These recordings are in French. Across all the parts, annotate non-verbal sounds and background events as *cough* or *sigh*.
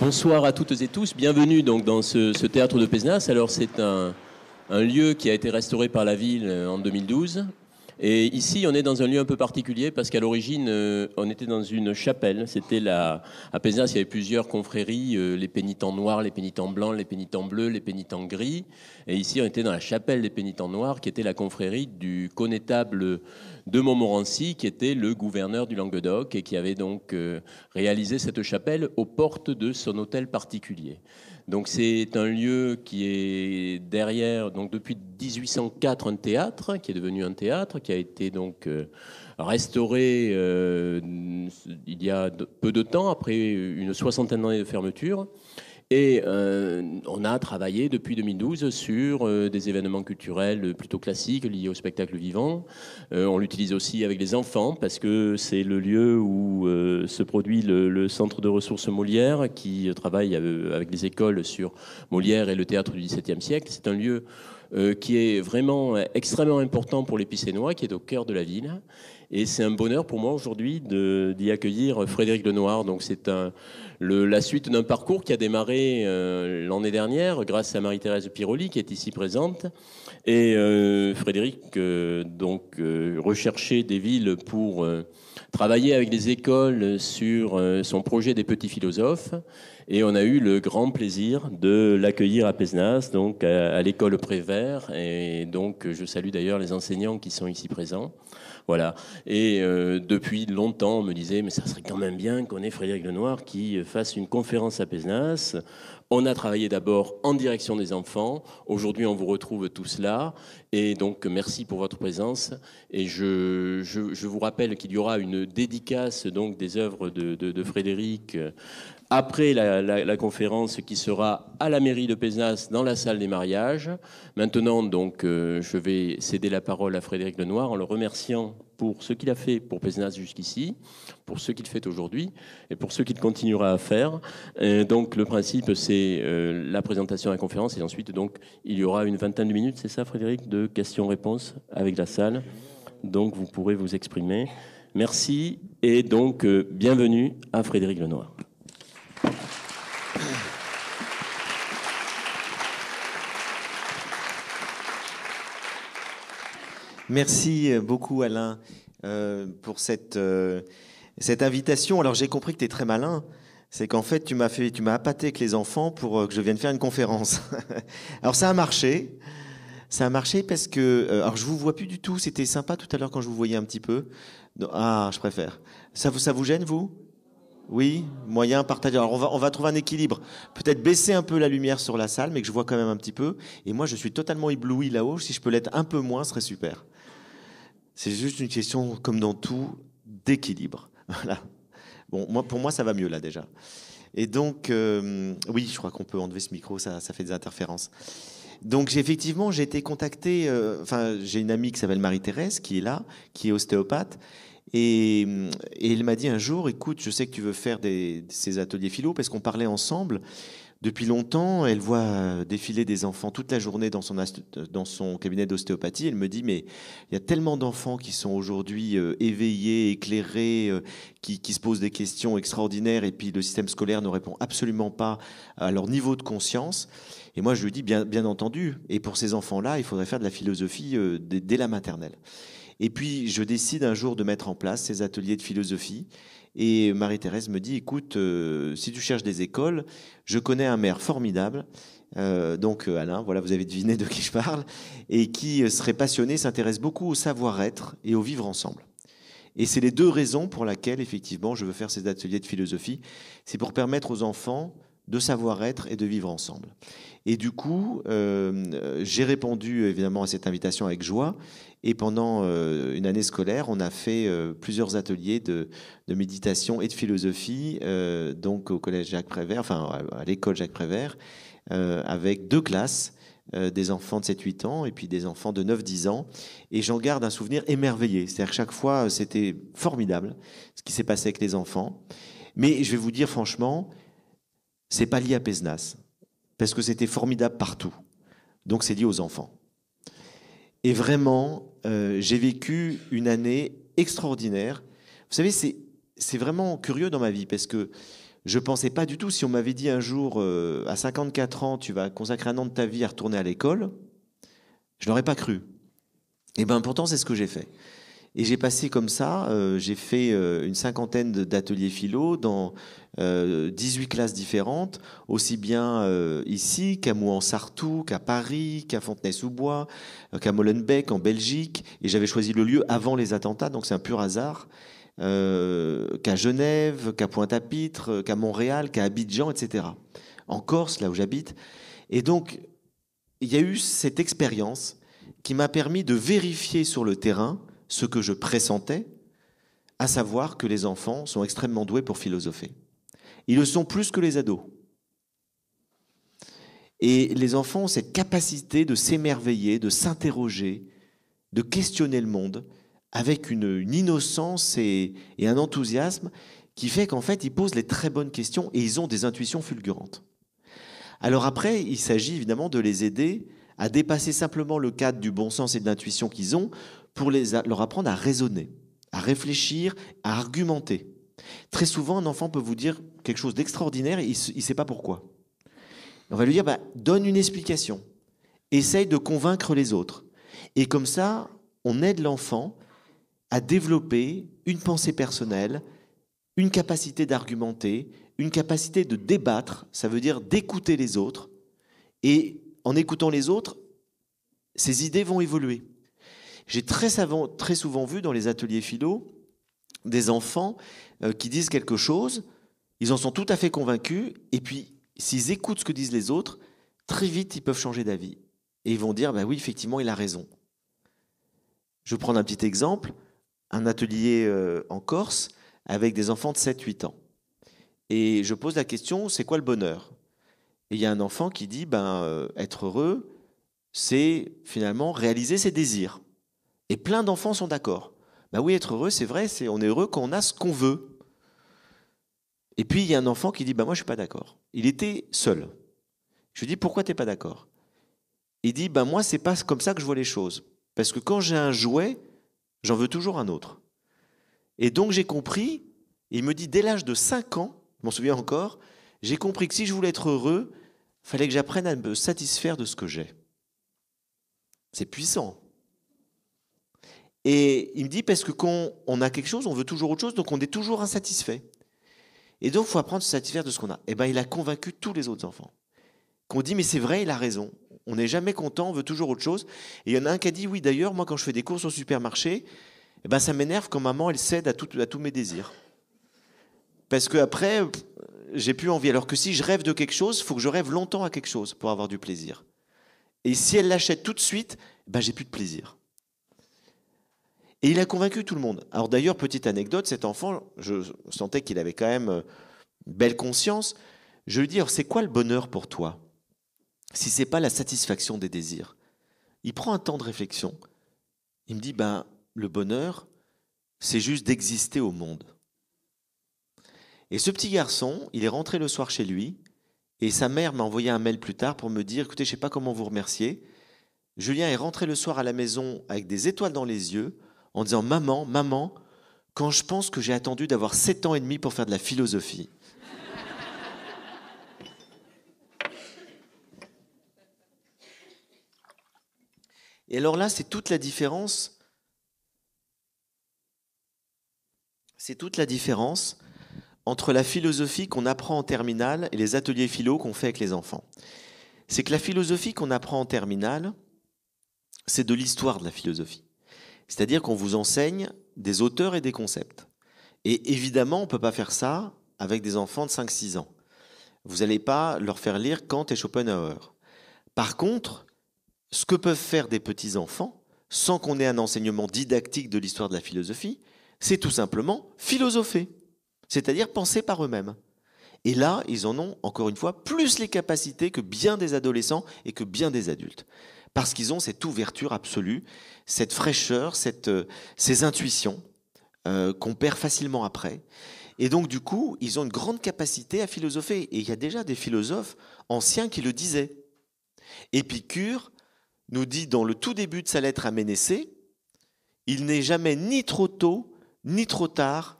Bonsoir à toutes et tous, bienvenue donc dans ce, théâtre de Pézenas. Alors c'est un, un, lieu qui a été restauré par la ville en 2012 et ici, on est dans un lieu un peu particulier parce qu'à l'origine, euh, on était dans une chapelle. C'était la. À Pézenas, il y avait plusieurs confréries euh, les pénitents noirs, les pénitents blancs, les pénitents bleus, les pénitents gris. Et ici, on était dans la chapelle des pénitents noirs, qui était la confrérie du connétable de Montmorency, qui était le gouverneur du Languedoc et qui avait donc euh, réalisé cette chapelle aux portes de son hôtel particulier c'est un lieu qui est derrière, donc depuis 1804, un théâtre, qui est devenu un théâtre, qui a été donc euh, restauré euh, il y a peu de temps, après une soixantaine d'années de fermeture. Et euh, on a travaillé depuis 2012 sur euh, des événements culturels plutôt classiques liés au spectacle vivant. Euh, on l'utilise aussi avec les enfants parce que c'est le lieu où se produit le, centre de ressources Molière qui travaille avec les écoles sur Molière et le théâtre du XVIIe siècle. C'est un lieu qui est vraiment extrêmement important pour les Picénois, qui est au cœur de la ville. Et c'est un bonheur pour moi aujourd'hui d'y accueillir Frédéric Lenoir. Donc c'est un la suite d'un parcours qui a démarré euh, l'année dernière grâce à Marie-Thérèse Piroli qui est ici présente. Et euh, Frédéric, euh, donc, recherchait des villes pour travailler avec les écoles sur son projet des petits philosophes. Et on a eu le grand plaisir de l'accueillir à Pesnas donc à l'école Prévert. Et donc, je salue d'ailleurs les enseignants qui sont ici présents. Voilà. Et euh, depuis longtemps, on me disait, mais ça serait quand même bien qu'on ait Frédéric Lenoir qui fasse une conférence à Pézenas. On a travaillé d'abord en direction des enfants. Aujourd'hui, on vous retrouve tous là. Et donc, merci pour votre présence. Et je, vous rappelle qu'il y aura une dédicace donc, des œuvres de, de, de Frédéric après la, conférence qui sera à la mairie de Pézenas dans la salle des mariages. Maintenant, donc, euh, je vais céder la parole à Frédéric Lenoir en le remerciant pour ce qu'il a fait pour Pézenas jusqu'ici, pour ce qu'il fait aujourd'hui et pour ce qu'il continuera à faire. donc, le principe, c'est euh, la présentation à la conférence et ensuite, donc, il y aura une vingtaine de minutes, c'est ça, Frédéric, de questions-réponses avec la salle. Donc, vous pourrez vous exprimer. Merci et donc, euh, bienvenue à Frédéric Lenoir. Merci beaucoup Alain euh, pour cette, euh, cette, invitation. Alors j'ai compris que tu es très malin. C'est qu'en fait, tu m'as fait, tu m'as appâté avec les enfants pour euh, que je vienne faire une conférence. *laughs* alors ça a marché. Ça a marché parce que, alors je vous vois plus du tout. C'était sympa tout à l'heure quand je vous voyais un petit peu. Ah, je préfère. Ça vous, ça vous gêne vous oui, moyen, partagé. Alors on va, on va trouver un équilibre. Peut-être baisser un peu la lumière sur la salle, mais que je vois quand même un petit peu. Et moi, je suis totalement ébloui là-haut. Si je peux l'être un peu moins, ce serait super. C'est juste une question, comme dans tout, d'équilibre. *laughs* Voilà. Bon, moi, pour moi, ça va mieux là déjà. Et donc, euh, oui, je crois qu'on peut enlever ce micro, ça, ça fait des interférences. Donc effectivement, j'ai été contacté, euh, enfin j'ai une amie qui s'appelle Marie-Thérèse, qui est là, qui est ostéopathe, et, mm, elle m'a dit un jour, écoute, je sais que tu veux faire des, ces ateliers philo parce qu'on parlait ensemble. Depuis longtemps, elle voit défiler des enfants toute la journée dans son, dans son cabinet d'ostéopathie. Elle me dit, mais il y a tellement d'enfants qui sont aujourd'hui euh, éveillés, éclairés, euh, qui, se posent des questions extraordinaires, et puis le système scolaire ne répond absolument pas à leur niveau de conscience. Et moi, je lui dis, bien, entendu, et pour ces enfants-là, il faudrait faire de la philosophie euh, dès, dès la maternelle. Et puis, je décide un jour de mettre en place ces ateliers de philosophie. Et Marie-Thérèse me dit, écoute, euh, si tu cherches des écoles, je connais un maire formidable, euh, donc euh, Alain, voilà, vous avez deviné de qui je parle, et qui serait passionné, s'intéresse beaucoup au savoir-être et au vivre ensemble. Et c'est les deux raisons pour lesquelles, effectivement, je veux faire ces ateliers de philosophie. C'est pour permettre aux enfants de savoir-être et de vivre ensemble. Et du coup, j'ai répondu évidemment à cette invitation avec joie. Et pendant euh, une année scolaire, on a fait euh, plusieurs ateliers de, méditation et de philosophie, euh, donc au collège Jacques Prévert, enfin à, l'école Jacques Prévert, avec deux classes. des enfants de 7-8 ans et puis des enfants de 9-10 ans. Et j'en garde un souvenir émerveillé. C'est-à-dire que chaque fois, c'était formidable ce qui s'est passé avec les enfants. Mais je vais vous dire franchement, c'est pas lié à Pesnas. Parce que c'était formidable partout. Donc c'est lié aux enfants. Et vraiment, euh, j'ai vécu une année extraordinaire. Vous savez, c'est vraiment curieux dans ma vie parce que je ne pensais pas du tout, si on m'avait dit un jour, euh, à 54 ans, tu vas consacrer un an de ta vie à retourner à l'école, je n'aurais pas cru. Et eh bien pourtant, c'est ce que j'ai fait. Et j'ai passé comme ça, euh, j'ai fait euh, une cinquantaine d'ateliers philo dans 18 euh, classes différentes, aussi bien ici qu'à Mouan-Sartou, qu'à Paris, qu'à Fontenay-sous-Bois, qu'à Molenbeek en Belgique. Et j'avais choisi le lieu avant les attentats, donc c'est un pur hasard. qu'à Genève, qu'à Pointe-à-Pitre, qu'à Montréal, qu'à Abidjan, etc. En Corse, là où j'habite. Et donc, il y a eu cette expérience qui m'a permis de vérifier sur le terrain ce que je pressentais, à savoir que les enfants sont extrêmement doués pour philosopher. Ils le sont plus que les ados. Et les enfants ont cette capacité de s'émerveiller, de s'interroger, de questionner le monde avec une, innocence et, et, un enthousiasme qui fait qu'en fait, ils posent les très bonnes questions et ils ont des intuitions fulgurantes. Alors après, il s'agit évidemment de les aider à dépasser simplement le cadre du bon sens et de l'intuition qu'ils ont pour les, leur apprendre à raisonner, à réfléchir, à argumenter. Très souvent, un enfant peut vous dire quelque chose d'extraordinaire et il ne sait pas pourquoi. On va lui dire, bah, donne une explication, essaye de convaincre les autres. Et comme ça, on aide l'enfant à développer une pensée personnelle, une capacité d'argumenter, une capacité de débattre, ça veut dire d'écouter les autres. Et en écoutant les autres, ses idées vont évoluer. J'ai très, souvent vu dans les ateliers philo des enfants euh, qui disent quelque chose, ils en sont tout à fait convaincus, et puis s'ils écoutent ce que disent les autres, très vite ils peuvent changer d'avis. Et ils vont dire, bah oui, effectivement, il a raison. Je vais prendre un petit exemple, un atelier euh, en Corse avec des enfants de 7-8 ans. Et je pose la question, c'est quoi le bonheur Et il y a un enfant qui dit, ben, euh, être heureux, c'est finalement réaliser ses désirs. Et plein d'enfants sont d'accord. Ben oui, être heureux, c'est vrai, c'est on est heureux quand on a ce qu'on veut. Et puis il y a un enfant qui dit bah moi je suis pas d'accord. Il était seul. Je lui dis pourquoi t'es pas d'accord Il dit bah moi c'est pas comme ça que je vois les choses parce que quand j'ai un jouet, j'en veux toujours un autre. Et donc j'ai compris, il me dit dès l'âge de 5 ans, je m'en souviens encore, j'ai compris que si je voulais être heureux, fallait que j'apprenne à me satisfaire de ce que j'ai. C'est puissant. Et il me dit, parce que quand on a quelque chose, on veut toujours autre chose, donc on est toujours insatisfait. Et donc, il faut apprendre à se satisfaire de ce qu'on a. Et eh bien, il a convaincu tous les autres enfants. Qu'on dit, mais c'est vrai, il a raison. On n'est jamais content, on veut toujours autre chose. Et il y en a un qui a dit, oui, d'ailleurs, moi, quand je fais des courses au supermarché, et eh ben, ça m'énerve quand maman, elle cède à, tout, à tous mes désirs. Parce que après, j'ai plus envie. Alors que si je rêve de quelque chose, il faut que je rêve longtemps à quelque chose pour avoir du plaisir. Et si elle l'achète tout de suite, eh ben, j'ai plus de plaisir. Et il a convaincu tout le monde. Alors d'ailleurs, petite anecdote, cet enfant, je sentais qu'il avait quand même euh, une belle conscience. Je lui dis, c'est quoi le bonheur pour toi Si c'est pas la satisfaction des désirs. Il prend un temps de réflexion. Il me dit, ben, le bonheur, c'est juste d'exister au monde. Et ce petit garçon, il est rentré le soir chez lui, et sa mère m'a envoyé un mail plus tard pour me dire, écoutez, je sais pas comment vous remercier. Julien est rentré le soir à la maison avec des étoiles dans les yeux, en disant Maman, maman, quand je pense que j'ai attendu d'avoir 7 ans et demi pour faire de la philosophie. Et alors là, c'est toute la différence. C'est toute la différence entre la philosophie qu'on apprend en terminale et les ateliers philo qu'on fait avec les enfants. C'est que la philosophie qu'on apprend en terminale, c'est de l'histoire de la philosophie. C'est-à-dire qu'on vous enseigne des auteurs et des concepts. Et évidemment, on ne peut pas faire ça avec des enfants de 5-6 ans. Vous n'allez pas leur faire lire Kant et Schopenhauer. Par contre, ce que peuvent faire des petits-enfants, sans qu'on ait un enseignement didactique de l'histoire de la philosophie, c'est tout simplement philosopher, c'est-à-dire penser par eux-mêmes. Et là, ils en ont, encore une fois, plus les capacités que bien des adolescents et que bien des adultes parce qu'ils ont cette ouverture absolue, cette fraîcheur, cette, euh, ces intuitions euh, qu'on perd facilement après. Et donc, du coup, ils ont une grande capacité à philosopher. Et il y a déjà des philosophes anciens qui le disaient. Épicure nous dit dans le tout début de sa lettre à Ménécée, il n'est jamais ni trop tôt ni trop tard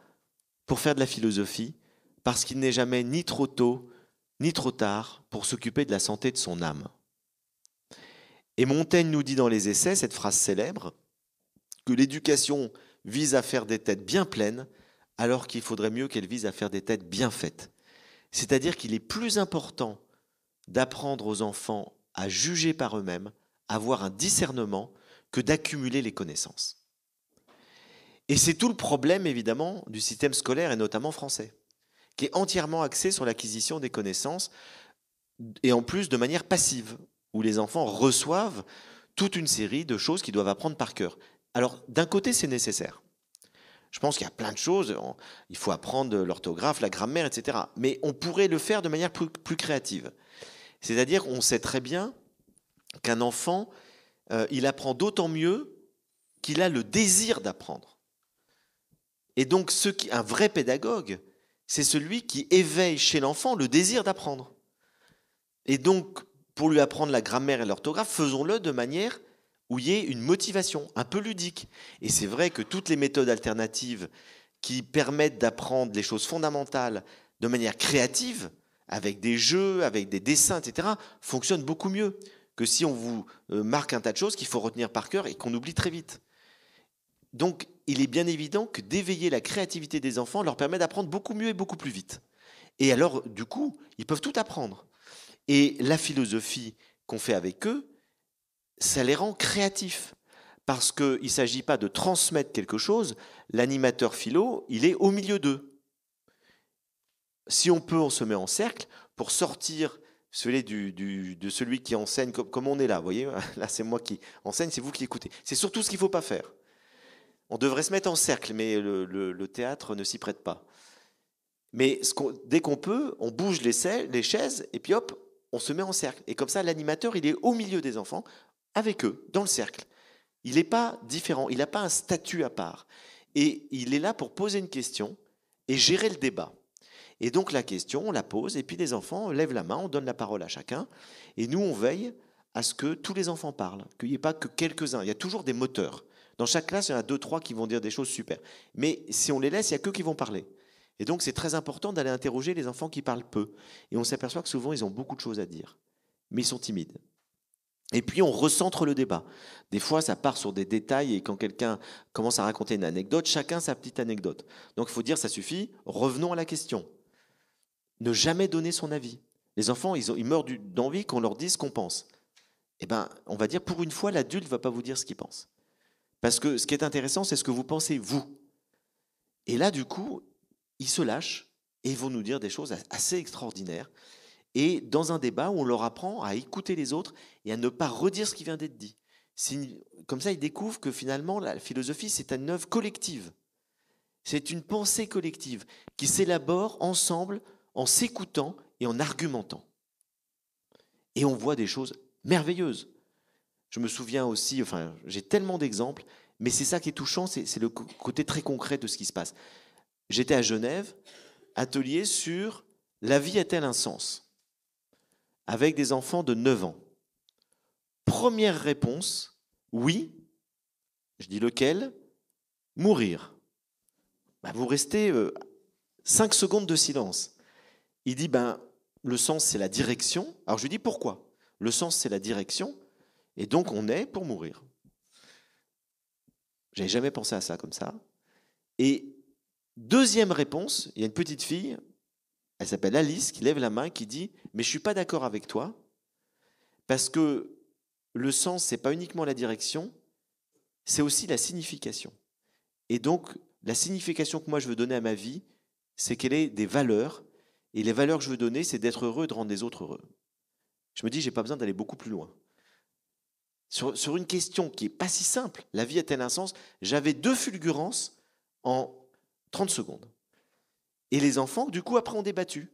pour faire de la philosophie, parce qu'il n'est jamais ni trop tôt ni trop tard pour s'occuper de la santé de son âme. Et Montaigne nous dit dans les essais cette phrase célèbre que l'éducation vise à faire des têtes bien pleines alors qu'il faudrait mieux qu'elle vise à faire des têtes bien faites. C'est-à-dire qu'il est plus important d'apprendre aux enfants à juger par eux-mêmes, à avoir un discernement, que d'accumuler les connaissances. Et c'est tout le problème, évidemment, du système scolaire, et notamment français, qui est entièrement axé sur l'acquisition des connaissances, et en plus de manière passive où les enfants reçoivent toute une série de choses qu'ils doivent apprendre par cœur. Alors, d'un côté, c'est nécessaire. Je pense qu'il y a plein de choses. Il faut apprendre l'orthographe, la grammaire, etc. Mais on pourrait le faire de manière plus, créative. C'est-à-dire qu'on sait très bien qu'un enfant, euh, il apprend d'autant mieux qu'il a le désir d'apprendre. Et donc, ce qui, un vrai pédagogue, c'est celui qui éveille chez l'enfant le désir d'apprendre. Et donc, pour lui apprendre la grammaire et l'orthographe, faisons-le de manière où il y ait une motivation, un peu ludique. Et c'est vrai que toutes les méthodes alternatives qui permettent d'apprendre les choses fondamentales de manière créative, avec des jeux, avec des dessins, etc., fonctionnent beaucoup mieux que si on vous euh, marque un tas de choses qu'il faut retenir par cœur et qu'on oublie très vite. Donc, il est bien évident que d'éveiller la créativité des enfants leur permet d'apprendre beaucoup mieux et beaucoup plus vite. Et alors, du coup, ils peuvent tout apprendre. Et la philosophie qu'on fait avec eux, ça les rend créatifs. Parce qu'il ne s'agit pas de transmettre quelque chose, l'animateur philo, il est au milieu d'eux. Si on peut, on se met en cercle pour sortir celui de celui qui enseigne, comme, on est là. Vous voyez, *laughs* là c'est moi qui enseigne, c'est vous qui écoutez. C'est surtout ce qu'il ne faut pas faire. On devrait se mettre en cercle, mais le, théâtre ne s'y prête pas. Mais dès qu'on peut, on bouge les chaises et puis hop, on se met en cercle. Et comme ça, l'animateur, il est au milieu des enfants, avec eux, dans le cercle. Il n'est pas différent, il n'a pas un statut à part. Et il est là pour poser une question et gérer le débat. Et donc la question, on la pose, et puis les enfants lèvent la main, on donne la parole à chacun, et nous, on veille à ce que tous les enfants parlent, qu'il n'y ait pas que quelques-uns. Il y a toujours des moteurs. Dans chaque classe, il y en a deux, trois qui vont dire des choses super. Mais si on les laisse, il n'y a que qui vont parler. Et donc, c'est très important d'aller interroger les enfants qui parlent peu. Et on s'aperçoit que souvent, ils ont beaucoup de choses à dire, mais ils sont timides. Et puis on recentre le débat. Des fois, ça part sur des détails et quand quelqu'un commence à raconter une anecdote, chacun sa petite anecdote. Donc il faut dire, ça suffit, revenons à la question. Ne jamais donner son avis. Les enfants, ils, ont, meurent d'envie qu'on leur dise ce qu'on pense. Eh bien, on va dire, pour une fois, l'adulte ne va pas vous dire ce qu'il pense. Parce que ce qui est intéressant, c'est ce que vous pensez, vous. Et là, du coup, ils se lâchent et vont nous dire des choses assez extraordinaires. Et dans un débat où on leur apprend à écouter les autres et à ne pas redire ce qui vient d'être dit. Comme ça, ils découvrent que finalement, la philosophie, c'est une œuvre collective. C'est une pensée collective qui s'élabore ensemble en s'écoutant et en argumentant. Et on voit des choses merveilleuses. Je me souviens aussi, enfin, j'ai tellement d'exemples, mais c'est ça qui est touchant, c'est le côté très concret de ce qui se passe. J'étais à Genève, atelier sur La vie a-t-elle un sens avec des enfants de 9 ans. Première réponse, oui. Je dis lequel Mourir. Bah, vous restez 5 euh, secondes de silence. Il dit, ben, le sens, c'est la direction. Alors je lui dis, pourquoi Le sens, c'est la direction, et donc on est pour mourir. J'avais jamais pensé à ça comme ça. Et Deuxième réponse, il y a une petite fille, elle s'appelle Alice, qui lève la main, qui dit Mais je ne suis pas d'accord avec toi, parce que le sens, c'est pas uniquement la direction, c'est aussi la signification. Et donc, la signification que moi je veux donner à ma vie, c'est qu'elle ait des valeurs. Et les valeurs que je veux donner, c'est d'être heureux et de rendre les autres heureux. Je me dis, je n'ai pas besoin d'aller beaucoup plus loin. Sur, sur une question qui n'est pas si simple, la vie a-t-elle un sens J'avais deux fulgurances en 30 secondes. Et les enfants, du coup, après, ont débattu.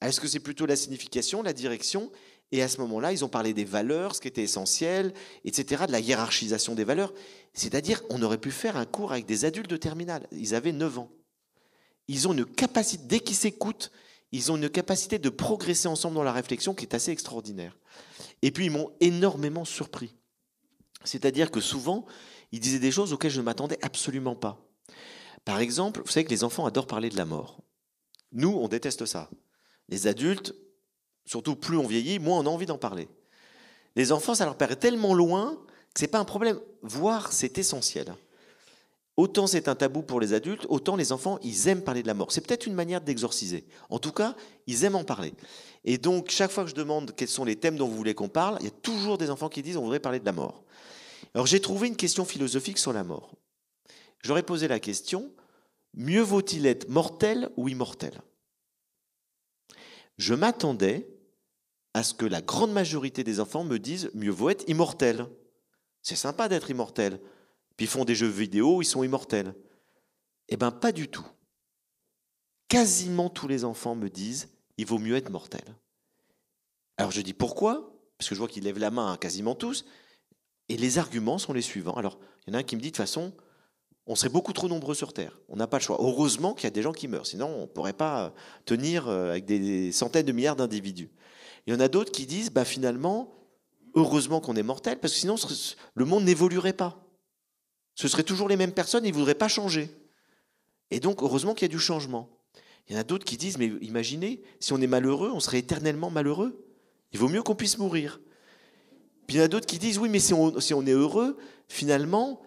Est-ce que c'est plutôt la signification, la direction Et à ce moment-là, ils ont parlé des valeurs, ce qui était essentiel, etc., de la hiérarchisation des valeurs. C'est-à-dire, on aurait pu faire un cours avec des adultes de terminale. Ils avaient 9 ans. Ils ont une capacité, dès qu'ils s'écoutent, ils ont une capacité de progresser ensemble dans la réflexion qui est assez extraordinaire. Et puis, ils m'ont énormément surpris. C'est-à-dire que souvent, ils disaient des choses auxquelles je ne m'attendais absolument pas. Par exemple, vous savez que les enfants adorent parler de la mort. Nous, on déteste ça. Les adultes, surtout plus on vieillit, moins on a envie d'en parler. Les enfants, ça leur paraît tellement loin que n'est pas un problème. Voir, c'est essentiel. Autant c'est un tabou pour les adultes, autant les enfants, ils aiment parler de la mort. C'est peut-être une manière d'exorciser. En tout cas, ils aiment en parler. Et donc, chaque fois que je demande quels sont les thèmes dont vous voulez qu'on parle, il y a toujours des enfants qui disent on voudrait parler de la mort. Alors, j'ai trouvé une question philosophique sur la mort j'aurais posé la question, mieux vaut-il être mortel ou immortel Je m'attendais à ce que la grande majorité des enfants me disent, mieux vaut être immortel. C'est sympa d'être immortel. Puis ils font des jeux vidéo, ils sont immortels. Eh bien, pas du tout. Quasiment tous les enfants me disent, il vaut mieux être mortel. Alors je dis pourquoi Parce que je vois qu'ils lèvent la main à hein, quasiment tous. Et les arguments sont les suivants. Alors, il y en a un qui me dit, de toute façon, on serait beaucoup trop nombreux sur Terre. On n'a pas le choix. Heureusement qu'il y a des gens qui meurent, sinon on ne pourrait pas euh, tenir euh, avec des centaines de milliards d'individus. Il y en a d'autres qui disent, bah finalement, heureusement qu'on est mortel, parce que sinon le monde n'évoluerait pas. Ce seraient toujours les mêmes personnes, ils ne voudraient pas changer. Et donc, heureusement qu'il y a du changement. Il y en a d'autres qui disent, mais imaginez, si on est malheureux, on serait éternellement malheureux. Il vaut mieux qu'on puisse mourir. Puis il y en a d'autres qui disent, oui, mais si on, si on est heureux, finalement,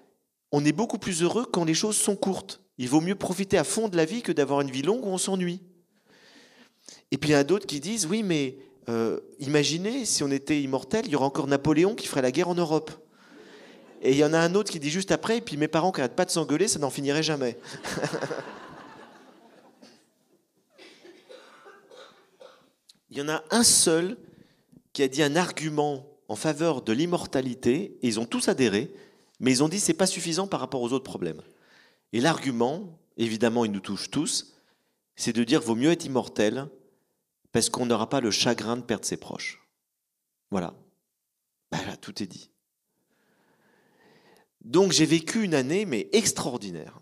on est beaucoup plus heureux quand les choses sont courtes. Il vaut mieux profiter à fond de la vie que d'avoir une vie longue où on s'ennuie. Et puis il y a d'autres qui disent, oui, mais euh, imaginez, si on était immortel, il y aurait encore Napoléon qui ferait la guerre en Europe. Et il y en a un autre qui dit juste après, et puis mes parents qui n'arrêtent pas de s'engueuler, ça n'en finirait jamais. *laughs* il y en a un seul qui a dit un argument en faveur de l'immortalité, et ils ont tous adhéré, mais ils ont dit c'est pas suffisant par rapport aux autres problèmes. Et l'argument, évidemment, il nous touche tous, c'est de dire vaut mieux être immortel parce qu'on n'aura pas le chagrin de perdre ses proches. Voilà. Ben tout est dit. Donc j'ai vécu une année, mais extraordinaire.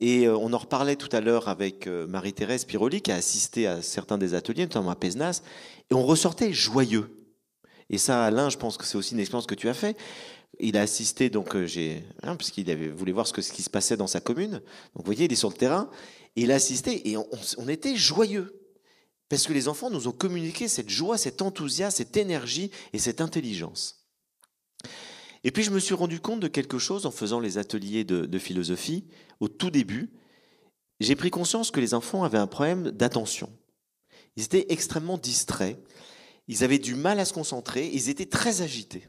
Et euh, on en reparlait tout à l'heure avec euh, Marie-Thérèse Piroli, qui a assisté à certains des ateliers, notamment à Pézenas, et on ressortait joyeux. Et ça, Alain, je pense que c'est aussi une expérience que tu as fait il a assisté, donc euh, j'ai, hein, avait voulait voir ce, que, ce qui se passait dans sa commune. Donc vous voyez, il est sur le terrain, et il a assisté, et on, était joyeux. Parce que les enfants nous ont communiqué cette joie, cet enthousiasme, cette énergie et cette intelligence. Et puis je me suis rendu compte de quelque chose en faisant les ateliers de philosophie. Au tout début, j'ai pris conscience que les enfants avaient un problème d'attention. Ils étaient extrêmement distraits, ils avaient du mal à se concentrer, ils étaient très agités.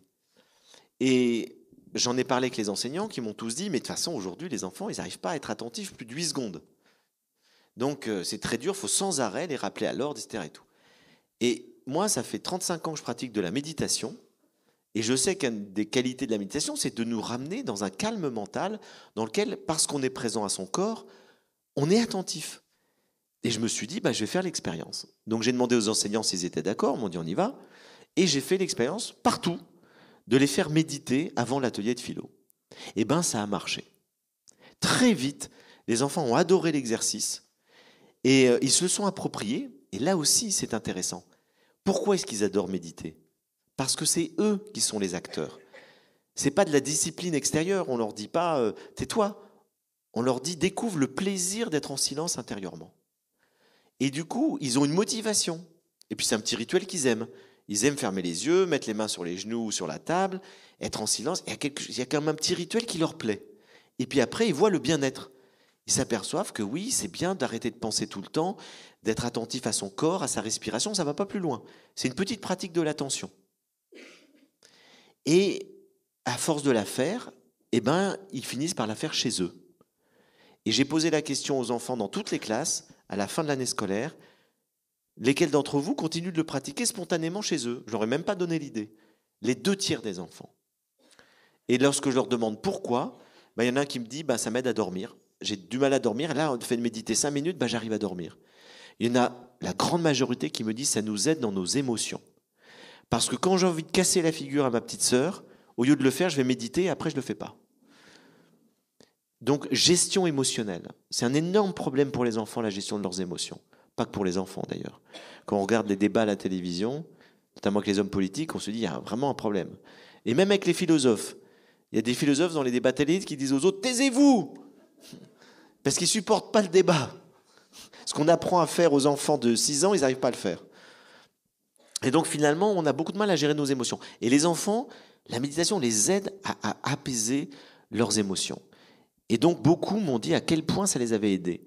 Et j'en ai parlé avec les enseignants qui m'ont tous dit, mais de toute façon, aujourd'hui, les enfants, ils n'arrivent pas à être attentifs plus de 8 secondes. Donc, euh, c'est très dur, il faut sans arrêt les rappeler à l'ordre, etc. Et, tout. et moi, ça fait 35 ans que je pratique de la méditation. Et je sais qu'une des qualités de la méditation, c'est de nous ramener dans un calme mental dans lequel, parce qu'on est présent à son corps, on est attentif. Et je me suis dit, bah, je vais faire l'expérience. Donc j'ai demandé aux enseignants s'ils étaient d'accord, ils m'ont dit on y va. Et j'ai fait l'expérience partout, de les faire méditer avant l'atelier de philo. Eh bien, ça a marché. Très vite, les enfants ont adoré l'exercice et euh, ils se sont appropriés. Et là aussi, c'est intéressant. Pourquoi est-ce qu'ils adorent méditer Parce que c'est eux qui sont les acteurs. C'est pas de la discipline extérieure. On leur dit pas euh, tais-toi. On leur dit découvre le plaisir d'être en silence intérieurement. Et du coup, ils ont une motivation. Et puis c'est un petit rituel qu'ils aiment. Ils aiment fermer les yeux, mettre les mains sur les genoux ou sur la table, être en silence. Il y, a quelque, quand même un petit rituel qui leur plaît. Et puis après, ils voient le bien-être. Ils s'aperçoivent que oui, c'est bien d'arrêter de penser tout le temps, d'être attentif à son corps, à sa respiration, ça va pas plus loin. C'est une petite pratique de l'attention. Et à force de la faire, eh ben, ils finissent par la faire chez eux. Et j'ai posé la question aux enfants dans toutes les classes à la fin de l'année scolaire. Lesquels d'entre vous continuent de le pratiquer spontanément chez eux Je n'aurais même pas donné l'idée. Les deux tiers des enfants. Et lorsque je leur demande pourquoi, bah, il y en a un qui me dit bah, ça m'aide à dormir. J'ai du mal à dormir. là, on fait de méditer cinq minutes, bah, j'arrive à dormir. Il y en a la grande majorité qui me dit ça nous aide dans nos émotions. Parce que quand j'ai envie de casser la figure à ma petite sœur, au lieu de le faire, je vais méditer et après, je ne le fais pas. Donc, gestion émotionnelle. C'est un énorme problème pour les enfants, la gestion de leurs émotions que pour les enfants d'ailleurs. Quand on regarde les débats à la télévision, notamment avec les hommes politiques, on se dit il y a vraiment un problème. Et même avec les philosophes. Il y a des philosophes dans les débats télévisés qui disent aux autres taisez-vous Parce qu'ils supportent pas le débat. Ce qu'on apprend à faire aux enfants de 6 ans, ils n'arrivent pas à le faire. Et donc finalement, on a beaucoup de mal à gérer nos émotions. Et les enfants, la méditation les aide à apaiser leurs émotions. Et donc beaucoup m'ont dit à quel point ça les avait aidés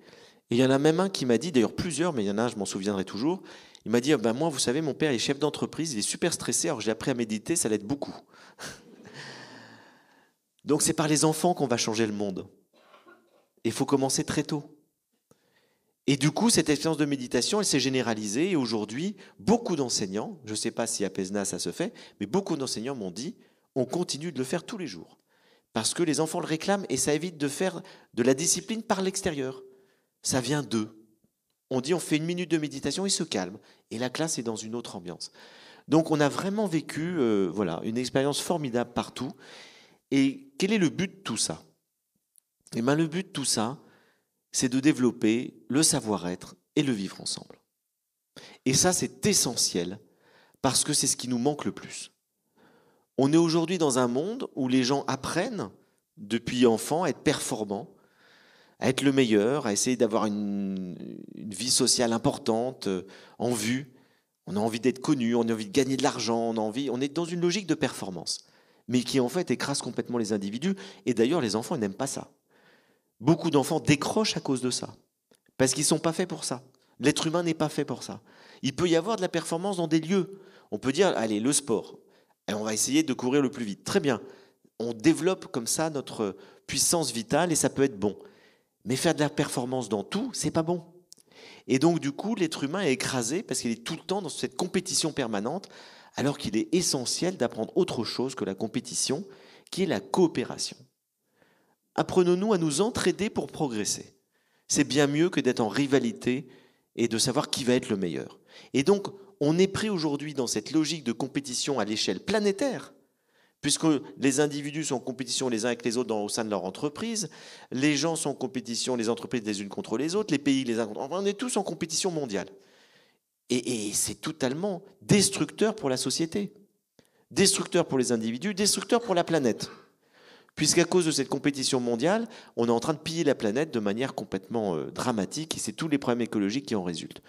il y en a même un qui m'a dit, d'ailleurs plusieurs, mais il y en a un, je m'en souviendrai toujours, il m'a dit, ah, ben moi, vous savez, mon père est chef d'entreprise, il est super stressé, alors j'ai appris à méditer, ça l'aide beaucoup. *laughs* Donc c'est par les enfants qu'on va changer le monde. Il faut commencer très tôt. Et du coup, cette expérience de méditation, elle s'est généralisée. Et aujourd'hui, beaucoup d'enseignants, je ne sais pas si à Pesna ça se fait, mais beaucoup d'enseignants m'ont dit, on continue de le faire tous les jours. Parce que les enfants le réclament et ça évite de faire de la discipline par l'extérieur ça vient d'eux. On dit on fait une minute de méditation, ils se calment. Et la classe est dans une autre ambiance. Donc on a vraiment vécu euh, voilà, une expérience formidable partout. Et quel est le but de tout ça Eh bien le but de tout ça, c'est de développer le savoir-être et le vivre ensemble. Et ça, c'est essentiel parce que c'est ce qui nous manque le plus. On est aujourd'hui dans un monde où les gens apprennent depuis enfant à être performants, à être le meilleur, à essayer d'avoir une, vie sociale importante euh, en vue. On a envie d'être connu, on a envie de gagner de l'argent, on a envie. On est dans une logique de performance, mais qui en fait écrase complètement les individus. Et d'ailleurs, les enfants n'aiment pas ça. Beaucoup d'enfants décrochent à cause de ça, parce qu'ils ne sont pas faits pour ça. L'être humain n'est pas fait pour ça. Il peut y avoir de la performance dans des lieux. On peut dire, allez, le sport, on va essayer de courir le plus vite. Très bien. On développe comme ça notre puissance vitale et ça peut être bon. Mais faire de la performance dans tout, c'est pas bon. Et donc, du coup, l'être humain est écrasé parce qu'il est tout le temps dans cette compétition permanente, alors qu'il est essentiel d'apprendre autre chose que la compétition, qui est la coopération. Apprenons-nous à nous entraider pour progresser. C'est bien mieux que d'être en rivalité et de savoir qui va être le meilleur. Et donc, on est pris aujourd'hui dans cette logique de compétition à l'échelle planétaire, puisque les individus sont en compétition les uns avec les autres au sein de leur entreprise, les gens sont en compétition, les entreprises les unes contre les autres, les pays les uns contre... Enfin, on est tous en compétition mondiale. Et, c'est totalement destructeur pour la société, destructeur pour les individus, destructeur pour la planète. Puisqu'à cause de cette compétition mondiale, on est en train de piller la planète de manière complètement euh, dramatique et c'est tous les problèmes écologiques qui en résultent.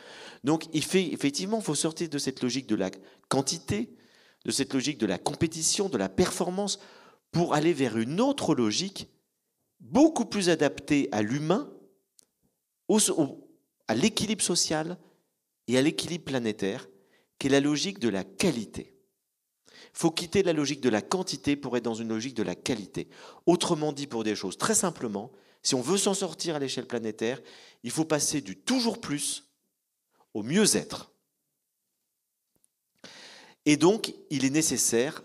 Donc il effectivement, il faut sortir de cette logique de la quantité de cette logique de la compétition, de la performance, pour aller vers une autre logique beaucoup plus adaptée à l'humain, à l'équilibre social et à l'équilibre planétaire, qui est la logique de la qualité. Il faut quitter la logique de la quantité pour être dans une logique de la qualité. Autrement dit, pour des choses très simplement, si on veut s'en sortir à l'échelle planétaire, il faut passer du toujours plus au mieux-être. Et donc, il est nécessaire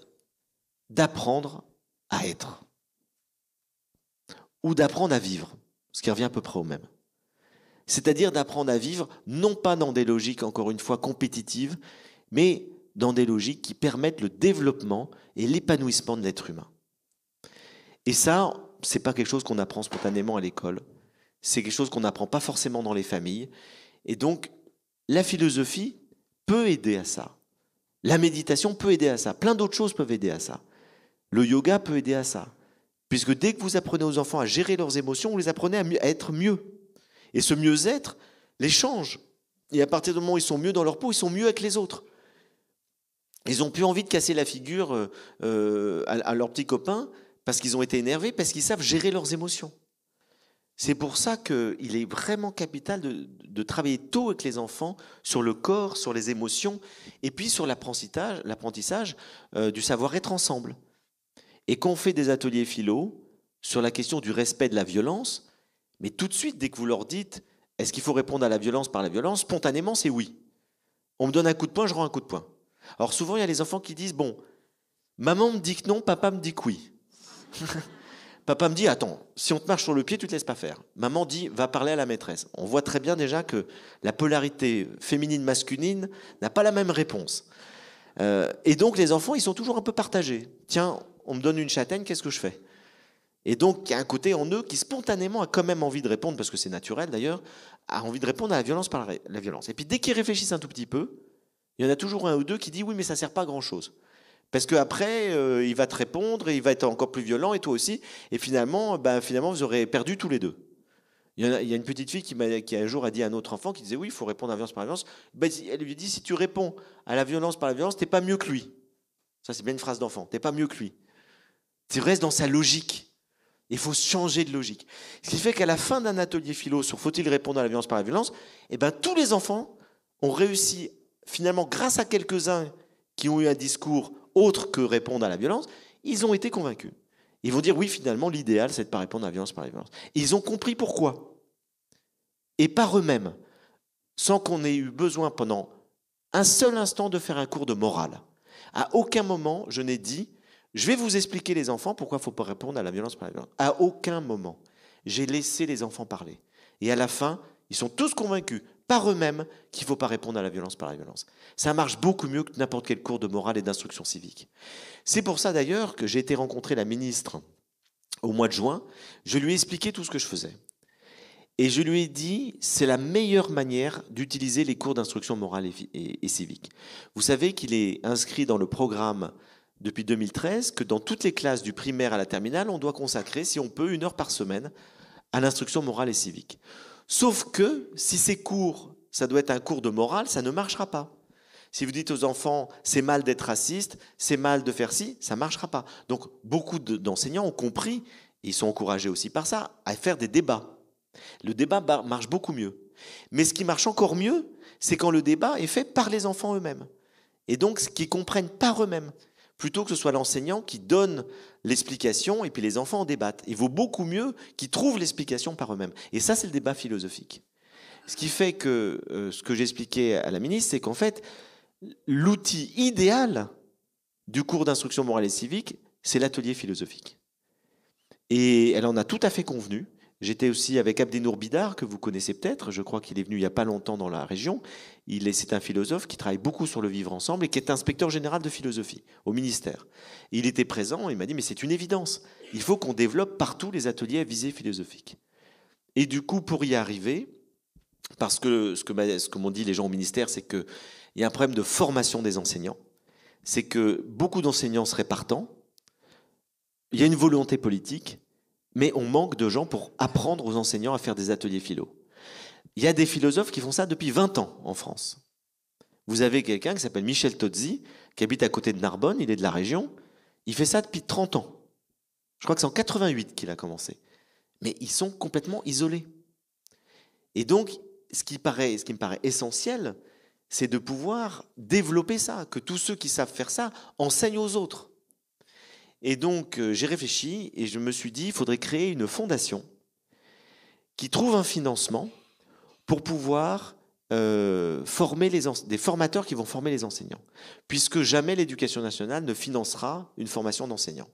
d'apprendre à être ou d'apprendre à vivre, ce qui revient à peu près au même. C'est-à-dire d'apprendre à vivre, non pas dans des logiques, encore une fois, compétitives, mais dans des logiques qui permettent le développement et l'épanouissement de l'être humain. Et ça, c'est pas quelque chose qu'on apprend spontanément à l'école. C'est quelque chose qu'on n'apprend pas forcément dans les familles. Et donc, la philosophie peut aider à ça. La méditation peut aider à ça. Plein d'autres choses peuvent aider à ça. Le yoga peut aider à ça. Puisque dès que vous apprenez aux enfants à gérer leurs émotions, vous les apprenez à, être mieux. Et ce mieux-être les change. Et à partir du moment où ils sont mieux dans leur peau, ils sont mieux avec les autres. Ils ont plus envie de casser la figure euh, euh, à, à leurs petits copains parce qu'ils ont été énervés, parce qu'ils savent gérer leurs émotions. C'est pour ça qu'il est vraiment capital de, travailler tôt avec les enfants sur le corps, sur les émotions, et puis sur l'apprentissage, euh, du savoir-être ensemble. Et qu'on fait des ateliers philo sur la question du respect de la violence, mais tout de suite, dès que vous leur dites est-ce qu'il faut répondre à la violence par la violence, spontanément, c'est oui. On me donne un coup de poing, je rends un coup de poing. Alors souvent, il y a les enfants qui disent bon, maman me dit que non, papa me dit que oui. *laughs* Papa me dit, attends, si on te marche sur le pied, tu te laisses pas faire. Maman dit, va parler à la maîtresse. On voit très bien déjà que la polarité féminine-masculine n'a pas la même réponse. Euh, et donc les enfants, ils sont toujours un peu partagés. Tiens, on me donne une châtaigne, qu'est-ce que je fais Et donc il y a un côté en eux qui spontanément a quand même envie de répondre, parce que c'est naturel d'ailleurs, a envie de répondre à la violence par la violence. Et puis dès qu'ils réfléchissent un tout petit peu, il y en a toujours un ou deux qui dit, oui, mais ça sert pas à grand-chose. Parce qu'après, euh, il va te répondre et il va être encore plus violent et toi aussi. Et finalement, ben, finalement vous aurez perdu tous les deux. Il y, a, une petite fille qui, a, qui un jour a dit à un autre enfant qui disait Oui, il faut répondre à la violence par la violence. Ben, elle lui dit Si tu réponds à la violence par la violence, t'es pas mieux que lui. Ça, c'est bien une phrase d'enfant. T'es pas mieux que lui. Tu restes dans sa logique. Il faut changer de logique. Ce qui fait qu'à la fin d'un atelier philo sur faut-il répondre à la violence par la violence, eh ben, tous les enfants ont réussi, finalement, grâce à quelques-uns qui ont eu un discours autre que répondre à la violence, ils ont été convaincus. Ils vont dire oui, finalement, l'idéal, c'est de ne pas répondre à la violence par la violence. ils ont compris pourquoi. Et par eux-mêmes, sans qu'on ait eu besoin pendant un seul instant de faire un cours de morale. À aucun moment, je n'ai dit, je vais vous expliquer les enfants pourquoi il ne faut pas répondre à la violence par la violence. À aucun moment. J'ai laissé les enfants parler. Et à la fin, ils sont tous convaincus par eux-mêmes qu'il ne faut pas répondre à la violence par la violence. Ça marche beaucoup mieux que n'importe quel cours de morale et d'instruction civique. C'est pour ça d'ailleurs que j'ai été rencontrer la ministre au mois de juin. Je lui ai expliqué tout ce que je faisais. Et je lui ai dit, c'est la meilleure manière d'utiliser les cours d'instruction morale et, et, civique. Vous savez qu'il est inscrit dans le programme depuis 2013 que dans toutes les classes du primaire à la terminale, on doit consacrer, si on peut, une heure par semaine à l'instruction morale et civique. Sauf que si c'est court, ça doit être un cours de morale, ça ne marchera pas. Si vous dites aux enfants, c'est mal d'être raciste, c'est mal de faire ci, ça ne marchera pas. Donc beaucoup d'enseignants ont compris, et ils sont encouragés aussi par ça, à faire des débats. Le débat marche beaucoup mieux. Mais ce qui marche encore mieux, c'est quand le débat est fait par les enfants eux-mêmes. Et donc, ce qu'ils comprennent par eux-mêmes plutôt que ce soit l'enseignant qui donne l'explication et puis les enfants en débattent. Il vaut beaucoup mieux qu'ils trouvent l'explication par eux-mêmes. Et ça, c'est le débat philosophique. Ce qui fait que euh, ce que j'expliquais à la ministre, c'est qu'en fait, l'outil idéal du cours d'instruction morale et civique, c'est l'atelier philosophique. Et elle en a tout à fait convenu. J'étais aussi avec Abdenour Bidar, que vous connaissez peut-être, je crois qu'il est venu il n'y a pas longtemps dans la région. Il c'est un philosophe qui travaille beaucoup sur le vivre ensemble et qui est inspecteur général de philosophie au ministère. il était présent, il m'a dit, mais c'est une évidence, il faut qu'on développe partout les ateliers à visée philosophique. Et du coup, pour y arriver, parce que ce que, ce que m'ont dit les gens au ministère, c'est qu'il y a un problème de formation des enseignants, c'est que beaucoup d'enseignants seraient partants, il y a une volonté politique, mais on manque de gens pour apprendre aux enseignants à faire des ateliers philo. Il y a des philosophes qui font ça depuis 20 ans en France. Vous avez quelqu'un qui s'appelle Michel Tozzi, qui habite à côté de Narbonne, il est de la région. Il fait ça depuis 30 ans. Je crois que c'est en 88 qu'il a commencé. Mais ils sont complètement isolés. Et donc, ce qui, ce qui me paraît essentiel, c'est de pouvoir développer ça, que tous ceux qui savent faire ça enseignent aux autres. Et donc, euh, j'ai réfléchi et je me suis dit, il faudrait créer une fondation qui trouve un financement pour pouvoir euh, former les des formateurs qui vont former les enseignants, puisque jamais l'éducation nationale ne financera une formation d'enseignants.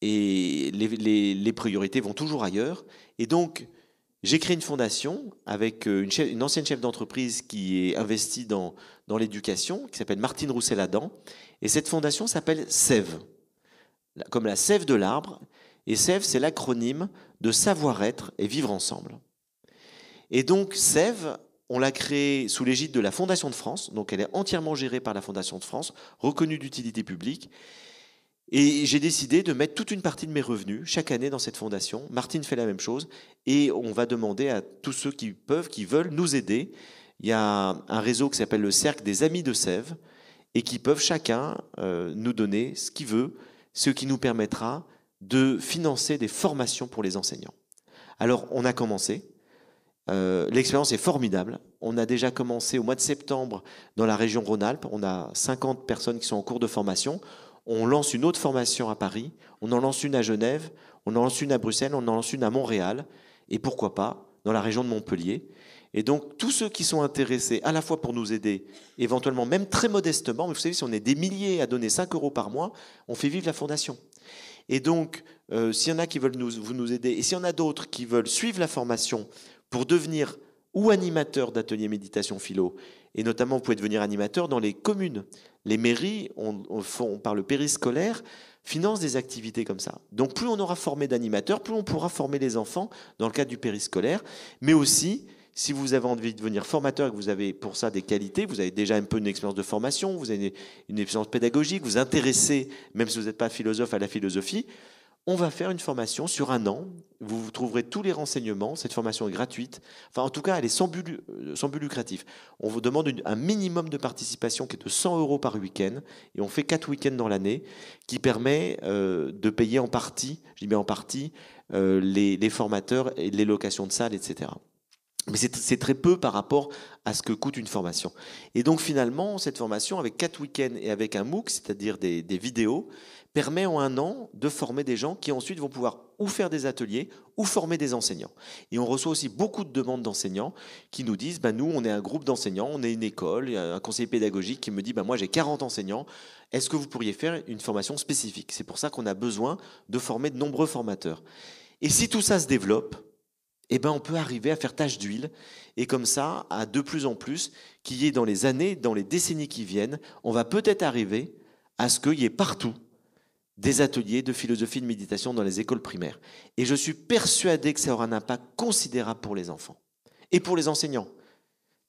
Et les, priorités vont toujours ailleurs. Et donc, j'ai créé une fondation avec euh, une, une ancienne chef d'entreprise qui est investie dans, l'éducation, qui s'appelle Martine Roussel-Adam. Et cette fondation s'appelle Sève comme la sève de l'arbre, et sève, c'est l'acronyme de savoir-être et vivre ensemble. Et donc, sève, on l'a créée sous l'égide de la Fondation de France, donc elle est entièrement gérée par la Fondation de France, reconnue d'utilité publique. Et j'ai décidé de mettre toute une partie de mes revenus chaque année dans cette fondation. Martine fait la même chose et on va demander à tous ceux qui peuvent, qui veulent nous aider. Il y a un réseau qui s'appelle le Cercle des Amis de Sève et qui peuvent chacun euh, nous donner ce qu'il veut, ce qui nous permettra de financer des formations pour les enseignants. Alors, on a commencé. Euh, l'expérience est formidable. On a déjà commencé au mois de septembre dans la région Rhône-Alpes. On a 50 personnes qui sont en cours de formation. On lance une autre formation à Paris. On en lance une à Genève. On en lance une à Bruxelles. On en lance une à Montréal. Et pourquoi pas dans la région de Montpellier. Et donc, tous ceux qui sont intéressés, à la fois pour nous aider, éventuellement même très modestement, mais vous savez, si on est des milliers à donner 5 euros par mois, on fait vivre la fondation. Et donc, euh, s'il y en a qui veulent nous, vous nous aider, et s'il y en a d'autres qui veulent suivre la formation pour devenir ou animateur d'ateliers méditation philo, et notamment vous pouvez devenir animateur dans les communes. Les mairies, on, par le périscolaire, financent des activités comme ça. Donc plus on aura formé d'animateurs, plus on pourra former les enfants dans le cadre du périscolaire, mais aussi si vous avez envie de devenir formateur et que vous avez pour ça des qualités, vous avez déjà un peu une expérience de formation, vous avez une, expérience pédagogique, vous intéressez, même si vous n'êtes pas philosophe, à la philosophie, on va faire une formation sur un an. Vous trouverez tous les renseignements. Cette formation est gratuite. Enfin, en tout cas, elle est sans euh, but, lucratif. On vous demande un minimum de participation qui est de 100 euros par week-end. Et on fait 4 week-ends dans l'année qui permet euh, de payer en partie, je dis bien en partie, euh, les, les formateurs et les locations de salles, etc. Mais c'est très peu par rapport à ce que coûte une formation. Et donc finalement, cette formation, avec quatre week-ends et avec un MOOC, c'est-à-dire des, vidéos, permet en un an de former des gens qui ensuite vont pouvoir ou faire des ateliers ou former des enseignants. Et on reçoit aussi beaucoup de demandes d'enseignants qui nous disent, bah, nous, on est un groupe d'enseignants, on est une école, il y a un conseiller pédagogique qui me dit, bah, moi j'ai 40 enseignants, est-ce que vous pourriez faire une formation spécifique C'est pour ça qu'on a besoin de former de nombreux formateurs. Et si tout ça se développe, eh ben, on peut arriver à faire tâche d'huile et comme ça, à de plus en plus, qu'il y ait dans les années, dans les décennies qui viennent, on va peut-être arriver à ce qu'il y ait partout des ateliers de philosophie de méditation dans les écoles primaires. Et je suis persuadé que ça aura un impact considérable pour les enfants et pour les enseignants.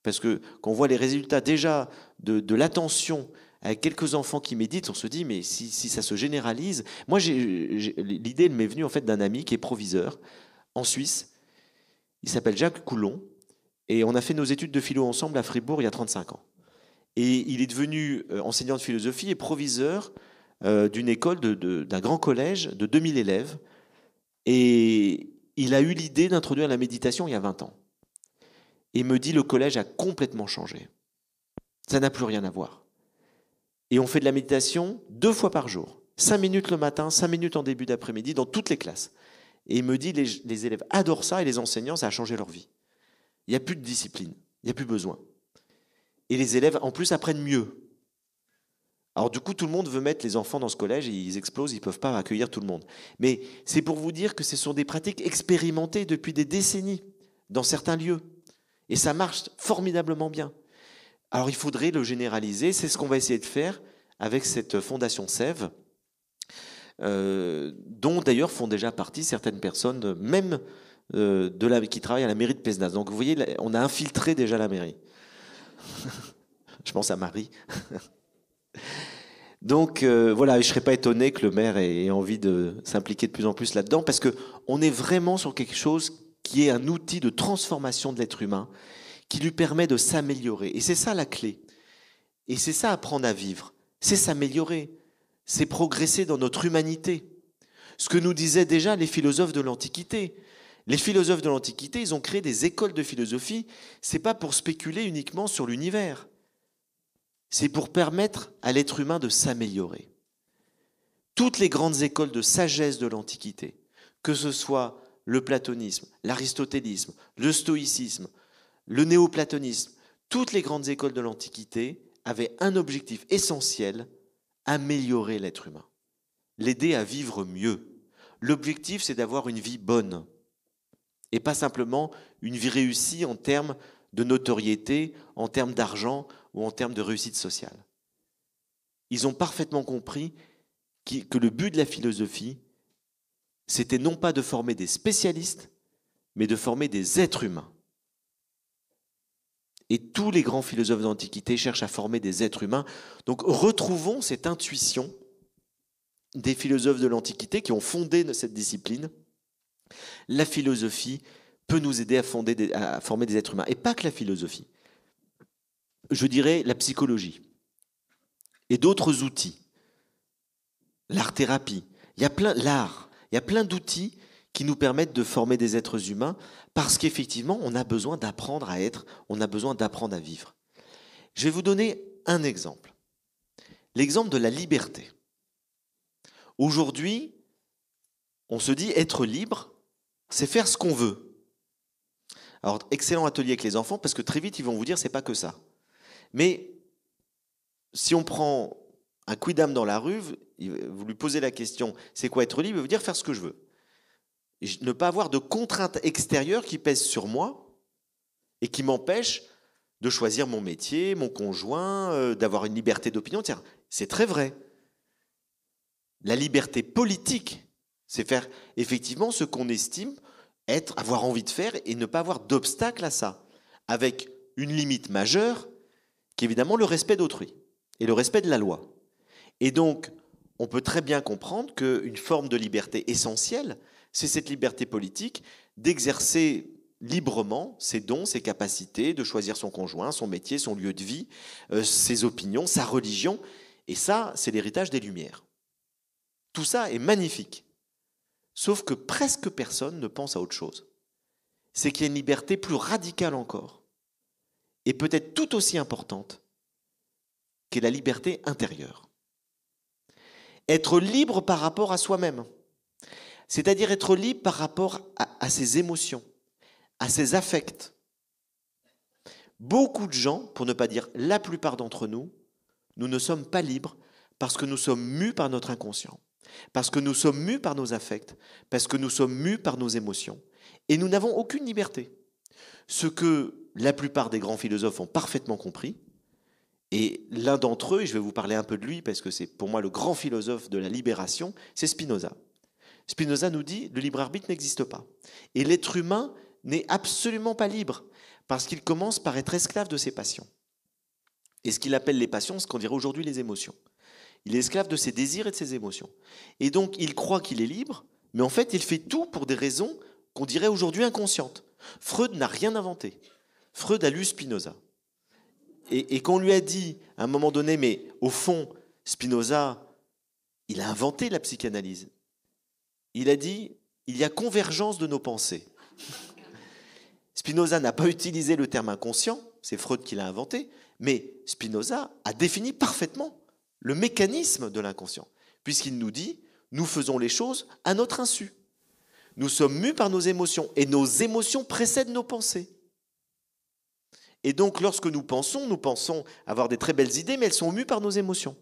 Parce que quand on voit les résultats déjà de, l'attention avec quelques enfants qui méditent, on se dit, mais si, si ça se généralise, moi l'idée m'est venue en fait d'un ami qui est proviseur en Suisse, il s'appelle Jacques Coulon et on a fait nos études de philo ensemble à Fribourg il y a 35 ans. Et il est devenu euh, enseignant de philosophie et proviseur euh, d'une école, d'un grand collège de 2000 élèves. Et il a eu l'idée d'introduire la méditation il y a 20 ans. Et me dit, le collège a complètement changé. Ça n'a plus rien à voir. Et on fait de la méditation deux fois par jour. Cinq minutes le matin, cinq minutes en début d'après-midi, dans toutes les classes. Et il me dit, les, les élèves adorent ça et les enseignants, ça a changé leur vie. Il n'y a plus de discipline, il n'y a plus besoin. Et les élèves, en plus, apprennent mieux. Alors du coup, tout le monde veut mettre les enfants dans ce collège et ils explosent, ils ne peuvent pas accueillir tout le monde. Mais c'est pour vous dire que ce sont des pratiques expérimentées depuis des décennies dans certains lieux. Et ça marche formidablement bien. Alors il faudrait le généraliser, c'est ce qu'on va essayer de faire avec cette fondation Sève. Euh, dont d'ailleurs font déjà partie certaines personnes, même euh, de la, qui travaillent à la mairie de Pézenas. Donc vous voyez, on a infiltré déjà la mairie. *laughs* je pense à Marie. *laughs* Donc euh, voilà, je ne serais pas étonné que le maire ait, ait envie de s'impliquer de plus en plus là-dedans, parce qu'on est vraiment sur quelque chose qui est un outil de transformation de l'être humain, qui lui permet de s'améliorer. Et c'est ça la clé. Et c'est ça apprendre à vivre. C'est s'améliorer c'est progresser dans notre humanité. Ce que nous disaient déjà les philosophes de l'Antiquité. Les philosophes de l'Antiquité, ils ont créé des écoles de philosophie, c'est pas pour spéculer uniquement sur l'univers. C'est pour permettre à l'être humain de s'améliorer. Toutes les grandes écoles de sagesse de l'Antiquité, que ce soit le platonisme, l'aristotélisme, le stoïcisme, le néoplatonisme, toutes les grandes écoles de l'Antiquité avaient un objectif essentiel, améliorer l'être humain, l'aider à vivre mieux. L'objectif, c'est d'avoir une vie bonne et pas simplement une vie réussie en termes de notoriété, en termes d'argent ou en termes de réussite sociale. Ils ont parfaitement compris que le but de la philosophie, c'était non pas de former des spécialistes, mais de former des êtres humains. Et tous les grands philosophes d'Antiquité cherchent à former des êtres humains. Donc retrouvons cette intuition des philosophes de l'Antiquité qui ont fondé cette discipline. La philosophie peut nous aider à, former des êtres humains. Et pas que la philosophie. Je dirais la psychologie et d'autres outils. L'art-thérapie, il plein, l'art, il y a plein d'outils qui nous permettent de former des êtres humains parce qu'effectivement, on a besoin d'apprendre à être, on a besoin d'apprendre à vivre. Je vais vous donner un exemple. L'exemple de la liberté. Aujourd'hui, on se dit être libre, c'est faire ce qu'on veut. Alors, excellent atelier avec les enfants, parce que très vite, ils vont vous dire, c'est pas que ça. Mais si on prend un d'âme dans la rue, vous lui posez la question, c'est quoi être libre Il va vous dire faire ce que je veux ne pas avoir de contraintes extérieures qui pèsent sur moi et qui m'empêchent de choisir mon métier, mon conjoint, euh, d'avoir une liberté d'opinion. Tiens, c'est très vrai. La liberté politique, c'est faire effectivement ce qu'on estime être, avoir envie de faire et ne pas avoir d'obstacle à ça, avec une limite majeure qui est évidemment le respect d'autrui et le respect de la loi. Et donc, on peut très bien comprendre qu'une forme de liberté essentielle, c'est cette liberté politique d'exercer librement ses dons, ses capacités, de choisir son conjoint, son métier, son lieu de vie, euh, ses opinions, sa religion. Et ça, c'est l'héritage des Lumières. Tout ça est magnifique. Sauf que presque personne ne pense à autre chose. C'est qu'il y a une liberté plus radicale encore, et peut-être tout aussi importante, qu'est la liberté intérieure. Être libre par rapport à soi-même. C'est-à-dire être libre par rapport à, ses émotions, à ses affects. Beaucoup de gens, pour ne pas dire la plupart d'entre nous, nous ne sommes pas libres parce que nous sommes mus par notre inconscient, parce que nous sommes mus par nos affects, parce que nous sommes mus par nos émotions. Et nous n'avons aucune liberté. Ce que la plupart des grands philosophes ont parfaitement compris, et l'un d'entre eux, et je vais vous parler un peu de lui parce que c'est pour moi le grand philosophe de la libération, c'est Spinoza. Spinoza nous dit le libre arbitre n'existe pas. Et l'être humain n'est absolument pas libre parce qu'il commence par être esclave de ses passions. Et ce qu'il appelle les passions, ce qu'on dirait aujourd'hui les émotions. Il est esclave de ses désirs et de ses émotions. Et donc il croit qu'il est libre, mais en fait il fait tout pour des raisons qu'on dirait aujourd'hui inconscientes. Freud n'a rien inventé. Freud a lu Spinoza. Et, et qu'on lui a dit à un moment donné, mais au fond, Spinoza, il a inventé la psychanalyse il a dit il y a convergence de nos pensées. *laughs* Spinoza n'a pas utilisé le terme inconscient, c'est Freud qui l'a inventé, mais Spinoza a défini parfaitement le mécanisme de l'inconscient, puisqu'il nous dit nous faisons les choses à notre insu. Nous sommes mus par nos émotions et nos émotions précèdent nos pensées. Et donc lorsque nous pensons, nous pensons avoir des très belles idées, mais elles sont mues par nos émotions.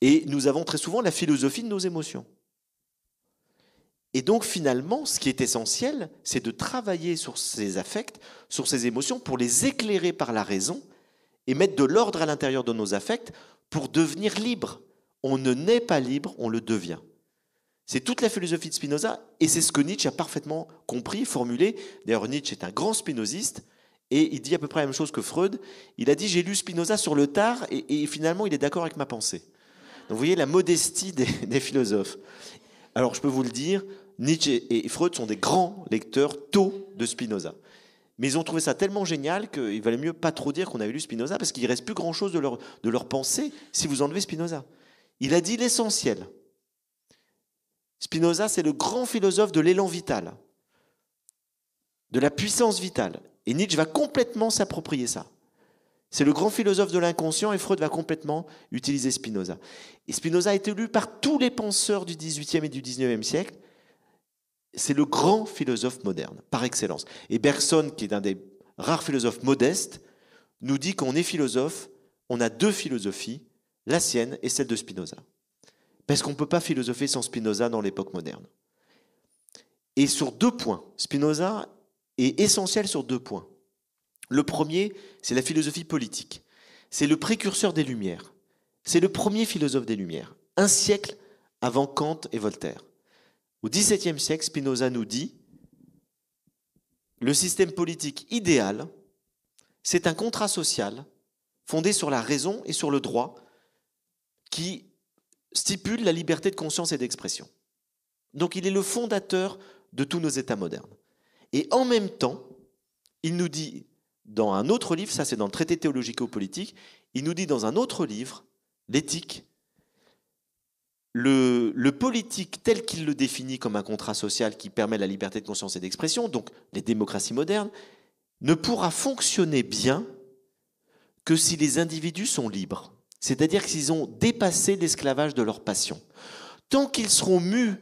Et nous avons très souvent la philosophie de nos émotions. Et donc finalement, ce qui est essentiel, c'est de travailler sur ces affects, sur ces émotions, pour les éclairer par la raison et mettre de l'ordre à l'intérieur de nos affects pour devenir libre. On ne naît pas libre, on le devient. C'est toute la philosophie de Spinoza et c'est ce que Nietzsche a parfaitement compris, formulé. D'ailleurs, Nietzsche est un grand spinoziste et il dit à peu près la même chose que Freud. Il a dit J'ai lu Spinoza sur le tard et, finalement il est d'accord avec ma pensée. Donc vous voyez la modestie des *laughs* philosophes. Alors je peux vous le dire, Nietzsche et Freud sont des grands lecteurs tôt de Spinoza. Mais ils ont trouvé ça tellement génial qu'il valait mieux pas trop dire qu'on avait lu Spinoza, parce qu'il reste plus grand-chose de leur, de leur pensée si vous enlevez Spinoza. Il a dit l'essentiel. Spinoza, c'est le grand philosophe de l'élan vital, de la puissance vitale. Et Nietzsche va complètement s'approprier ça. C'est le grand philosophe de l'inconscient et Freud va complètement utiliser Spinoza. Et Spinoza a été lu par tous les penseurs du XVIIIe et du 19e siècle c'est le grand philosophe moderne, par excellence. Et Bergson, qui est un des rares philosophes modestes, nous dit qu'on est philosophe, on a deux philosophies, la sienne et celle de Spinoza. Parce qu'on ne peut pas philosopher sans Spinoza dans l'époque moderne. Et sur deux points, Spinoza est essentiel sur deux points. Le premier, c'est la philosophie politique. C'est le précurseur des Lumières. C'est le premier philosophe des Lumières, un siècle avant Kant et Voltaire. Au XVIIe siècle, Spinoza nous dit le système politique idéal, c'est un contrat social fondé sur la raison et sur le droit qui stipule la liberté de conscience et d'expression. Donc il est le fondateur de tous nos États modernes. Et en même temps, il nous dit dans un autre livre, ça c'est dans le traité théologico-politique, il nous dit dans un autre livre, l'éthique, le, politique tel qu'il le définit comme un contrat social qui permet la liberté de conscience et d'expression, donc les démocraties modernes, ne pourra fonctionner bien que si les individus sont libres, c'est-à-dire qu'ils ont dépassé l'esclavage de leurs passions. Tant qu'ils seront mus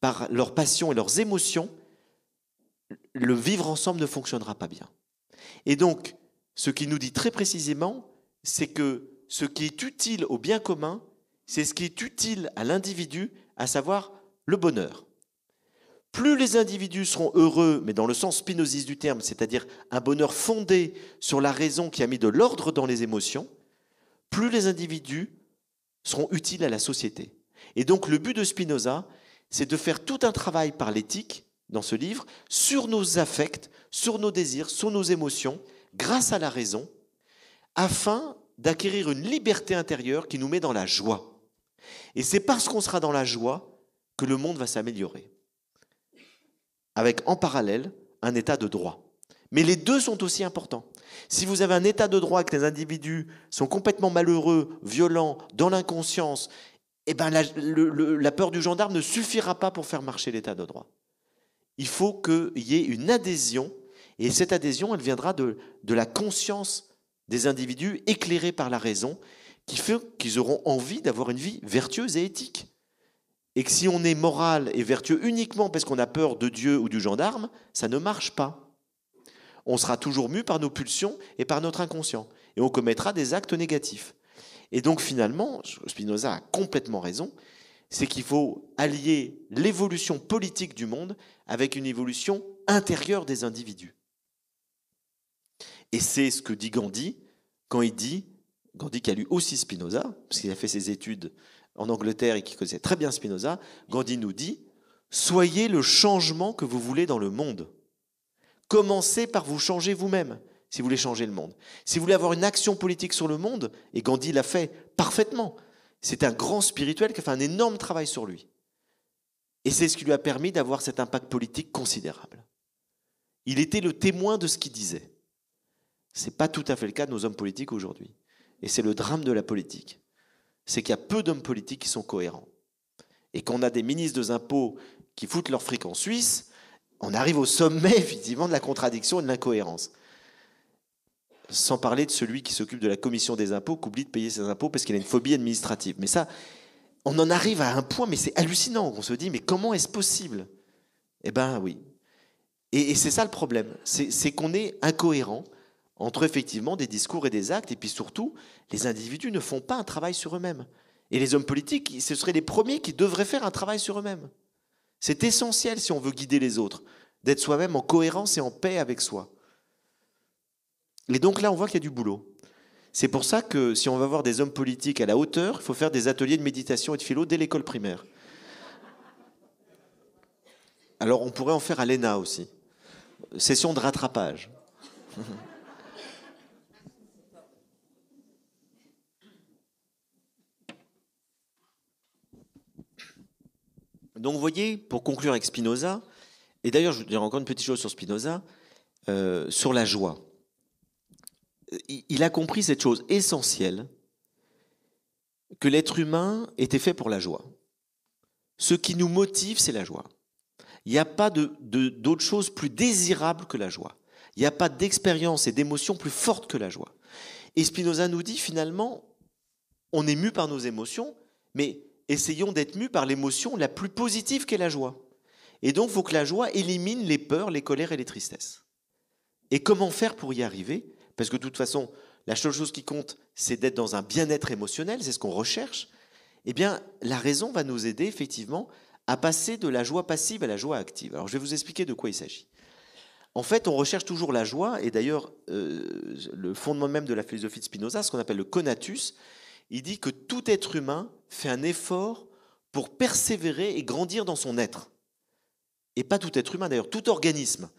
par leurs passions et leurs émotions, le vivre ensemble ne fonctionnera pas bien. Et donc, ce qu'il nous dit très précisément, c'est que ce qui est utile au bien commun c'est ce qui est utile à l'individu, à savoir le bonheur. Plus les individus seront heureux, mais dans le sens spinoziste du terme, c'est-à-dire un bonheur fondé sur la raison qui a mis de l'ordre dans les émotions, plus les individus seront utiles à la société. Et donc le but de Spinoza, c'est de faire tout un travail par l'éthique, dans ce livre, sur nos affects, sur nos désirs, sur nos émotions, grâce à la raison, afin d'acquérir une liberté intérieure qui nous met dans la joie. Et c'est parce qu'on sera dans la joie que le monde va s'améliorer. Avec en parallèle un état de droit. Mais les deux sont aussi importants. Si vous avez un état de droit et que les individus sont complètement malheureux, violents, dans l'inconscience, eh ben la, peur du gendarme ne suffira pas pour faire marcher l'état de droit. Il faut qu'il y ait une adhésion, et cette adhésion, elle viendra de, de la conscience des individus éclairés par la raison, qui qu'ils auront envie d'avoir une vie vertueuse et éthique. Et que si on est moral et vertueux uniquement parce qu'on a peur de Dieu ou du gendarme, ça ne marche pas. On sera toujours mu par nos pulsions et par notre inconscient. Et on commettra des actes négatifs. Et donc finalement, Spinoza a complètement raison, c'est qu'il faut allier l'évolution politique du monde avec une évolution intérieure des individus. Et c'est ce que dit Gandhi quand il dit Gandhi qui a lu aussi Spinoza, parce qu'il a fait ses études en Angleterre et qui connaissait très bien Spinoza, Gandhi nous dit Soyez le changement que vous voulez dans le monde. Commencez par vous changer vous-même si vous voulez changer le monde. Si vous voulez avoir une action politique sur le monde, et Gandhi l'a fait parfaitement, c'est un grand spirituel qui a fait un énorme travail sur lui. Et c'est ce qui lui a permis d'avoir cet impact politique considérable. Il était le témoin de ce qu'il disait. Ce n'est pas tout à fait le cas de nos hommes politiques aujourd'hui et c'est le drame de la politique, c'est qu'il y a peu d'hommes politiques qui sont cohérents. Et qu'on a des ministres des impôts qui foutent leur fric en Suisse, on arrive au sommet, effectivement, de la contradiction et de l'incohérence. Sans parler de celui qui s'occupe de la commission des impôts, qui oublie de payer ses impôts parce qu'il a une phobie administrative. Mais ça, on en arrive à un point, mais c'est hallucinant. On se dit, mais comment est-ce possible Eh ben oui. Et, et c'est ça le problème, c'est qu'on est incohérent entre effectivement des discours et des actes, et puis surtout, les individus ne font pas un travail sur eux-mêmes. Et les hommes politiques, ce seraient les premiers qui devraient faire un travail sur eux-mêmes. C'est essentiel si on veut guider les autres, d'être soi-même en cohérence et en paix avec soi. Et donc là, on voit qu'il y a du boulot. C'est pour ça que si on veut avoir des hommes politiques à la hauteur, il faut faire des ateliers de méditation et de philo dès l'école primaire. Alors on pourrait en faire à l'ENA aussi. Session de rattrapage. *laughs* Donc vous voyez, pour conclure avec Spinoza, et d'ailleurs je vous dirai encore une petite chose sur Spinoza, euh, sur la joie. Il, a compris cette chose essentielle, que l'être humain était fait pour la joie. Ce qui nous motive, c'est la joie. Il n'y a pas d'autre chose plus désirable que la joie. Il n'y a pas d'expérience et d'émotion plus forte que la joie. Et Spinoza nous dit finalement, on est mu par nos émotions, mais essayons d'être mûs par l'émotion la plus positive qu'est la joie. Et donc, il faut que la joie élimine les peurs, les colères et les tristesses. Et comment faire pour y arriver Parce que de toute façon, la seule chose qui compte, c'est d'être dans un bien-être émotionnel, c'est ce qu'on recherche. Eh bien, la raison va nous aider effectivement à passer de la joie passive à la joie active. Alors, je vais vous expliquer de quoi il s'agit. En fait, on recherche toujours la joie, et d'ailleurs, euh, le fondement même de la philosophie de Spinoza, ce qu'on appelle le conatus, il dit que tout être humain fait un effort pour persévérer et grandir dans son être. Et pas tout être humain d'ailleurs, tout organisme.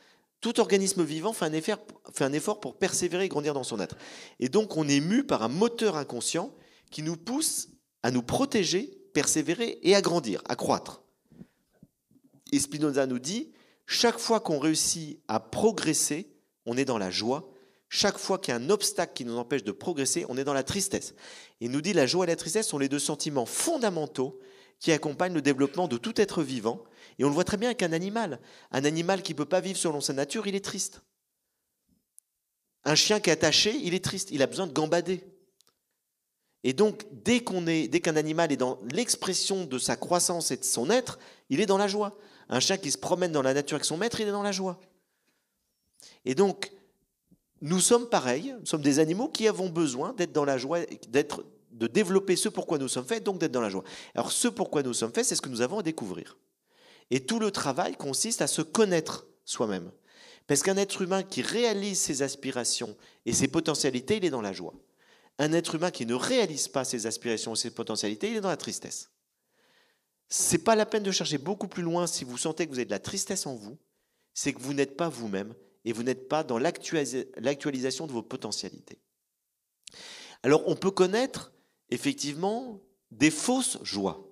Tout organisme vivant fait un, effort, fait un effort pour persévérer et grandir dans son être. Et donc on est mu par un moteur inconscient qui nous pousse à nous protéger, persévérer et à grandir, à croître. Et Spinoza nous dit, chaque fois qu'on réussit à progresser, on est dans la joie, chaque fois qu'il y a un obstacle qui nous empêche de progresser, on est dans la tristesse. Il nous dit la joie et la tristesse sont les deux sentiments fondamentaux qui accompagnent le développement de tout être vivant. Et on le voit très bien avec un animal. Un animal qui ne peut pas vivre selon sa nature, il est triste. Un chien qui est attaché, il est triste. Il a besoin de gambader. Et donc, dès qu'on est, dès qu'un animal est dans l'expression de sa croissance et de son être, il est dans la joie. Un chien qui se promène dans la nature avec son maître, il est dans la joie. Et donc, nous sommes pareils, nous sommes des animaux qui avons besoin d'être dans la joie, de développer ce pourquoi nous sommes faits, donc d'être dans la joie. Alors ce pourquoi nous sommes faits, c'est ce que nous avons à découvrir. Et tout le travail consiste à se connaître soi-même. Parce qu'un être humain qui réalise ses aspirations et ses potentialités, il est dans la joie. Un être humain qui ne réalise pas ses aspirations et ses potentialités, il est dans la tristesse. C'est pas la peine de chercher beaucoup plus loin si vous sentez que vous avez de la tristesse en vous, c'est que vous n'êtes pas vous-même et vous n'êtes pas dans l'actualisation de vos potentialités. Alors on peut connaître effectivement des fausses joies.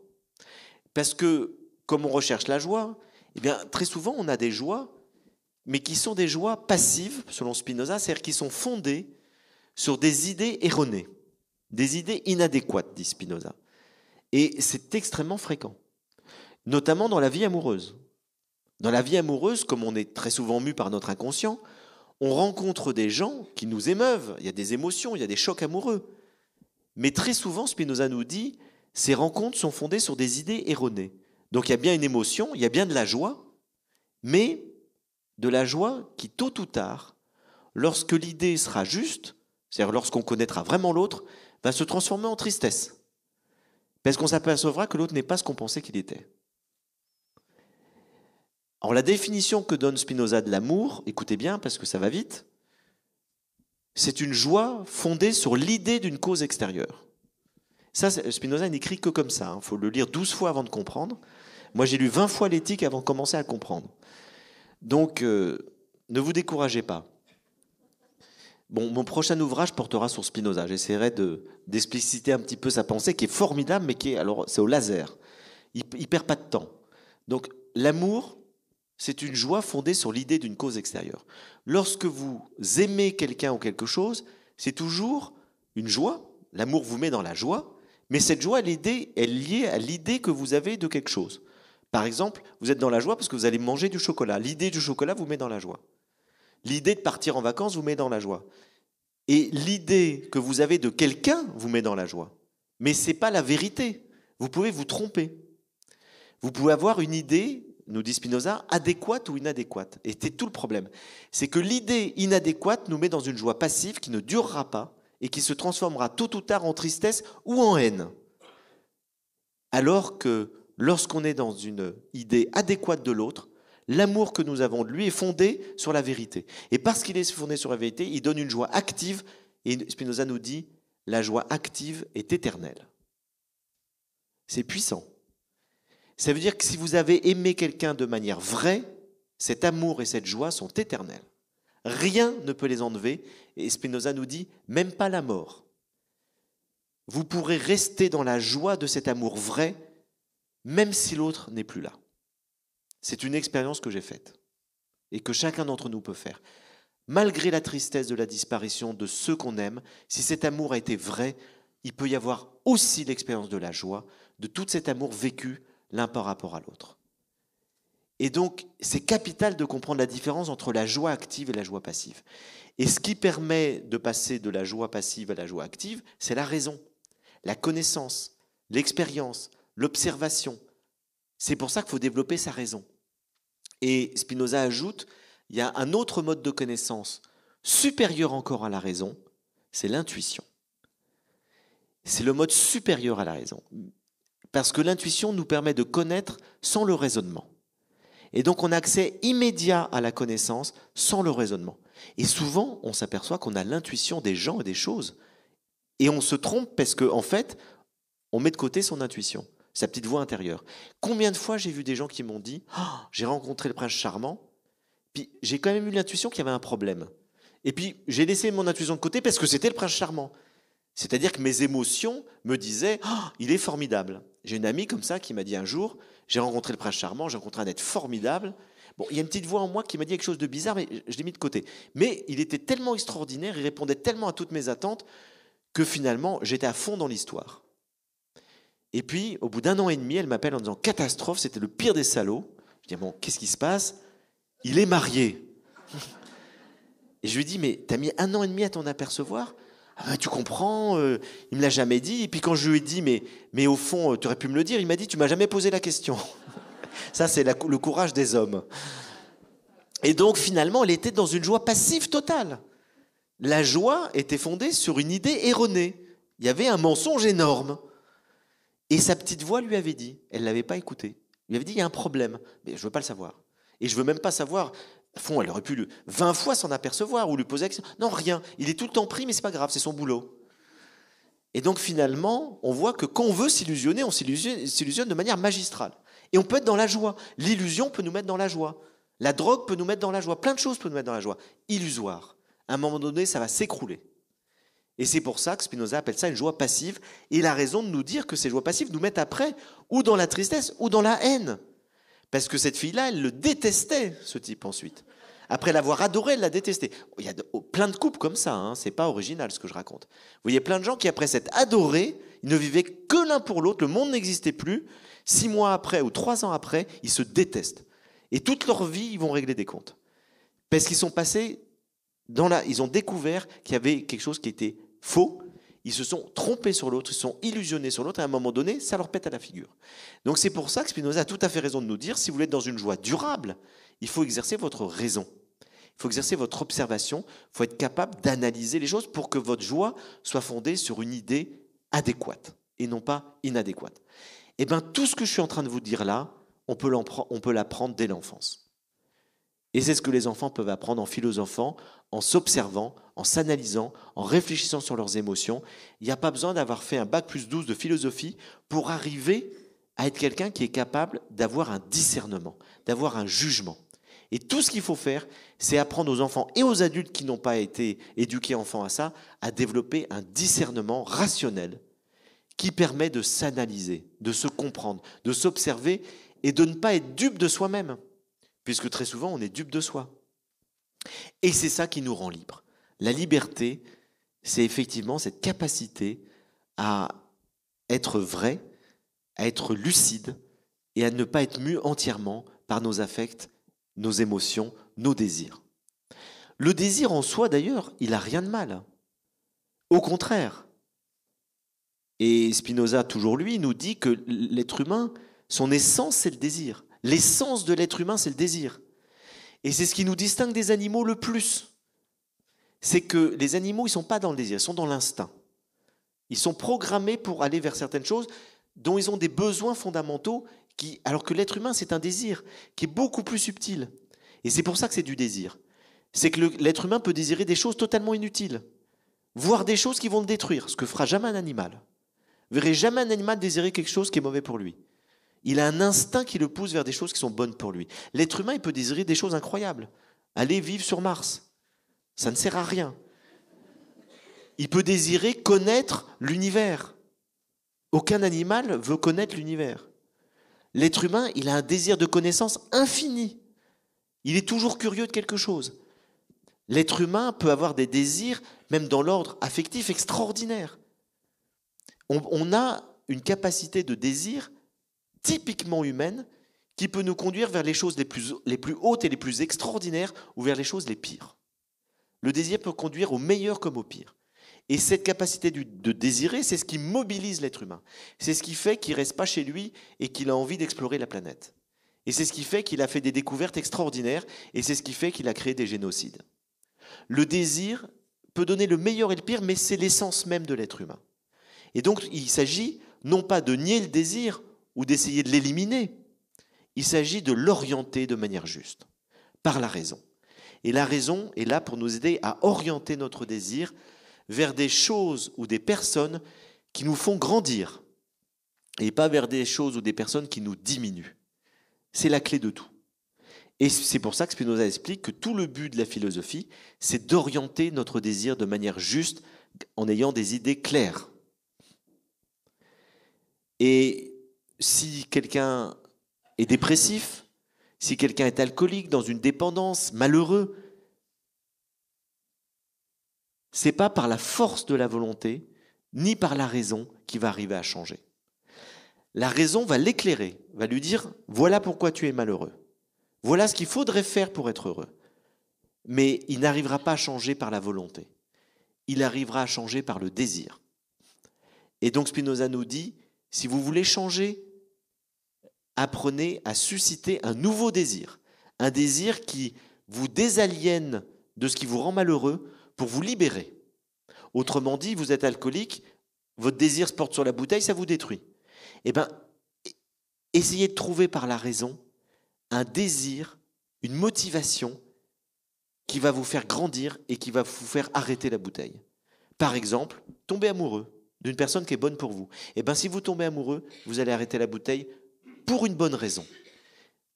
Parce que comme on recherche la joie, eh bien, très souvent on a des joies, mais qui sont des joies passives, selon Spinoza, c'est-à-dire qui sont fondées sur des idées erronées, des idées inadéquates, dit Spinoza. Et c'est extrêmement fréquent, notamment dans la vie amoureuse. Dans la vie amoureuse, comme on est très souvent mu par notre inconscient, on rencontre des gens qui nous émeuvent, il y a des émotions, il y a des chocs amoureux. Mais très souvent, Spinoza nous dit, ces rencontres sont fondées sur des idées erronées. Donc il y a bien une émotion, il y a bien de la joie, mais de la joie qui, tôt ou tard, lorsque l'idée sera juste, c'est-à-dire lorsqu'on connaîtra vraiment l'autre, va se transformer en tristesse. Parce qu'on s'apercevra que l'autre n'est pas ce qu'on pensait qu'il était. Alors la définition que donne Spinoza de l'amour, écoutez bien parce que ça va vite, c'est une joie fondée sur l'idée d'une cause extérieure. Ça, Spinoza n'écrit que comme ça, il hein. faut le lire 12 fois avant de comprendre. Moi j'ai lu 20 fois l'éthique avant de commencer à comprendre. Donc euh, ne vous découragez pas. Bon, mon prochain ouvrage portera sur Spinoza. J'essaierai d'expliciter un petit peu sa pensée qui est formidable, mais qui est, alors, c'est au laser. Il, ne perd pas de temps. Donc, l'amour, c'est une joie fondée sur l'idée d'une cause extérieure. Lorsque vous aimez quelqu'un ou quelque chose, c'est toujours une joie. L'amour vous met dans la joie, mais cette joie, l'idée, est liée à l'idée que vous avez de quelque chose. Par exemple, vous êtes dans la joie parce que vous allez manger du chocolat. L'idée du chocolat vous met dans la joie. L'idée de partir en vacances vous met dans la joie. Et l'idée que vous avez de quelqu'un vous met dans la joie. Mais ce n'est pas la vérité. Vous pouvez vous tromper. Vous pouvez avoir une idée nous dit Spinoza, adéquate ou inadéquate. Et c'est tout le problème. C'est que l'idée inadéquate nous met dans une joie passive qui ne durera pas et qui se transformera tôt ou tard en tristesse ou en haine. Alors que lorsqu'on est dans une idée adéquate de l'autre, l'amour que nous avons de lui est fondé sur la vérité. Et parce qu'il est fondé sur la vérité, il donne une joie active. Et Spinoza nous dit, la joie active est éternelle. C'est puissant. Ça veut dire que si vous avez aimé quelqu'un de manière vraie, cet amour et cette joie sont éternels. Rien ne peut les enlever, et Spinoza nous dit, même pas la mort. Vous pourrez rester dans la joie de cet amour vrai, même si l'autre n'est plus là. C'est une expérience que j'ai faite, et que chacun d'entre nous peut faire. Malgré la tristesse de la disparition de ceux qu'on aime, si cet amour a été vrai, il peut y avoir aussi l'expérience de la joie, de tout cet amour vécu l'un par rapport à l'autre. Et donc, c'est capital de comprendre la différence entre la joie active et la joie passive. Et ce qui permet de passer de la joie passive à la joie active, c'est la raison, la connaissance, l'expérience, l'observation. C'est pour ça qu'il faut développer sa raison. Et Spinoza ajoute, il y a un autre mode de connaissance supérieur encore à la raison, c'est l'intuition. C'est le mode supérieur à la raison parce que l'intuition nous permet de connaître sans le raisonnement. Et donc on a accès immédiat à la connaissance sans le raisonnement. Et souvent, on s'aperçoit qu'on a l'intuition des gens et des choses. Et on se trompe parce qu'en en fait, on met de côté son intuition, sa petite voix intérieure. Combien de fois j'ai vu des gens qui m'ont dit ah, J'ai rencontré le prince charmant, puis j'ai quand même eu l'intuition qu'il y avait un problème. Et puis j'ai laissé mon intuition de côté parce que c'était le prince charmant. C'est-à-dire que mes émotions me disaient oh, il est formidable. J'ai une amie comme ça qui m'a dit un jour j'ai rencontré le prince charmant, j'ai rencontré un être formidable. Bon, il y a une petite voix en moi qui m'a dit quelque chose de bizarre, mais je l'ai mis de côté. Mais il était tellement extraordinaire, il répondait tellement à toutes mes attentes que finalement, j'étais à fond dans l'histoire. Et puis, au bout d'un an et demi, elle m'appelle en disant Catastrophe, c'était le pire des salauds. Je dis ah Bon, qu'est-ce qui se passe Il est marié. *laughs* et je lui dis Mais t'as mis un an et demi à t'en apercevoir ah bah, tu comprends, euh, il me l'a jamais dit. Et puis quand je lui ai dit, mais, mais au fond, euh, tu aurais pu me le dire, il m'a dit, tu m'as jamais posé la question. *laughs* Ça, c'est le courage des hommes. Et donc finalement, elle était dans une joie passive totale. La joie était fondée sur une idée erronée. Il y avait un mensonge énorme. Et sa petite voix lui avait dit, elle ne l'avait pas écouté, il lui avait dit, il y a un problème, mais je ne veux pas le savoir. Et je ne veux même pas savoir au fond, elle aurait pu 20 fois s'en apercevoir ou lui poser la question. Non, rien. Il est tout le temps pris, mais c'est pas grave, c'est son boulot. Et donc finalement, on voit que quand on veut s'illusionner, on s'illusionne de manière magistrale. Et on peut être dans la joie. L'illusion peut nous mettre dans la joie. La drogue peut nous mettre dans la joie. Plein de choses peuvent nous mettre dans la joie. Illusoire. À un moment donné, ça va s'écrouler. Et c'est pour ça que Spinoza appelle ça une joie passive. Et il a raison de nous dire que ces joies passives nous mettent après, ou dans la tristesse, ou dans la haine. Parce que cette fille-là, elle le détestait, ce type, ensuite. Après l'avoir adoré, elle l'a détesté. Il y a oh, plein de couples comme ça, hein, c'est pas original ce que je raconte. Vous voyez plein de gens qui, après s'être adorés, ils ne vivaient que l'un pour l'autre, le monde n'existait plus. Six mois après ou trois ans après, ils se détestent. Et toute leur vie, ils vont régler des comptes. Parce qu'ils sont passés dans la. Ils ont découvert qu'il y avait quelque chose qui était faux. Ils se sont trompés sur l'autre, ils se sont illusionnés sur l'autre, et à un moment donné, ça leur pète à la figure. Donc c'est pour ça que Spinoza a tout à fait raison de nous dire si vous voulez être dans une joie durable, il faut exercer votre raison. Il faut exercer votre observation, il faut être capable d'analyser les choses pour que votre joie soit fondée sur une idée adéquate et non pas inadéquate. Eh bien, tout ce que je suis en train de vous dire là, on peut, on peut l'apprendre dès l'enfance. Et c'est ce que les enfants peuvent apprendre en philosophant, en s'observant, en s'analysant, en réfléchissant sur leurs émotions. Il n'y a pas besoin d'avoir fait un bac plus 12 de philosophie pour arriver à être quelqu'un qui est capable d'avoir un discernement, d'avoir un jugement. Et tout ce qu'il faut faire, c'est apprendre aux enfants et aux adultes qui n'ont pas été éduqués enfants à ça, à développer un discernement rationnel qui permet de s'analyser, de se comprendre, de s'observer et de ne pas être dupe de soi-même, puisque très souvent on est dupe de soi. Et c'est ça qui nous rend libres. La liberté, c'est effectivement cette capacité à être vrai, à être lucide et à ne pas être mu entièrement par nos affects nos émotions, nos désirs. Le désir en soi, d'ailleurs, il n'a rien de mal. Au contraire. Et Spinoza, toujours lui, nous dit que l'être humain, son essence, c'est le désir. L'essence de l'être humain, c'est le désir. Et c'est ce qui nous distingue des animaux le plus. C'est que les animaux, ils ne sont pas dans le désir, ils sont dans l'instinct. Ils sont programmés pour aller vers certaines choses dont ils ont des besoins fondamentaux alors que l'être humain, c'est un désir qui est beaucoup plus subtil. Et c'est pour ça que c'est du désir. C'est que l'être humain peut désirer des choses totalement inutiles, voir des choses qui vont le détruire, ce que fera jamais un animal. Vous verrez jamais un animal désirer quelque chose qui est mauvais pour lui. Il a un instinct qui le pousse vers des choses qui sont bonnes pour lui. L'être humain, il peut désirer des choses incroyables. Aller vivre sur Mars, ça ne sert à rien. Il peut désirer connaître l'univers. Aucun animal veut connaître l'univers. L'être humain, il a un désir de connaissance infini. Il est toujours curieux de quelque chose. L'être humain peut avoir des désirs, même dans l'ordre affectif, extraordinaire. On, a une capacité de désir typiquement humaine qui peut nous conduire vers les choses les plus hautes et les plus extraordinaires ou vers les choses les pires. Le désir peut conduire au meilleur comme au pire. Et cette capacité de désirer, c'est ce qui mobilise l'être humain. C'est ce qui fait qu'il ne reste pas chez lui et qu'il a envie d'explorer la planète. Et c'est ce qui fait qu'il a fait des découvertes extraordinaires et c'est ce qui fait qu'il a créé des génocides. Le désir peut donner le meilleur et le pire, mais c'est l'essence même de l'être humain. Et donc, il s'agit non pas de nier le désir ou d'essayer de l'éliminer, il s'agit de l'orienter de manière juste, par la raison. Et la raison est là pour nous aider à orienter notre désir vers des choses ou des personnes qui nous font grandir et pas vers des choses ou des personnes qui nous diminuent. C'est la clé de tout. Et c'est pour ça que Spinoza explique que tout le but de la philosophie, c'est d'orienter notre désir de manière juste en ayant des idées claires. Et si quelqu'un est dépressif, si quelqu'un est alcoolique, dans une dépendance, malheureux, n'est pas par la force de la volonté, ni par la raison qui va arriver à changer. La raison va l'éclairer, va lui dire voilà pourquoi tu es malheureux. Voilà ce qu'il faudrait faire pour être heureux. Mais il n'arrivera pas à changer par la volonté. Il arrivera à changer par le désir. Et donc Spinoza nous dit si vous voulez changer, apprenez à susciter un nouveau désir, un désir qui vous désaliène de ce qui vous rend malheureux pour vous libérer. Autrement dit, vous êtes alcoolique, votre désir se porte sur la bouteille, ça vous détruit. Eh bien, e-, essayez de trouver par la raison un désir, une motivation qui va vous faire grandir et qui va vous faire arrêter la bouteille. Par exemple, tomber amoureux d'une personne qui est bonne pour vous. Eh bien, si vous tombez amoureux, vous allez arrêter la bouteille pour une bonne raison.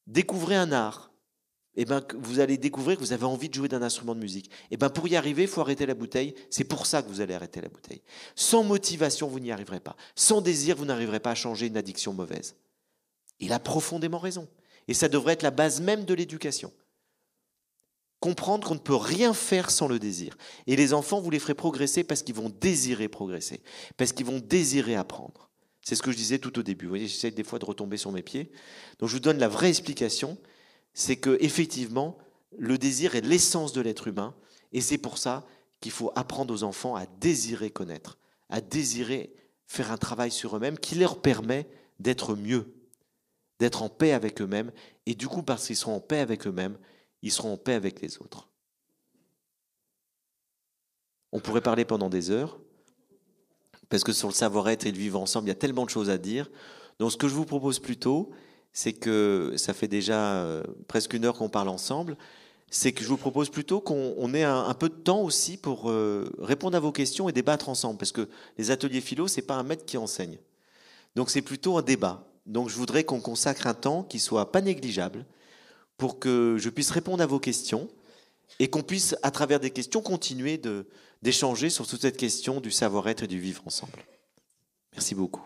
Découvrez un art, eh ben, vous allez découvrir que vous avez envie de jouer d'un instrument de musique. Et eh ben, pour y arriver, il faut arrêter la bouteille. C'est pour ça que vous allez arrêter la bouteille. Sans motivation, vous n'y arriverez pas. Sans désir, vous n'arriverez pas à changer une addiction mauvaise. Il a profondément raison. Et ça devrait être la base même de l'éducation. Comprendre qu'on ne peut rien faire sans le désir. Et les enfants, vous les ferez progresser parce qu'ils vont désirer progresser, parce qu'ils vont désirer apprendre. C'est ce que je disais tout au début. Vous voyez, j'essaie des fois de retomber sur mes pieds. Donc je vous donne la vraie explication c'est que effectivement, le désir est l'essence de l'être humain, et c'est pour ça qu'il faut apprendre aux enfants à désirer connaître, à désirer faire un travail sur eux-mêmes qui leur permet d'être mieux, d'être en paix avec eux-mêmes, et du coup, parce qu'ils seront en paix avec eux-mêmes, ils seront en paix avec les autres. On pourrait parler pendant des heures, parce que sur le savoir-être et le vivre ensemble, il y a tellement de choses à dire. Donc ce que je vous propose plutôt, c'est que ça fait déjà euh, presque une heure qu'on parle ensemble, c'est que je vous propose plutôt qu'on ait un, peu de temps aussi pour euh, répondre à vos questions et débattre ensemble, parce que les ateliers philo, c'est pas un maître qui enseigne. Donc c'est plutôt un débat. Donc je voudrais qu'on consacre un temps qui soit pas négligeable pour que je puisse répondre à vos questions et qu'on puisse, à travers des questions, continuer d'échanger sur toute cette question du savoir-être et du vivre ensemble. Merci beaucoup.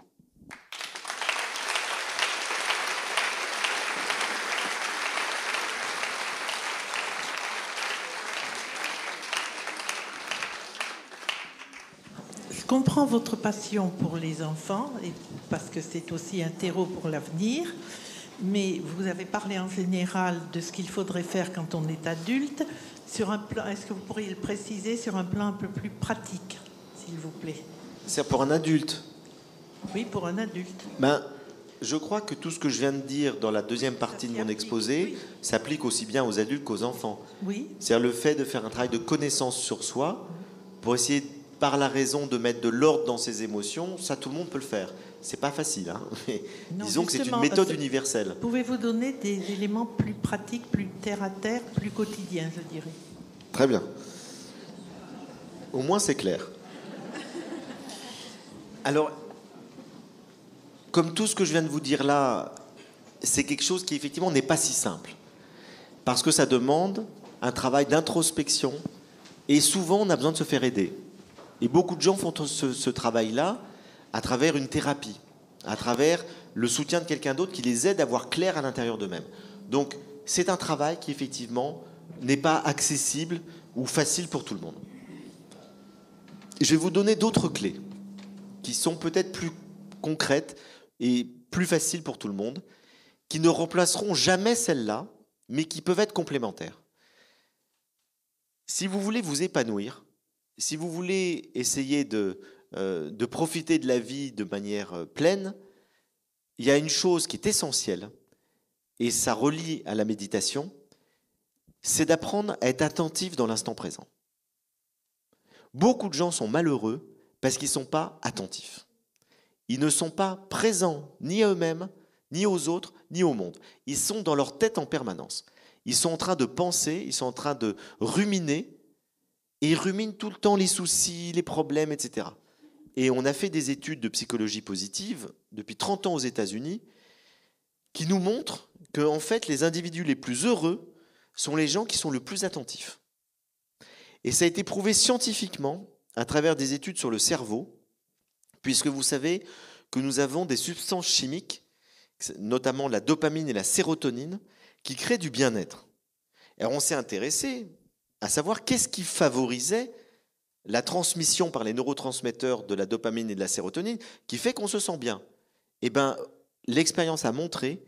je comprends votre passion pour les enfants, parce que c'est aussi un terreau pour l'avenir. Mais vous avez parlé en général de ce qu'il faudrait faire quand on est adulte. Sur un plan, est-ce que vous pourriez le préciser sur un plan un peu plus pratique, s'il vous plaît C'est pour un adulte. Oui, pour un adulte. Ben, je crois que tout ce que je viens de dire dans la deuxième partie de mon exposé s'applique aussi bien aux adultes qu'aux enfants. Oui. C'est-à-dire le fait de faire un travail de connaissance sur soi pour essayer de par la raison de mettre de l'ordre dans ses émotions, ça tout le monde peut le faire. C'est pas facile, hein. *laughs* disons que c'est une méthode universelle. Pouvez-vous donner des éléments plus pratiques, plus terre à terre, plus quotidiens, je dirais Très bien. Au moins c'est clair. Alors, comme tout ce que je viens de vous dire là, c'est quelque chose qui effectivement n'est pas si simple, parce que ça demande un travail d'introspection, et souvent on a besoin de se faire aider. Et beaucoup de gens font ce, ce travail-là à travers une thérapie, à travers le soutien de quelqu'un d'autre qui les aide à voir clair à l'intérieur d'eux-mêmes. Donc c'est un travail qui effectivement n'est pas accessible ou facile pour tout le monde. Je vais vous donner d'autres clés qui sont peut-être plus concrètes et plus faciles pour tout le monde, qui ne remplaceront jamais celles-là, mais qui peuvent être complémentaires. Si vous voulez vous épanouir, si vous voulez essayer euh, de, profiter de la vie de manière euh, pleine, il y a une chose qui est essentielle, et ça relie à la méditation, c'est d'apprendre à être attentif dans l'instant présent. Beaucoup de gens sont malheureux parce qu'ils ne sont pas attentifs. Ils ne sont pas présents ni à eux-mêmes, ni aux autres, ni au monde. Ils sont dans leur tête en permanence. Ils sont en train de penser, ils sont en train de ruminer, et ils ruminent tout le temps les soucis, les problèmes, etc. Et on a fait des études de psychologie positive depuis 30 ans aux États-Unis qui nous montrent que, en fait, les individus les plus heureux sont les gens qui sont le plus attentifs. Et ça a été prouvé scientifiquement à travers des études sur le cerveau, puisque vous savez que nous avons des substances chimiques, notamment la dopamine et la sérotonine, qui créent du bien-être. Alors on s'est intéressé à savoir qu'est-ce qui favorisait la transmission par les neurotransmetteurs de la dopamine et de la sérotonine qui fait qu'on se sent bien. Eh bien, l'expérience a montré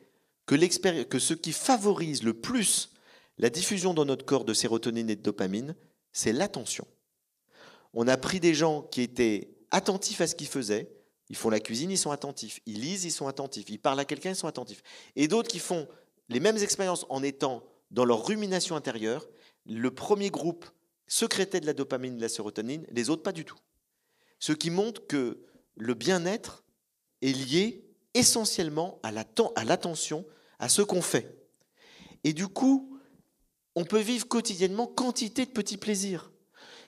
que, que ce qui favorise le plus la diffusion dans notre corps de sérotonine et de dopamine, c'est l'attention. On a pris des gens qui étaient attentifs à ce qu'ils faisaient. Ils font la cuisine, ils sont attentifs. Ils lisent, ils sont attentifs. Ils parlent à quelqu'un, ils sont attentifs. Et d'autres qui font les mêmes expériences en étant dans leur rumination intérieure le premier groupe secrétait de la dopamine et de la sérotonine, les autres pas du tout. Ce qui montre que le bien-être est lié essentiellement à l'attention, à, à ce qu'on fait. Et du coup, on peut vivre quotidiennement quantité de petits plaisirs.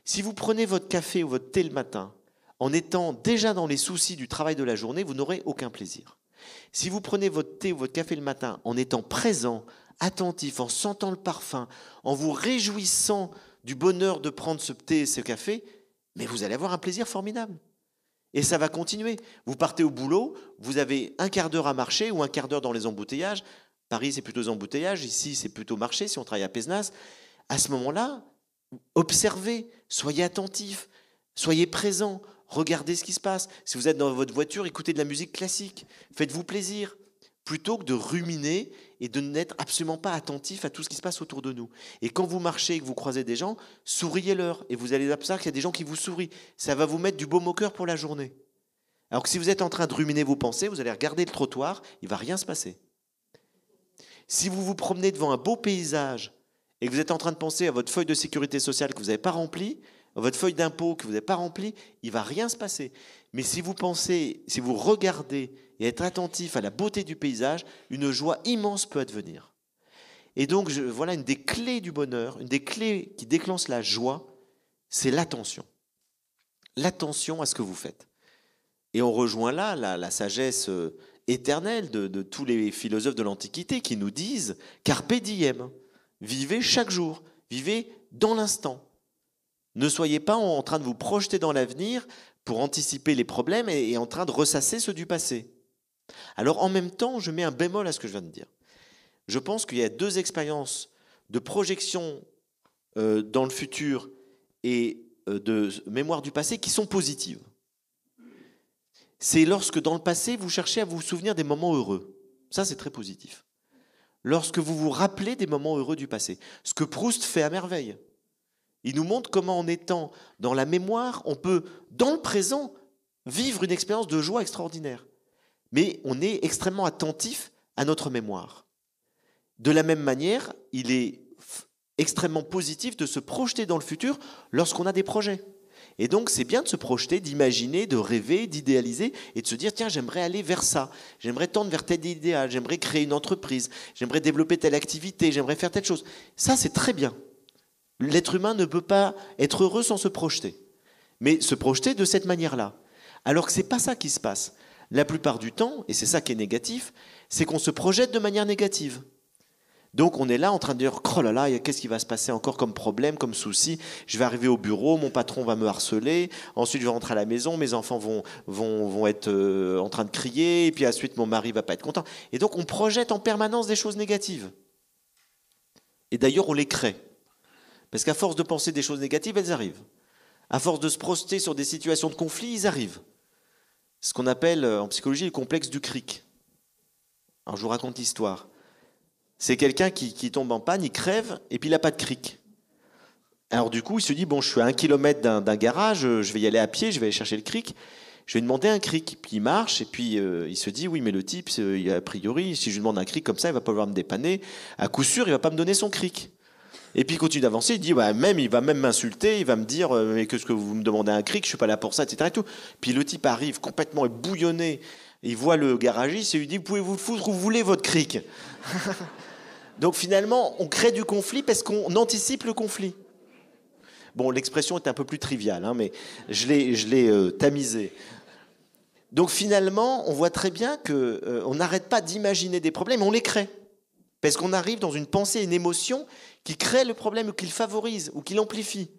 Si vous prenez votre café ou votre thé le matin, en étant déjà dans les soucis du travail de la journée, vous n'aurez aucun plaisir. Si vous prenez votre thé ou votre café le matin en étant présent attentif, en sentant le parfum, en vous réjouissant du bonheur de prendre ce thé et ce café, mais vous allez avoir un plaisir formidable. Et ça va continuer. Vous partez au boulot, vous avez un quart d'heure à marcher ou un quart d'heure dans les embouteillages. Paris, c'est plutôt embouteillage. embouteillages, ici, c'est plutôt marché si on travaille à Pézenas. À ce moment-là, observez, soyez attentif, soyez présent, regardez ce qui se passe. Si vous êtes dans votre voiture, écoutez de la musique classique, faites-vous plaisir plutôt que de ruminer et de n'être absolument pas attentif à tout ce qui se passe autour de nous. Et quand vous marchez et que vous croisez des gens, souriez-leur et vous allez observer qu'il y a des gens qui vous sourient. Ça va vous mettre du beau au cœur pour la journée. Alors que si vous êtes en train de ruminer vos pensées, vous allez regarder le trottoir, il va rien se passer. Si vous vous promenez devant un beau paysage et que vous êtes en train de penser à votre feuille de sécurité sociale que vous n'avez pas remplie, à votre feuille d'impôt que vous n'avez pas remplie, il va rien se passer. Mais si vous pensez, si vous regardez et être attentif à la beauté du paysage, une joie immense peut advenir. Et donc, voilà une des clés du bonheur, une des clés qui déclenche la joie, c'est l'attention. L'attention à ce que vous faites. Et on rejoint là la, sagesse euh, éternelle de, tous les philosophes de l'Antiquité qui nous disent Carpe diem, vivez chaque jour, vivez dans l'instant. Ne soyez pas en train de vous projeter dans l'avenir pour anticiper les problèmes et en train de ressasser ceux du passé. Alors en même temps, je mets un bémol à ce que je viens de dire. Je pense qu'il y a deux expériences de projection euh, dans le futur et euh, de mémoire du passé qui sont positives. C'est lorsque dans le passé, vous cherchez à vous souvenir des moments heureux. Ça, c'est très positif. Lorsque vous vous rappelez des moments heureux du passé, ce que Proust fait à merveille. Il nous montre comment en étant dans la mémoire, on peut, dans le présent, vivre une expérience de joie extraordinaire mais on est extrêmement attentif à notre mémoire. De la même manière, il est extrêmement positif de se projeter dans le futur lorsqu'on a des projets. Et donc, c'est bien de se projeter, d'imaginer, de rêver, d'idéaliser et de se dire tiens, j'aimerais aller vers ça, j'aimerais tendre vers tel idéal, j'aimerais créer une entreprise, j'aimerais développer telle activité, j'aimerais faire telle chose. Ça, c'est très bien. L'être humain ne peut pas être heureux sans se projeter, mais se projeter de cette manière-là. Alors que c'est pas ça qui se passe la plupart du temps, et c'est ça qui est négatif, c'est qu'on se projette de manière négative. Donc on est là en train de dire, oh là là, qu'est-ce qui va se passer encore comme problème, comme souci Je vais arriver au bureau, mon patron va me harceler, ensuite je vais rentrer à la maison, mes enfants vont, vont, être euh, en train de crier, et puis ensuite mon mari va pas être content. Et donc on projette en permanence des choses négatives. Et d'ailleurs on les crée. Parce qu'à force de penser des choses négatives, elles arrivent. À force de se proster sur des situations de conflit, ils arrivent ce qu'on appelle euh, en psychologie le complexe du cric. Alors je vous raconte l'histoire. C'est quelqu'un qui, tombe en panne, il crève, et puis il n'a pas de cric. Alors du coup, il se dit, bon, je suis à un kilomètre d'un garage, euh, je vais y aller à pied, je vais aller chercher le cric, je vais demander un cric. Puis il marche, et puis euh, il se dit, oui, mais le type, a priori, si je lui demande un cric comme ça, il va pas pouvoir me dépanner. À coup sûr, il va pas me donner son cric. Et puis il continue d'avancer, il dit bah, même, il va même m'insulter, il va me dire euh, mais qu'est-ce que vous me demandez un cric, je suis pas là pour ça, etc. Et tout. Puis le type arrive complètement bouillonné, il voit le garagiste et lui dit pouvez-vous le foutre où vous voulez votre cric. *laughs* Donc finalement, on crée du conflit parce qu'on anticipe le conflit. Bon, l'expression est un peu plus triviale, hein, mais je l'ai, je l'ai euh, tamisée. Donc finalement, on voit très bien qu'on euh, on n'arrête pas d'imaginer des problèmes, on les crée. Parce qu'on arrive dans une pensée, une émotion qui crée le problème ou qui le favorise ou qui l'amplifie.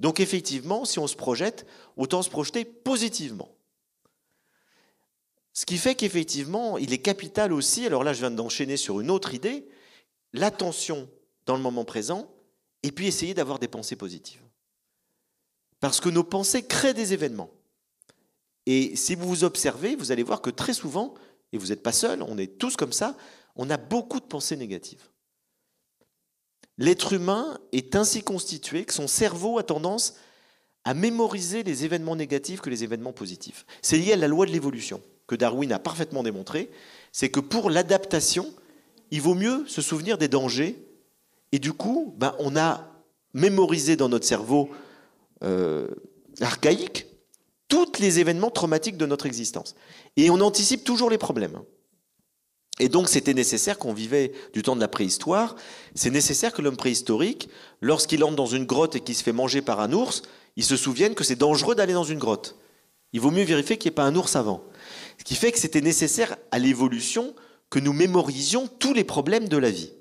Donc effectivement, si on se projette, autant se projeter positivement. Ce qui fait qu'effectivement, il est capital aussi, alors là je viens d'enchaîner sur une autre idée, l'attention dans le moment présent et puis essayer d'avoir des pensées positives. Parce que nos pensées créent des événements. Et si vous vous observez, vous allez voir que très souvent, et vous n'êtes pas seul, on est tous comme ça, on a beaucoup de pensées négatives. L'être humain est ainsi constitué que son cerveau a tendance à mémoriser les événements négatifs que les événements positifs. C'est lié à la loi de l'évolution, que Darwin a parfaitement démontré, c'est que pour l'adaptation, il vaut mieux se souvenir des dangers, et du coup, ben, on a mémorisé dans notre cerveau euh, archaïque tous les événements traumatiques de notre existence. Et on anticipe toujours les problèmes. Hein. Et donc c'était nécessaire qu'on vivait du temps de la préhistoire. C'est nécessaire que l'homme préhistorique, lorsqu'il entre dans une grotte et qu'il se fait manger par un ours, il se souvienne que c'est dangereux d'aller dans une grotte. Il vaut mieux vérifier qu'il n'y ait pas un ours avant. Ce qui fait que c'était nécessaire à l'évolution que nous mémorisions tous les problèmes de la vie.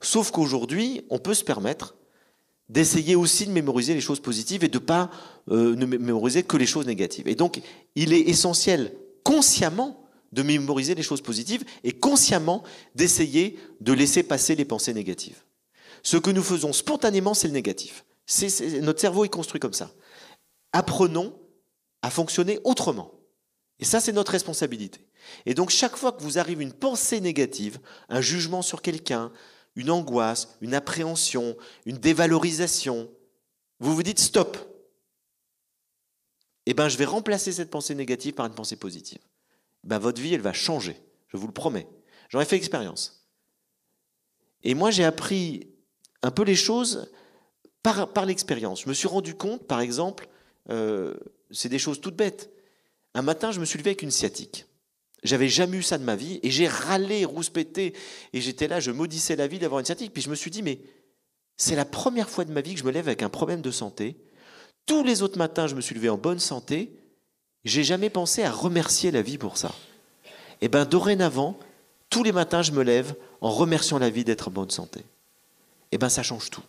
Sauf qu'aujourd'hui, on peut se permettre d'essayer aussi de mémoriser les choses positives et de pas euh, ne mémoriser que les choses négatives. Et donc, il est essentiel consciemment de mémoriser les choses positives et consciemment d'essayer de laisser passer les pensées négatives. Ce que nous faisons spontanément, c'est le négatif. notre cerveau est construit comme ça. Apprenons à fonctionner autrement. Et ça, c'est notre responsabilité. Et donc, chaque fois que vous arrive une pensée négative, un jugement sur quelqu'un, une angoisse, une appréhension, une dévalorisation, vous vous dites stop. Eh bien, je vais remplacer cette pensée négative par une pensée positive. Bah, votre vie, elle va changer. Je vous le promets. J'en ai fait expérience. Et moi, j'ai appris un peu les choses par, l'expérience. Je me suis rendu compte, par exemple, euh, c'est des choses toutes bêtes. Un matin, je me suis levé avec une sciatique. J'avais jamais eu ça de ma vie et j'ai râlé, rouspété et j'étais là, je maudissais la vie d'avoir une sciatique. Puis je me suis dit, mais c'est la première fois de ma vie que je me lève avec un problème de santé. Tous les autres matins, je me suis levé en bonne santé j'ai jamais pensé à remercier la vie pour ça. Et eh bien dorénavant, tous les matins, je me lève en remerciant la vie d'être en bonne santé. Et eh bien ça change tout.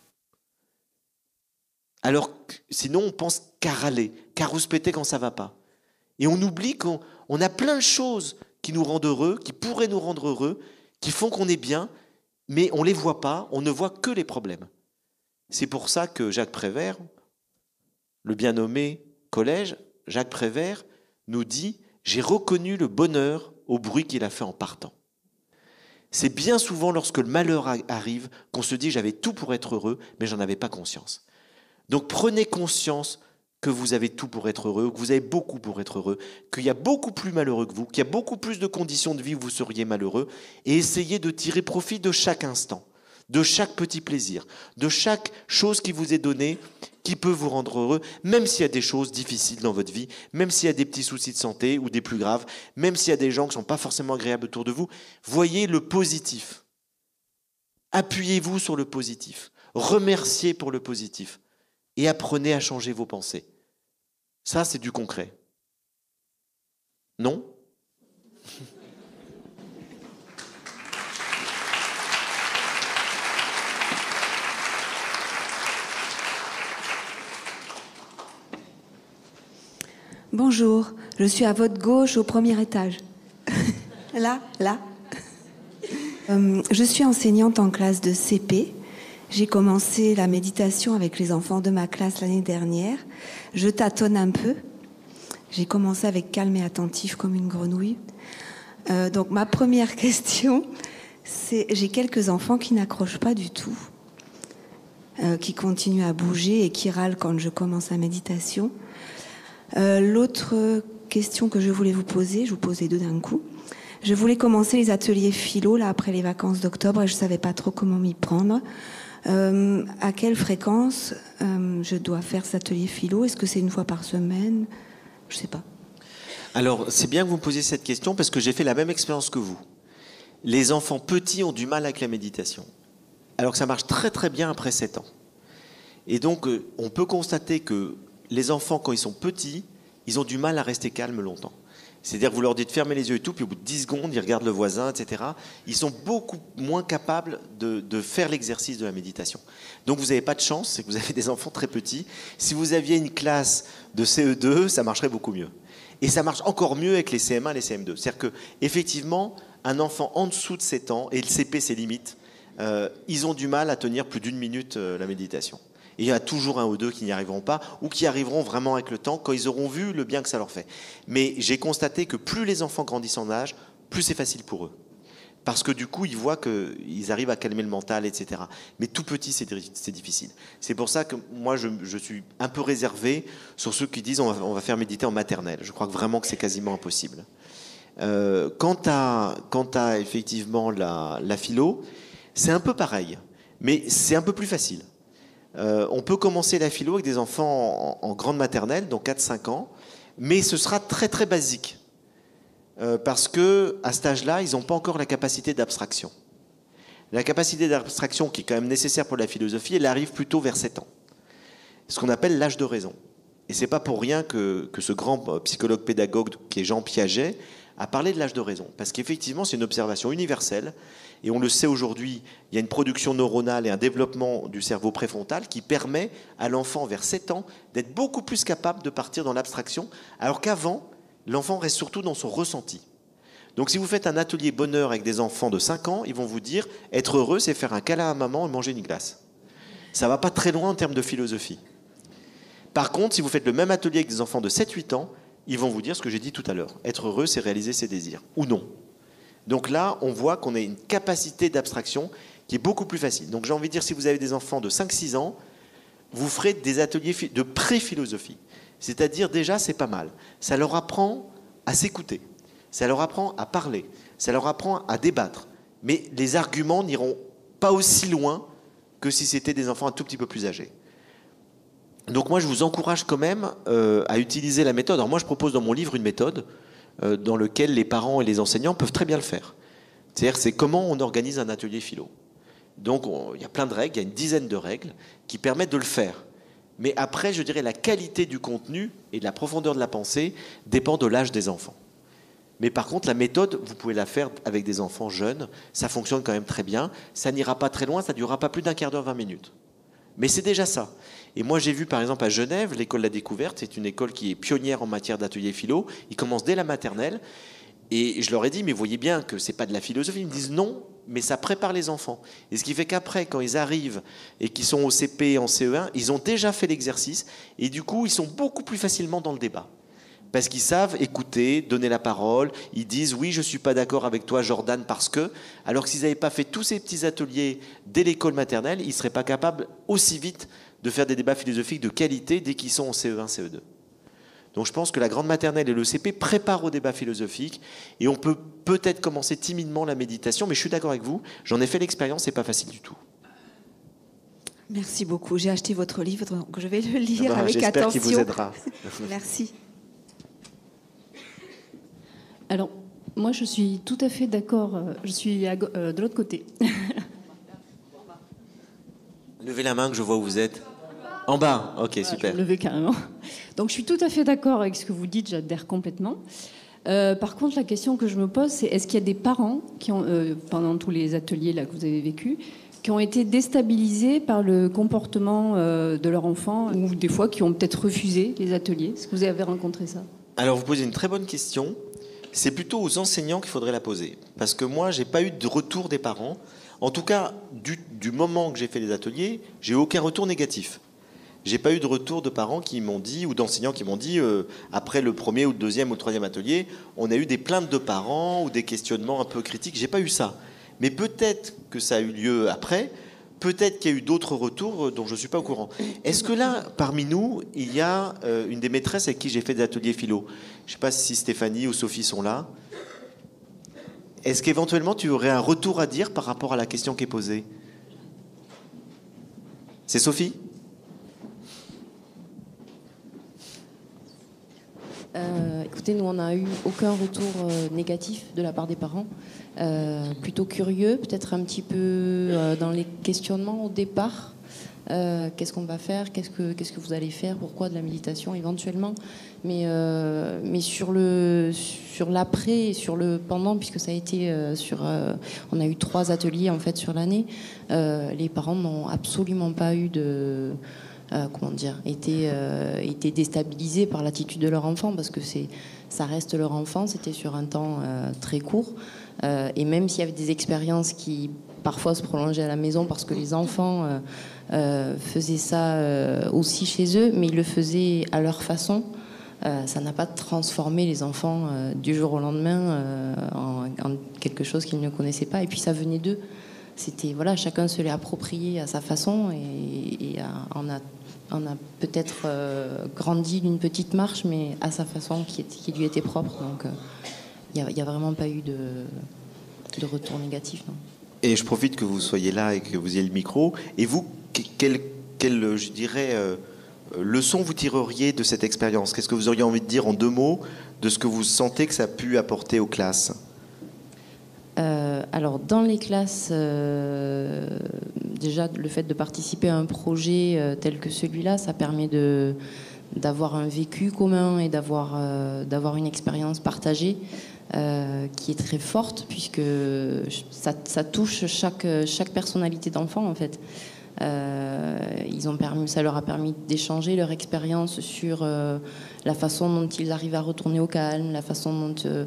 Alors sinon, on pense qu'à râler, qu'à rouspéter quand ça va pas. Et on oublie qu'on a plein de choses qui nous rendent heureux, qui pourraient nous rendre heureux, qui font qu'on est bien, mais on ne les voit pas, on ne voit que les problèmes. C'est pour ça que Jacques Prévert, le bien nommé collège, Jacques Prévert nous dit J'ai reconnu le bonheur au bruit qu'il a fait en partant. C'est bien souvent lorsque le malheur arrive qu'on se dit J'avais tout pour être heureux, mais j'en avais pas conscience. Donc prenez conscience que vous avez tout pour être heureux, que vous avez beaucoup pour être heureux, qu'il y a beaucoup plus malheureux que vous, qu'il y a beaucoup plus de conditions de vie où vous seriez malheureux, et essayez de tirer profit de chaque instant de chaque petit plaisir, de chaque chose qui vous est donnée, qui peut vous rendre heureux, même s'il y a des choses difficiles dans votre vie, même s'il y a des petits soucis de santé ou des plus graves, même s'il y a des gens qui ne sont pas forcément agréables autour de vous, voyez le positif. Appuyez-vous sur le positif. Remerciez pour le positif. Et apprenez à changer vos pensées. Ça, c'est du concret. Non Bonjour, je suis à votre gauche au premier étage. *laughs* là, là. Euh, je suis enseignante en classe de CP. J'ai commencé la méditation avec les enfants de ma classe l'année dernière. Je tâtonne un peu. J'ai commencé avec calme et attentif comme une grenouille. Euh, donc ma première *laughs* question, c'est j'ai quelques enfants qui n'accrochent pas du tout, euh, qui continuent à bouger et qui râlent quand je commence la méditation. Euh, l'autre question que je voulais vous poser, je vous posais deux d'un coup. Je voulais commencer les ateliers philo là après les vacances d'octobre et je savais pas trop comment m'y prendre. Euh, à quelle fréquence euh, je dois faire cet atelier philo Est-ce que c'est une fois par semaine Je sais pas. Alors c'est bien que vous me posiez cette question parce que j'ai fait la même expérience que vous. Les enfants petits ont du mal avec la méditation, alors que ça marche très très bien après 7 ans. Et donc on peut constater que les enfants, quand ils sont petits, ils ont du mal à rester calmes longtemps. C'est-à-dire, vous leur dites fermer les yeux et tout, puis au bout de 10 secondes, ils regardent le voisin, etc. Ils sont beaucoup moins capables de, faire l'exercice de la méditation. Donc, vous n'avez pas de chance, c'est que vous avez des enfants très petits. Si vous aviez une classe de CE2, ça marcherait beaucoup mieux. Et ça marche encore mieux avec les CM1 et les CM2. C'est-à-dire qu'effectivement, un enfant en dessous de 7 ans, et le CP, ses limites, euh, ils ont du mal à tenir plus d'une minute euh, la méditation il y a toujours un ou deux qui n'y arriveront pas, ou qui arriveront vraiment avec le temps, quand ils auront vu le bien que ça leur fait. Mais j'ai constaté que plus les enfants grandissent en âge, plus c'est facile pour eux. Parce que du coup, ils voient qu'ils arrivent à calmer le mental, etc. Mais tout petit, c'est difficile. C'est pour ça que moi, je, suis un peu réservé sur ceux qui disent on va, faire méditer en maternelle. Je crois vraiment que c'est quasiment impossible. Euh, quant, à, effectivement la philo, c'est un peu pareil, mais c'est un peu plus facile. Euh, on peut commencer la philo avec des enfants en, grande maternelle, donc 4-5 ans, mais ce sera très très basique. Euh, parce que à cet âge-là, ils n'ont pas encore la capacité d'abstraction. La capacité d'abstraction qui est quand même nécessaire pour la philosophie, elle arrive plutôt vers 7 ans. Ce qu'on appelle l'âge de raison. Et ce n'est pas pour rien que, ce grand euh, psychologue pédagogue qui est Jean Piaget a parlé de l'âge de raison. Parce qu'effectivement, c'est une observation universelle et on le sait aujourd'hui, il y a une production neuronale et un développement du cerveau préfrontal qui permet à l'enfant vers 7 ans d'être beaucoup plus capable de partir dans l'abstraction, alors qu'avant, l'enfant reste surtout dans son ressenti. Donc si vous faites un atelier bonheur avec des enfants de 5 ans, ils vont vous dire être heureux, c'est faire un câlin à maman et manger une glace. Ça va pas très loin en termes de philosophie. Par contre, si vous faites le même atelier avec des enfants de 7-8 ans, ils vont vous dire ce que j'ai dit tout à l'heure. Être heureux, c'est réaliser ses désirs. Ou non. Donc là, on voit qu'on a une capacité d'abstraction qui est beaucoup plus facile. Donc j'ai envie de dire, si vous avez des enfants de 5-6 ans, vous ferez des ateliers de pré-philosophie. C'est-à-dire déjà, c'est pas mal. Ça leur apprend à s'écouter, ça leur apprend à parler, ça leur apprend à débattre. Mais les arguments n'iront pas aussi loin que si c'était des enfants un tout petit peu plus âgés. Donc moi, je vous encourage quand même euh, à utiliser la méthode. Alors moi, je propose dans mon livre une méthode euh, dans lequel les parents et les enseignants peuvent très bien le faire. C'est-à-dire, c'est comment on organise un atelier philo. Donc, il y a plein de règles, il y a une dizaine de règles qui permettent de le faire. Mais après, je dirais, la qualité du contenu et de la profondeur de la pensée dépend de l'âge des enfants. Mais par contre, la méthode, vous pouvez la faire avec des enfants jeunes, ça fonctionne quand même très bien, ça n'ira pas très loin, ça ne durera pas plus d'un quart d'heure, vingt minutes. Mais c'est déjà ça. Et moi, j'ai vu par exemple à Genève, l'école La Découverte, c'est une école qui est pionnière en matière d'atelier philo. Ils commencent dès la maternelle. Et je leur ai dit, mais voyez bien que c'est pas de la philosophie. Ils me disent non, mais ça prépare les enfants. Et ce qui fait qu'après, quand ils arrivent et qu'ils sont au CP, en CE1, ils ont déjà fait l'exercice et du coup, ils sont beaucoup plus facilement dans le débat. Parce qu'ils savent écouter, donner la parole, ils disent oui, je ne suis pas d'accord avec toi Jordan parce que, alors que s'ils n'avaient pas fait tous ces petits ateliers dès l'école maternelle, ils ne seraient pas capables aussi vite de faire des débats philosophiques de qualité dès qu'ils sont en CE1, CE2. Donc je pense que la grande maternelle et le CP préparent au débat philosophique et on peut peut-être commencer timidement la méditation, mais je suis d'accord avec vous, j'en ai fait l'expérience, c'est pas facile du tout. Merci beaucoup. J'ai acheté votre livre, donc je vais le ah lire ben, avec attention. J'espère qu'il vous aidera. *laughs* *laughs* Merci. Alors, moi, je suis tout à fait d'accord. Euh, je suis euh, de l'autre côté. *laughs* Levez la main que je vois où vous êtes. En bas, ok, super. Je carrément. Donc je suis tout à fait d'accord avec ce que vous dites, j'adhère complètement. Euh, par contre, la question que je me pose, c'est est-ce qu'il y a des parents qui ont, euh, pendant tous les ateliers là que vous avez vécu, qui ont été déstabilisés par le comportement euh, de leur enfant ou des fois qui ont peut-être refusé les ateliers Est-ce que vous avez rencontré ça Alors vous posez une très bonne question. C'est plutôt aux enseignants qu'il faudrait la poser, parce que moi, j'ai pas eu de retour des parents. En tout cas, du, moment que j'ai fait les ateliers, j'ai aucun retour négatif. J'ai pas eu de retour de parents qui m'ont dit, ou d'enseignants qui m'ont dit, euh, après le premier ou le deuxième ou le troisième atelier, on a eu des plaintes de parents ou des questionnements un peu critiques. J'ai pas eu ça. Mais peut-être que ça a eu lieu après. Peut-être qu'il y a eu d'autres retours euh, dont je ne suis pas au courant. Est-ce que là, parmi nous, il y a euh, une des maîtresses avec qui j'ai fait des ateliers philo Je ne sais pas si Stéphanie ou Sophie sont là. Est-ce qu'éventuellement tu aurais un retour à dire par rapport à la question qui est posée C'est Sophie euh, écoutez, nous, on n'a eu aucun retour euh, négatif de la part des parents. Euh, plutôt curieux, peut-être un petit peu dans les questionnements au départ. Euh, qu'est-ce qu'on va faire, qu'est-ce que, qu'est-ce que vous allez faire, pourquoi de la méditation éventuellement. Mais, euh, mais sur, le, sur l'après et sur le pendant, puisque ça a été euh, sur. on a eu trois ateliers en fait sur l'année, les parents n'ont absolument pas eu de. comment dire, été, déstabilisés par l'attitude de leur enfant parce que c'est, ça reste leur enfant, c'était sur un temps très court. et même s'il y avait des expériences qui parfois se prolonger à la maison parce que les enfants euh, euh, faisaient ça euh, aussi chez eux, mais ils le faisaient à leur façon. ça n'a pas transformé les enfants du jour au lendemain en, quelque chose qu'ils ne connaissaient pas. Et puis ça venait d'eux. C'était voilà, chacun se l'est approprié à sa façon et, on a, peut-être grandi d'une petite marche, mais à sa façon qui, qui lui était propre. Donc il n'y a, vraiment pas eu de, de retour négatif. Non. Et je profite que vous soyez là et que vous ayez le micro. Et vous, quelle, quelle euh, je dirais, euh, euh, leçon vous tireriez de cette expérience Qu'est-ce que vous auriez envie de dire en deux mots de ce que vous sentez que ça a pu apporter aux classes alors dans les classes, déjà le fait de participer à un projet tel que celui-là, ça permet d'avoir un vécu commun et d'avoir une expérience partagée. Euh, qui est très forte puisque ça, touche chaque, chaque personnalité d'enfant en fait. Euh, ils ont permis, ça leur a permis d'échanger leur expérience sur euh, la façon dont ils arrivent à retourner au calme, la façon dont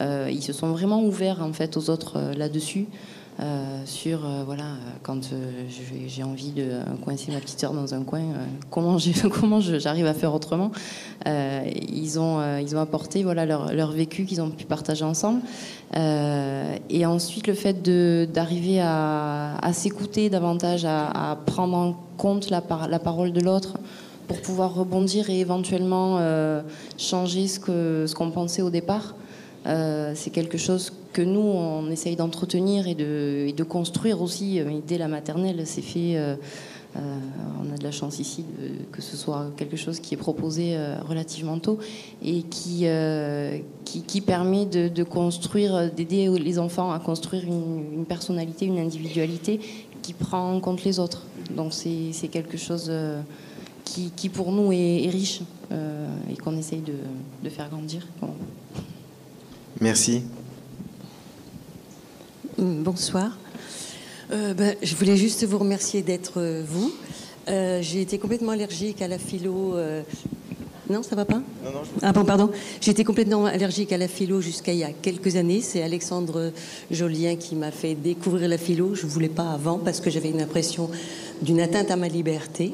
ils se sont vraiment ouverts en fait aux autres là-dessus. Euh, sur euh, voilà euh, quand j'ai envie de coincer ma petite soeur dans un coin comment *laughs* comment j'arrive à faire autrement ils ont ils ont apporté voilà leur, vécu qu'ils ont pu partager ensemble et ensuite le fait d'arriver à, s'écouter davantage à, prendre en compte la, la parole de l'autre pour pouvoir rebondir et éventuellement changer ce ce qu'on pensait au départ c'est quelque chose que nous, on essaye d'entretenir et de, de, construire aussi. Euh, dès la maternelle, c'est fait. Euh, euh, on a de la chance ici que ce soit quelque chose qui est proposé relativement tôt et qui, qui, permet de, construire, d'aider les enfants à construire une, personnalité, une individualité qui prend en compte les autres. Donc c'est quelque chose qui, pour nous est, riche et qu'on essaye de, de faire grandir. Merci. Mm, bonsoir. Euh, ben, je voulais juste vous remercier d'être euh, vous. Euh, j'ai été complètement allergique à la philo. Non, ça va pas Ah bon, pardon. J'ai été complètement allergique à la philo jusqu'à il y a quelques années. C'est Alexandre Jolien qui m'a fait découvrir la philo. Je voulais pas avant parce que j'avais une impression d'une atteinte à ma liberté.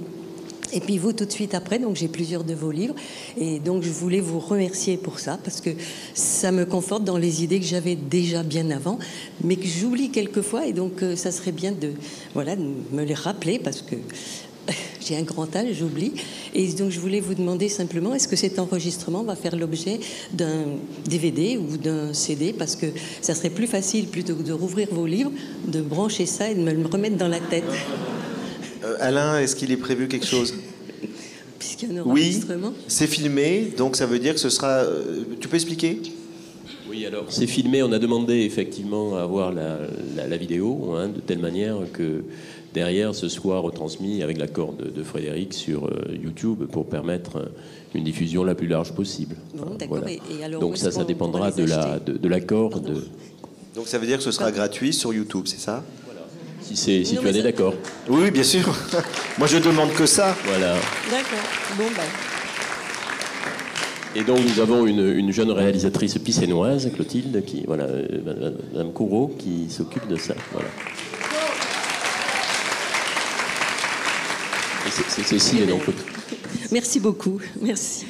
Et puis vous, tout de suite après, donc j'ai plusieurs de vos livres. Et donc je voulais vous remercier pour ça, parce que ça me conforte dans les idées que j'avais déjà bien avant, mais que j'oublie quelquefois. Et donc euh, ça serait bien de, voilà, de me les rappeler, parce que *laughs* j'ai un grand âge, j'oublie. Et donc je voulais vous demander simplement, est-ce que cet enregistrement va faire l'objet d'un DVD ou d'un CD Parce que ça serait plus facile, plutôt que de rouvrir vos livres, de brancher ça et de me le remettre dans la tête. Euh, Alain, est-ce qu'il est prévu quelque chose *laughs* Oui, c'est filmé, donc ça veut dire que ce sera. Euh, tu peux expliquer oui, alors c'est filmé. On a demandé effectivement à avoir la, vidéo hein, de telle manière que derrière ce soit retransmis avec l'accord de, de, Frédéric sur euh, YouTube pour permettre une diffusion la plus large possible. Donc ça, ça dépendra de l'accord. de, Donc ça veut dire que ce sera gratuit sur YouTube, c'est ça si, tu es d'accord. Oui, bien sûr. *laughs* Moi, je demande que ça. Voilà. D'accord. Bon, ben. Et donc nous avons une, jeune réalisatrice pissénoise, Clotilde, qui voilà, euh, Madame euh, Courreau, qui s'occupe de ça. Voilà. C'est Cécile et donc Merci beaucoup. Merci.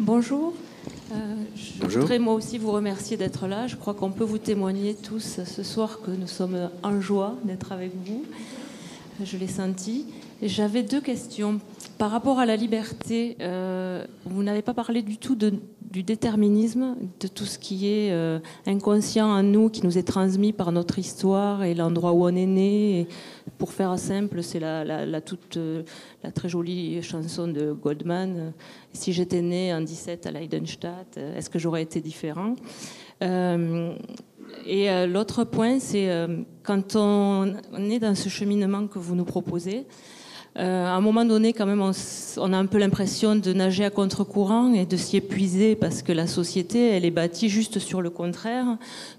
Bonjour. Euh, je voudrais moi aussi vous remercier d'être là. Je crois qu'on peut vous témoigner tous ce soir que nous sommes en joie d'être avec vous. Je l'ai senti. J'avais deux questions par rapport à la liberté, euh, vous n'avez pas parlé du tout du déterminisme, de tout ce qui est euh, inconscient en nous, qui nous est transmis par notre histoire et l'endroit où on est né. pour faire simple, c'est la, toute, euh, la très jolie chanson de Goldman. Si j'étais né en 17 à Leidenstadt, est-ce que j'aurais été différent et l'autre point, c'est quand on, est dans ce cheminement que vous nous proposez, euh, à un moment donné, quand même, on, a un peu l'impression de nager à contre-courant et de s'y épuiser parce que la société, elle est bâtie juste sur le contraire.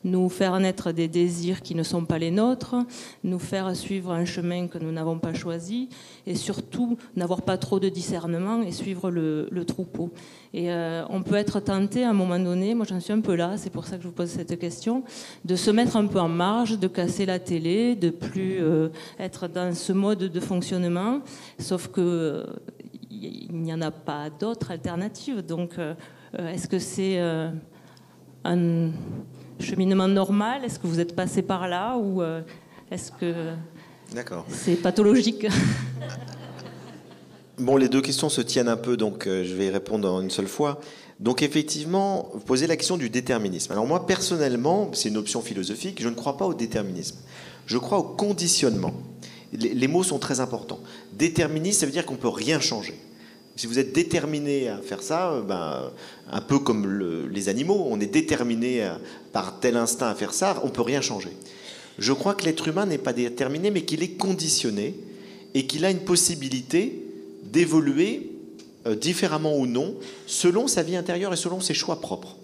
Nous faire naître des désirs qui ne sont pas les nôtres, nous faire suivre un chemin que nous n'avons pas choisi et surtout n'avoir pas trop de discernement et suivre le, troupeau. Et euh, on peut être tenté à un moment donné, moi j'en suis un peu là, c'est pour ça que je vous pose cette question, de se mettre un peu en marge, de casser la télé, de plus euh, être dans ce mode de fonctionnement Sauf qu'il n'y en a pas d'autres alternatives. Donc, euh, est-ce que c'est euh, un cheminement normal Est-ce que vous êtes passé par là ou euh, est-ce que c'est pathologique *laughs* Bon, les deux questions se tiennent un peu, donc je vais y répondre en une seule fois. Donc effectivement, vous posez la question du déterminisme. Alors moi, personnellement, c'est une option philosophique, je ne crois pas au déterminisme. Je crois au conditionnement les, mots sont très importants. Déterministe, ça veut dire qu'on ne peut rien changer. Si vous êtes déterminé à faire ça, euh, ben, un peu comme les animaux, on est déterminé euh, par tel instinct à faire ça, on ne peut rien changer. Je crois que l'être humain n'est pas déterminé, mais qu'il est conditionné et qu'il a une possibilité d'évoluer euh, différemment ou non, selon sa vie intérieure et selon ses choix propres.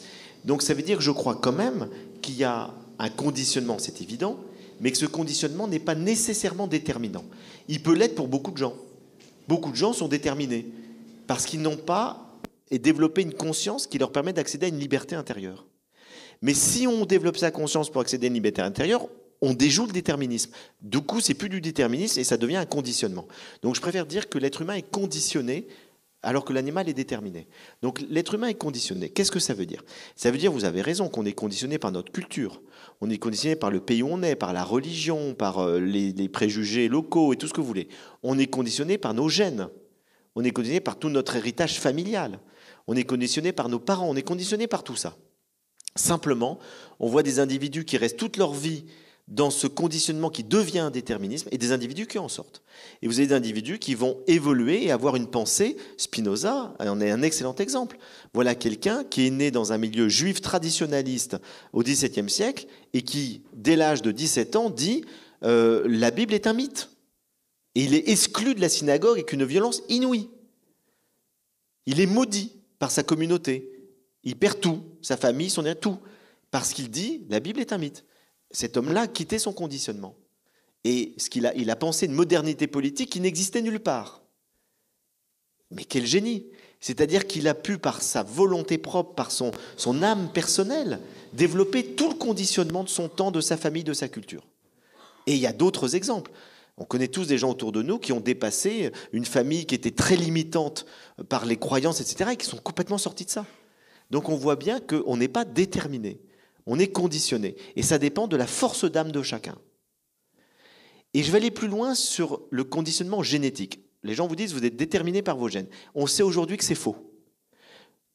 Donc ça veut dire, que je crois quand même qu'il y a un conditionnement, c'est évident, mais que ce conditionnement n'est pas nécessairement déterminant. Il peut l'être pour beaucoup de gens. Beaucoup de gens sont déterminés parce qu'ils n'ont pas développé une conscience qui leur permet d'accéder à une liberté intérieure. Mais si on développe sa conscience pour accéder à une liberté intérieure, on déjoue le déterminisme. Du coup, c'est plus du déterminisme et ça devient un conditionnement. Donc je préfère dire que l'être humain est conditionné alors que l'animal est déterminé. Donc l'être humain est conditionné. Qu'est-ce que ça veut dire Ça veut dire, vous avez raison, qu'on est conditionné par notre culture, on est conditionné par le pays où on est, par la religion, par euh, les, préjugés locaux et tout ce que vous voulez. On est conditionné par nos gènes. On est conditionné par tout notre héritage familial. On est conditionné par nos parents. On est conditionné par tout ça. Simplement, on voit des individus qui restent toute leur vie dans ce conditionnement qui devient un déterminisme et des individus qui en sortent. Et vous avez des individus qui vont évoluer et avoir une pensée. Spinoza en est un excellent exemple. Voilà quelqu'un qui est né dans un milieu juif traditionnaliste au XVIIe siècle et qui, dès l'âge de 17 ans, dit euh, la Bible est un mythe. Et il est exclu de la synagogue avec une violence inouïe. Il est maudit par sa communauté. Il perd tout, sa famille, son tout, parce qu'il dit la Bible est un mythe. Cet homme-là a quitté son conditionnement. Et ce qu'il a, il a pensé une modernité politique qui n'existait nulle part. Mais quel génie c'est-à-dire qu'il a pu, par sa volonté propre, par son, son âme personnelle, développer tout le conditionnement de son temps, de sa famille, de sa culture. Et il y a d'autres exemples. On connaît tous des gens autour de nous qui ont dépassé une famille qui était très limitante euh, par les croyances, etc., et qui sont complètement sortis de ça. Donc on voit bien qu'on n'est pas déterminé, on est conditionné. Et ça dépend de la force d'âme de chacun. Et je vais aller plus loin sur le conditionnement génétique les gens vous disent vous êtes déterminé par vos gènes. On sait aujourd'hui que c'est faux.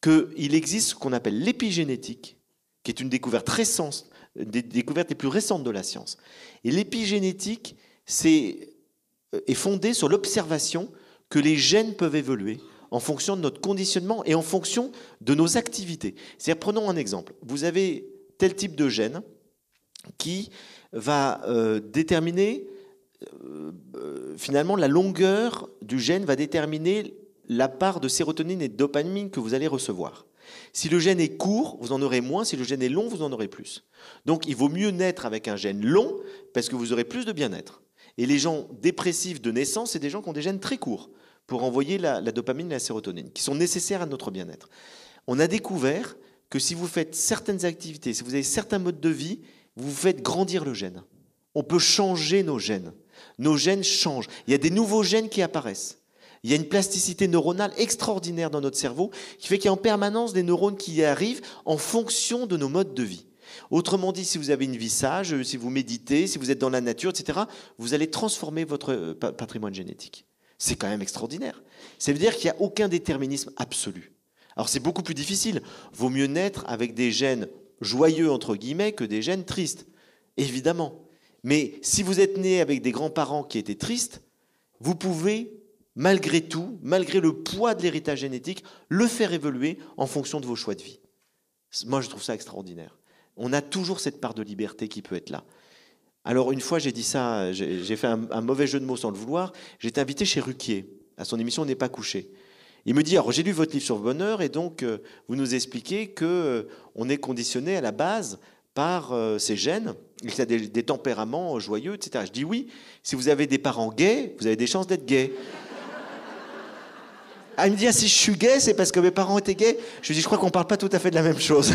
Qu'il existe ce qu'on appelle l'épigénétique, qui est une découverte récente, des découvertes les plus récentes de la science. Et l'épigénétique euh, est fondée sur l'observation que les gènes peuvent évoluer en fonction de notre conditionnement et en fonction de nos activités. cest prenons un exemple. Vous avez tel type de gène qui va euh, déterminer euh, euh, finalement, la longueur du gène va déterminer la part de sérotonine et de dopamine que vous allez recevoir. Si le gène est court, vous en aurez moins. Si le gène est long, vous en aurez plus. Donc, il vaut mieux naître avec un gène long parce que vous aurez plus de bien-être. Et les gens dépressifs de naissance, c'est des gens qui ont des gènes très courts pour envoyer la dopamine et la sérotonine, qui sont nécessaires à notre bien-être. On a découvert que si vous faites certaines activités, si vous avez certains modes de vie, vous faites grandir le gène. On peut changer nos gènes. Nos gènes changent. Il y a des nouveaux gènes qui apparaissent. Il y a une plasticité neuronale extraordinaire dans notre cerveau qui fait qu'il y a en permanence des neurones qui y arrivent en fonction de nos modes de vie. Autrement dit, si vous avez une vie sage, si vous méditez, si vous êtes dans la nature, etc., vous allez transformer votre euh, patrimoine génétique. C'est quand même extraordinaire. Ça veut dire qu'il n'y a aucun déterminisme absolu. Alors c'est beaucoup plus difficile. Vaut mieux naître avec des gènes joyeux, entre guillemets, que des gènes tristes. Évidemment. Mais si vous êtes né avec des grands-parents qui étaient tristes, vous pouvez, malgré tout, malgré le poids de l'héritage génétique, le faire évoluer en fonction de vos choix de vie. Moi, je trouve ça extraordinaire. On a toujours cette part de liberté qui peut être là. Alors, une fois, j'ai dit ça, j'ai fait un, mauvais jeu de mots sans le vouloir. J'étais invité chez Ruquier, à son émission n'est pas couché. Il me dit Alors, j'ai lu votre livre sur le bonheur, et donc, euh, vous nous expliquez qu'on euh, est conditionné à la base par euh, ces gènes il a des, tempéraments joyeux, etc. Je dis oui, si vous avez des parents gays, vous avez des chances d'être gay. Elle ah, me dit, ah, si je suis gay, c'est parce que mes parents étaient gays. Je lui dis, je crois qu'on ne parle pas tout à fait de la même chose.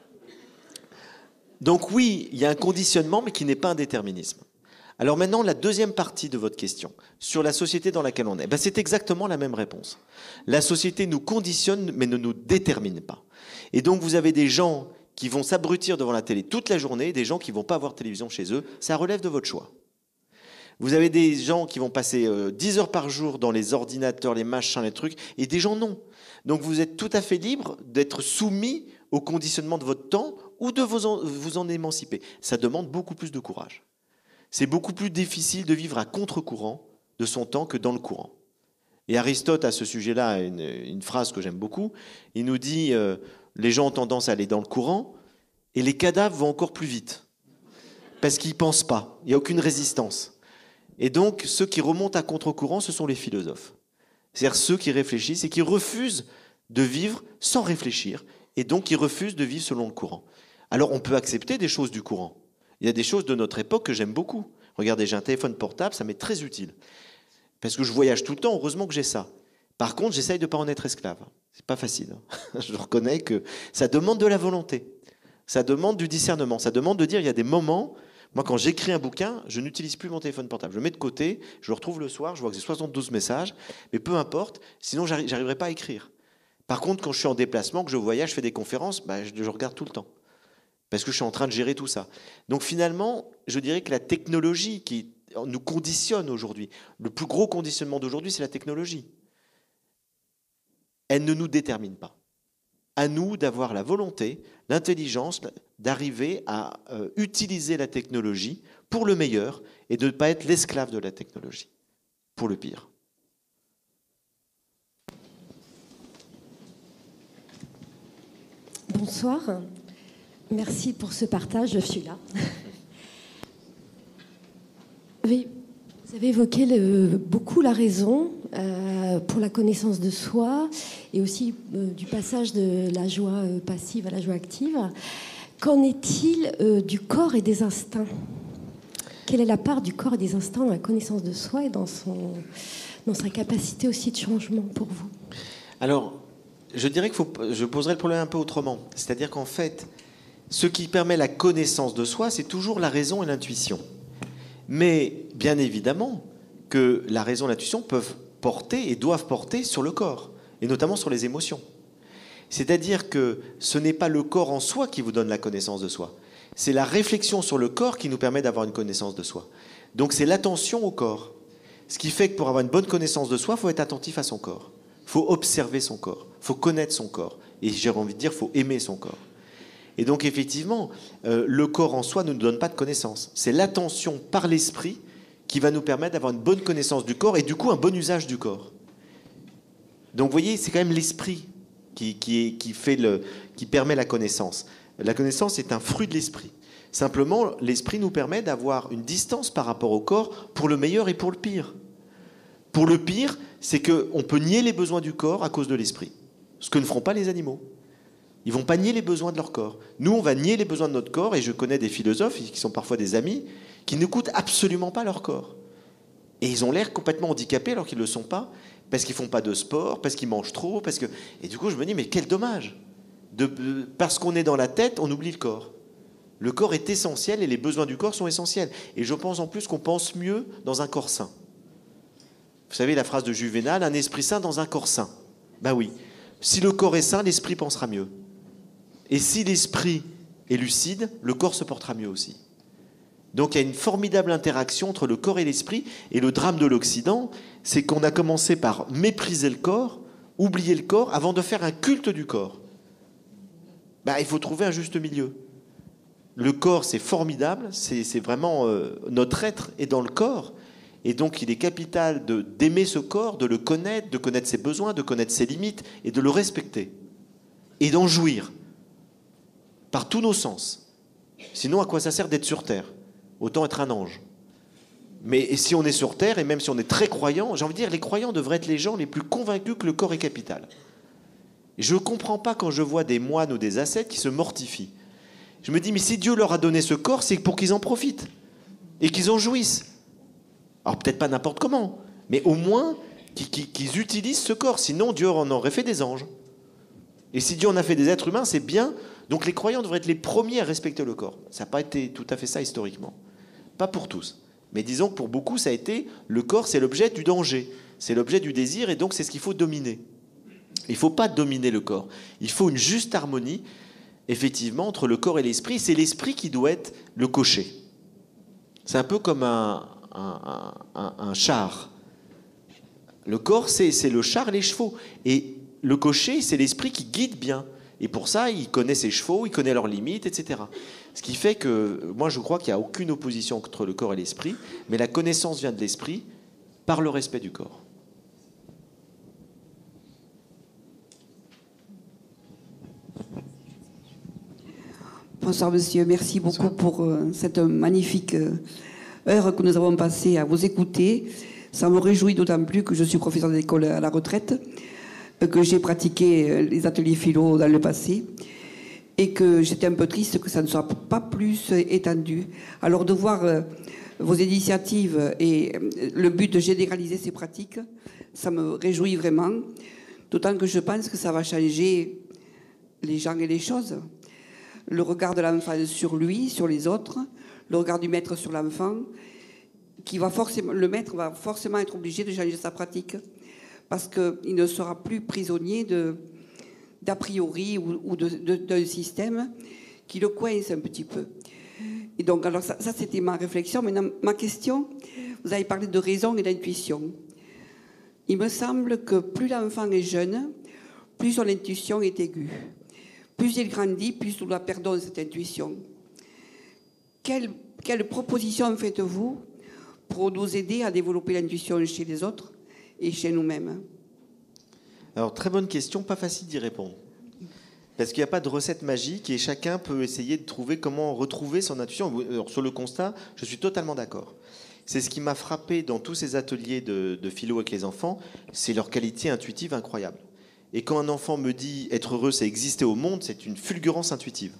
*laughs* Donc oui, il y a un conditionnement, mais qui n'est pas un déterminisme. Alors maintenant, la deuxième partie de votre question, sur la société dans laquelle on est, ben, c'est exactement la même réponse. La société nous conditionne, mais ne nous détermine pas. Et donc vous avez des gens qui vont s'abrutir devant la télé toute la journée, des gens qui ne vont pas avoir télévision chez eux, ça relève de votre choix. Vous avez des gens qui vont passer 10 euh, heures par jour dans les ordinateurs, les machins, les trucs, et des gens non. Donc vous êtes tout à fait libre d'être soumis au conditionnement de votre temps ou de vous en, émanciper. Ça demande beaucoup plus de courage. C'est beaucoup plus difficile de vivre à contre-courant de son temps que dans le courant. Et Aristote, à ce sujet-là, une, une phrase que j'aime beaucoup. Il nous dit euh, les gens ont tendance à aller dans le courant, et les cadavres vont encore plus vite, parce qu'ils ne pensent pas, il n'y a aucune résistance. Et donc, ceux qui remontent à contre-courant, ce sont les philosophes. C'est-à-dire ceux qui réfléchissent et qui refusent de vivre sans réfléchir, et donc qui refusent de vivre selon le courant. Alors, on peut accepter des choses du courant. Il y a des choses de notre époque que j'aime beaucoup. Regardez, j'ai un téléphone portable, ça m'est très utile. Parce que je voyage tout le temps, heureusement que j'ai ça. Par contre, j'essaye de ne pas en être esclave. C'est pas facile. Hein. *laughs* Je reconnais que ça demande de la volonté, ça demande du discernement, ça demande de dire il y a des moments. Moi, quand j'écris un bouquin, je n'utilise plus mon téléphone portable. Je le mets de côté, je le retrouve le soir, je vois que j'ai 72 messages, mais peu importe, sinon j'arriverai pas à écrire. Par contre, quand je suis en déplacement, que je voyage, je fais des conférences, bah, je regarde tout le temps parce que je suis en train de gérer tout ça. Donc finalement, je dirais que la technologie qui nous conditionne aujourd'hui, le plus gros conditionnement d'aujourd'hui, c'est la technologie elle ne nous détermine pas. À nous d'avoir la volonté, l'intelligence, d'arriver à euh, utiliser la technologie pour le meilleur et de ne pas être l'esclave de la technologie, pour le pire. Bonsoir. Merci pour ce partage, je suis là. vous avez évoqué beaucoup la raison, euh, pour la connaissance de soi et aussi euh, du passage de la joie euh, passive à la joie active. Qu'en est-il du corps et des instincts Quelle est la part du corps et des instincts dans la connaissance de soi et dans, son, dans sa capacité aussi de changement pour vous Alors, je dirais que faut, je poserai le problème un peu autrement. C'est-à-dire qu'en fait, ce qui permet la connaissance de soi, c'est toujours la raison et l'intuition. Mais bien évidemment que la raison et l'intuition peuvent porter et doivent porter sur le corps, et notamment sur les émotions. C'est-à-dire que ce n'est pas le corps en soi qui vous donne la connaissance de soi, c'est la réflexion sur le corps qui nous permet d'avoir une connaissance de soi. Donc c'est l'attention au corps. Ce qui fait que pour avoir une bonne connaissance de soi, il faut être attentif à son corps. Il faut observer son corps. Il faut connaître son corps. Et j'ai envie de dire, il faut aimer son corps. Et donc effectivement, euh, le corps en soi ne nous donne pas de connaissance. C'est l'attention par l'esprit qui va nous permettre d'avoir une bonne connaissance du corps et du coup un bon usage du corps. Donc vous voyez, c'est quand même l'esprit qui, qui, qui, fait le, qui permet la connaissance. La connaissance est un fruit de l'esprit. Simplement, l'esprit nous permet d'avoir une distance par rapport au corps pour le meilleur et pour le pire. Pour le pire, c'est qu'on peut nier les besoins du corps à cause de l'esprit, ce que ne feront pas les animaux. Ils vont pas nier les besoins de leur corps. Nous, on va nier les besoins de notre corps, et je connais des philosophes qui sont parfois des amis, qui n'écoutent absolument pas leur corps. Et ils ont l'air complètement handicapés alors qu'ils ne le sont pas, parce qu'ils font pas de sport, parce qu'ils mangent trop, parce que... Et du coup, je me dis, mais quel dommage Parce qu'on est dans la tête, on oublie le corps. Le corps est essentiel et les besoins du corps sont essentiels. Et je pense en plus qu'on pense mieux dans un corps sain. Vous savez la phrase de Juvenal un esprit sain dans un corps sain. Ben oui, si le corps est sain, l'esprit pensera mieux. Et si l'esprit est lucide, le corps se portera mieux aussi. Donc il y a une formidable interaction entre le corps et l'esprit. Et le drame de l'Occident, c'est qu'on a commencé par mépriser le corps, oublier le corps, avant de faire un culte du corps. Bah, il faut trouver un juste milieu. Le corps, c'est formidable, c'est vraiment euh, notre être est dans le corps. Et donc il est capital d'aimer ce corps, de le connaître, de connaître ses besoins, de connaître ses limites et de le respecter. Et d'en jouir par tous nos sens. Sinon, à quoi ça sert d'être sur Terre Autant être un ange. Mais si on est sur Terre, et même si on est très croyant, j'ai envie de dire, les croyants devraient être les gens les plus convaincus que le corps est capital. Je ne comprends pas quand je vois des moines ou des ascètes qui se mortifient. Je me dis, mais si Dieu leur a donné ce corps, c'est pour qu'ils en profitent et qu'ils en jouissent. Alors peut-être pas n'importe comment, mais au moins qu'ils utilisent ce corps. Sinon, Dieu en aurait fait des anges. Et si Dieu en a fait des êtres humains, c'est bien donc les croyants devraient être les premiers à respecter le corps. Ça n'a pas été tout à fait ça historiquement. Pas pour tous. Mais disons que pour beaucoup, ça a été le corps, c'est l'objet du danger, c'est l'objet du désir, et donc c'est ce qu'il faut dominer. Il ne faut pas dominer le corps. Il faut une juste harmonie, effectivement, entre le corps et l'esprit. C'est l'esprit qui doit être le cocher. C'est un peu comme un, char. Le corps, c'est le char les chevaux. Et le cocher, c'est l'esprit qui guide bien. Et pour ça, il connaît ses chevaux, il connaît leurs limites, etc. Ce qui fait que moi, je crois qu'il n'y a aucune opposition entre le corps et l'esprit, mais la connaissance vient de l'esprit par le respect du corps. Bonsoir monsieur, merci beaucoup pour euh, cette magnifique euh, heure que nous avons passée à vous écouter. Ça me réjouit d'autant plus que je suis professeur d'école à la retraite que j'ai pratiqué euh, les ateliers philo dans le passé et que j'étais un peu triste que ça ne soit pas plus euh, étendu. Alors de voir euh, vos initiatives et le but de généraliser ces pratiques, ça me réjouit vraiment, d'autant que je pense que ça va changer les gens et les choses. Le regard de l'enfant sur lui, sur les autres, le regard du maître sur l'enfant, qui va forcément, le maître va forcément être obligé de changer sa pratique parce qu'il ne sera plus prisonnier d'a priori ou, d'un système qui le coince un petit peu. Et donc, alors ça, c'était ma réflexion. Maintenant, ma question, vous avez parlé de raison et d'intuition. Il me semble que plus l'enfant est jeune, plus son intuition est aiguë. Plus il grandit, plus nous la perdons, cette intuition. Quelle, quelle proposition faites-vous pour nous aider à développer l'intuition chez les autres et chez nous-mêmes Alors, très bonne question, pas facile d'y répondre. Parce qu'il n'y a pas de recette magique et chacun peut essayer de trouver comment retrouver son intuition. sur le constat, je suis totalement d'accord. C'est ce qui m'a frappé dans tous ces ateliers de, de philo avec les enfants, c'est leur qualité intuitive incroyable. Et quand un enfant me dit être heureux, c'est exister au monde, c'est une fulgurance intuitive.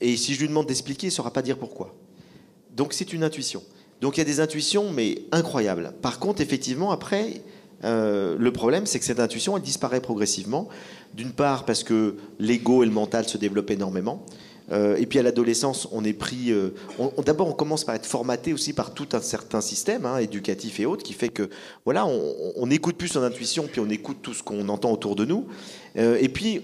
Et si je lui demande d'expliquer, il ne saura pas dire pourquoi. Donc c'est une intuition. Donc il y a des intuitions, mais incroyables. Par contre, effectivement, après, euh, le problème, c'est que cette intuition, elle disparaît progressivement. D'une part, parce que l'ego et le mental se développent énormément. Euh, et puis à l'adolescence, on est pris. Euh, d'abord, on commence par être formaté aussi par tout un certain système hein, éducatif et autre qui fait que voilà, on n'écoute plus son intuition, puis on écoute tout ce qu'on entend autour de nous. et puis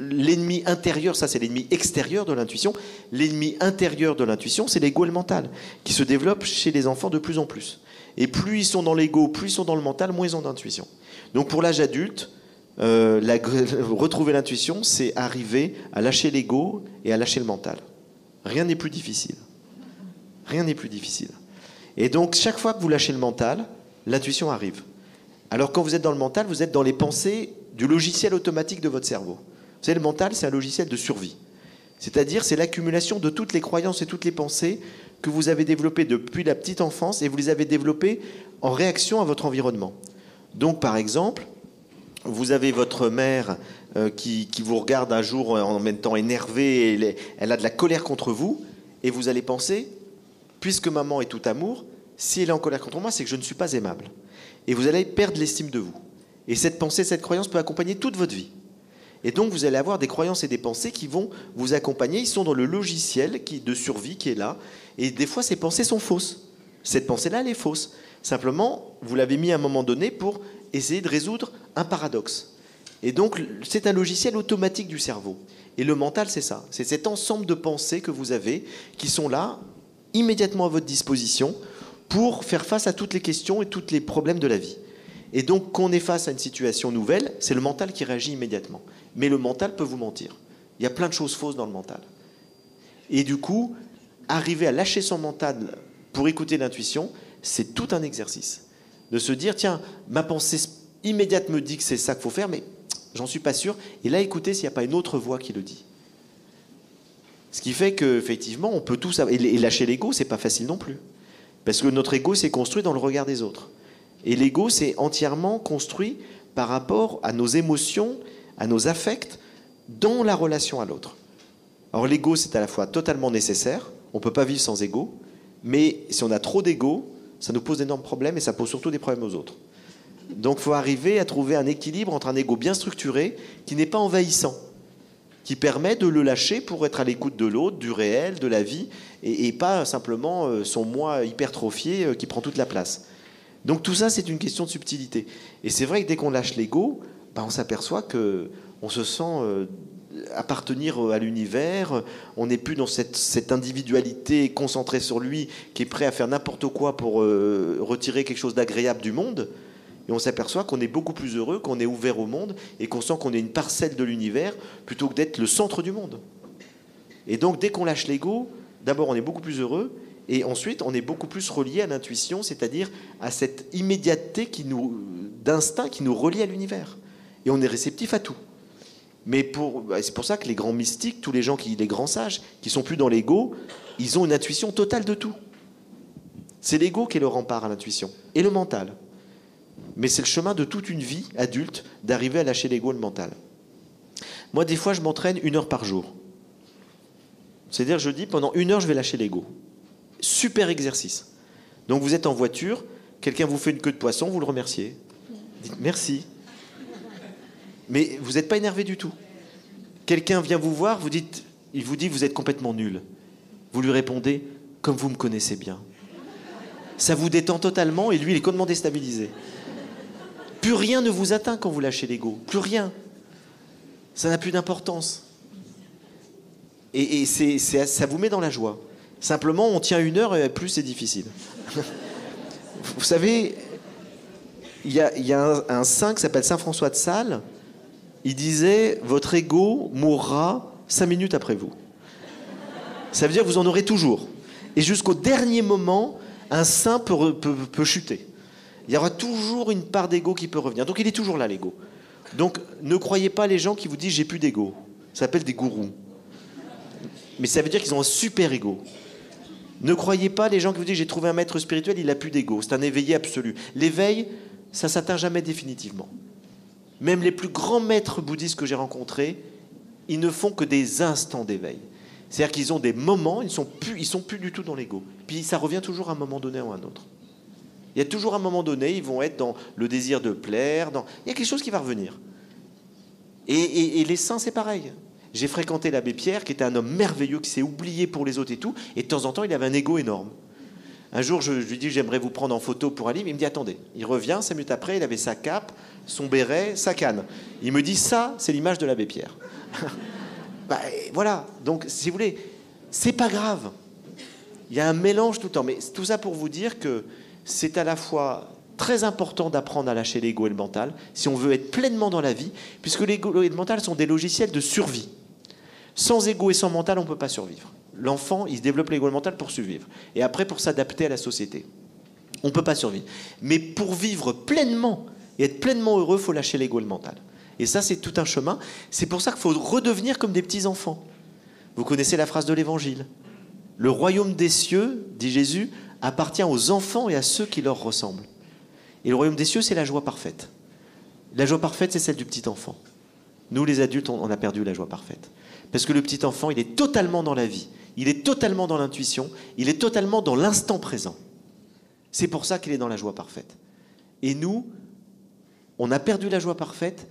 l'ennemi intérieur, ça c'est l'ennemi extérieur de l'intuition, l'ennemi intérieur de l'intuition, c'est l'ego et le mental, qui se développent chez les enfants de plus en plus. Et plus ils sont dans l'ego, plus ils sont dans le mental, moins ils ont d'intuition. Donc pour l'âge adulte, euh, *laughs* retrouver l'intuition, c'est arriver à lâcher l'ego et à lâcher le mental. Rien n'est plus difficile. Rien n'est plus difficile. Et donc chaque fois que vous lâchez le mental, l'intuition arrive. Alors quand vous êtes dans le mental, vous êtes dans les pensées du logiciel automatique de votre cerveau. Vous savez, le mental, c'est un logiciel de survie. C'est-à-dire, c'est l'accumulation de toutes les croyances et toutes les pensées que vous avez développé depuis la petite enfance et vous les avez développés en réaction à votre environnement. Donc, par exemple, vous avez votre mère euh, qui, vous regarde un jour euh, en même temps énervée, et elle, elle a de la colère contre vous, et vous allez penser, puisque maman est tout amour, si elle est en colère contre moi, c'est que je ne suis pas aimable. Et vous allez perdre l'estime de vous. Et cette pensée, cette croyance peut accompagner toute votre vie. Et donc vous allez avoir des croyances et des pensées qui vont vous accompagner, ils sont dans le logiciel de survie qui est là, et des fois, ces pensées sont fausses. Cette pensée-là, elle est fausse. Simplement, vous l'avez mis à un moment donné pour essayer de résoudre un paradoxe. Et donc, c'est un logiciel automatique du cerveau. Et le mental, c'est ça. C'est cet ensemble de pensées que vous avez qui sont là, immédiatement à votre disposition, pour faire face à toutes les questions et tous les problèmes de la vie. Et donc, quand on est face à une situation nouvelle, c'est le mental qui réagit immédiatement. Mais le mental peut vous mentir. Il y a plein de choses fausses dans le mental. Et du coup, arriver à lâcher son mental pour écouter l'intuition, c'est tout un exercice. De se dire, tiens, ma pensée immédiate me dit que c'est ça qu'il faut faire, mais j'en suis pas sûr. Et là, écoutez s'il n'y a pas une autre voix qui le dit. Ce qui fait qu'effectivement, on peut tout savoir. Et lâcher l'ego, c'est pas facile non plus. Parce que notre ego s'est construit dans le regard des autres. Et l'ego, c'est entièrement construit par rapport à nos émotions, à nos affects, dans la relation à l'autre. Alors l'ego, c'est à la fois totalement nécessaire, on ne peut pas vivre sans ego, mais si on a trop d'ego, ça nous pose d'énormes problèmes et ça pose surtout des problèmes aux autres. Donc il faut arriver à trouver un équilibre entre un ego bien structuré qui n'est pas envahissant, qui permet de le lâcher pour être à l'écoute de l'autre, du réel, de la vie, et, pas simplement euh, son moi hypertrophié euh, qui prend toute la place. Donc tout ça, c'est une question de subtilité. Et c'est vrai que dès qu'on lâche l'ego, bah, on s'aperçoit que on se sent euh, appartenir à l'univers. On n'est plus dans cette, individualité concentrée sur lui qui est prêt à faire n'importe quoi pour euh, retirer quelque chose d'agréable du monde. Et on s'aperçoit qu'on est beaucoup plus heureux, qu'on est ouvert au monde et qu'on sent qu'on est une parcelle de l'univers plutôt que d'être le centre du monde. Et donc dès qu'on lâche l'ego, d'abord on est beaucoup plus heureux et ensuite on est beaucoup plus relié à l'intuition, c'est-à-dire à cette immédiateté qui nous, d'instinct qui nous relie à l'univers. Et on est réceptif à tout. Mais bah, c'est pour ça que les grands mystiques, tous les gens qui, les grands sages, qui sont plus dans l'ego, ils ont une intuition totale de tout. C'est l'ego qui est le rempart à l'intuition et le mental. Mais c'est le chemin de toute une vie adulte d'arriver à lâcher l'ego et le mental. Moi, des fois, je m'entraîne une heure par jour. C'est-à-dire, je dis pendant une heure, je vais lâcher l'ego. Super exercice. Donc, vous êtes en voiture, quelqu'un vous fait une queue de poisson, vous le remerciez. Dites merci mais vous n'êtes pas énervé du tout. Quelqu'un vient vous voir, vous dites, il vous dit vous êtes complètement nul. Vous lui répondez comme vous me connaissez bien. Ça vous détend totalement et lui il est complètement déstabilisé. Plus rien ne vous atteint quand vous lâchez l'ego, plus rien. Ça n'a plus d'importance. Et, ça vous met dans la joie. Simplement, on tient une heure et plus c'est difficile. *laughs* vous savez, il y a, un, un saint qui s'appelle Saint François de Sales il disait Votre ego mourra cinq minutes après vous. Ça veut dire que vous en aurez toujours. Et jusqu'au dernier moment, un saint peut, chuter. Il y aura toujours une part d'ego qui peut revenir. Donc il est toujours là, l'ego. Donc ne croyez pas les gens qui vous disent j'ai plus d'ego. Ça s'appelle des gourous. Mais ça veut dire qu'ils ont un super ego. Ne croyez pas les gens qui vous disent j'ai trouvé un maître spirituel, il a plus d'ego. C'est un éveillé absolu. L'éveil, ça s'atteint jamais définitivement. Même les plus grands maîtres bouddhistes que j'ai rencontrés, ils ne font que des instants d'éveil. C'est-à-dire qu'ils ont des moments, ils ne sont, plus, ils sont plus du tout dans l'ego. Puis ça revient toujours à un moment donné ou à un autre. Il y a toujours un moment donné, ils vont être dans le désir de plaire, il y a quelque chose qui va revenir. Et, et les saints, c'est pareil. J'ai fréquenté l'abbé Pierre, qui était un homme merveilleux, qui s'est oublié pour les autres et tout, et de temps en temps, il avait un ego énorme. Un jour, je, lui dis J'aimerais vous prendre en photo pour un livre. Il me dit Attendez. Il revient, cinq minutes après, il avait sa cape, son béret, sa canne. Il me dit Ça, c'est l'image de l'abbé Pierre. *laughs* Bah, voilà. Donc, si vous voulez, c'est pas grave. Il y a un mélange tout le temps. Mais tout ça pour vous dire que c'est à la fois très important d'apprendre à lâcher l'ego et le mental si on veut être pleinement dans la vie, puisque l'ego et le mental sont des logiciels de survie. Sans ego et sans mental, on ne peut pas survivre l'enfant, il se développe l'égo mental pour survivre. Et après, pour s'adapter à la société. On ne peut pas survivre. Mais pour vivre pleinement et être pleinement heureux, il faut lâcher l'égo mental. Et ça, c'est tout un chemin. C'est pour ça qu'il faut redevenir comme des petits-enfants. Vous connaissez la phrase de l'Évangile. Le royaume des cieux, dit Jésus, appartient aux enfants et à ceux qui leur ressemblent. Et le royaume des cieux, c'est la joie parfaite. La joie parfaite, c'est celle du petit enfant. Nous, les adultes, on a perdu la joie parfaite. Parce que le petit enfant, il est totalement dans la vie il est totalement dans l'intuition, il est totalement dans l'instant présent. C'est pour ça qu'il est dans la joie parfaite. Et nous, on a perdu la joie parfaite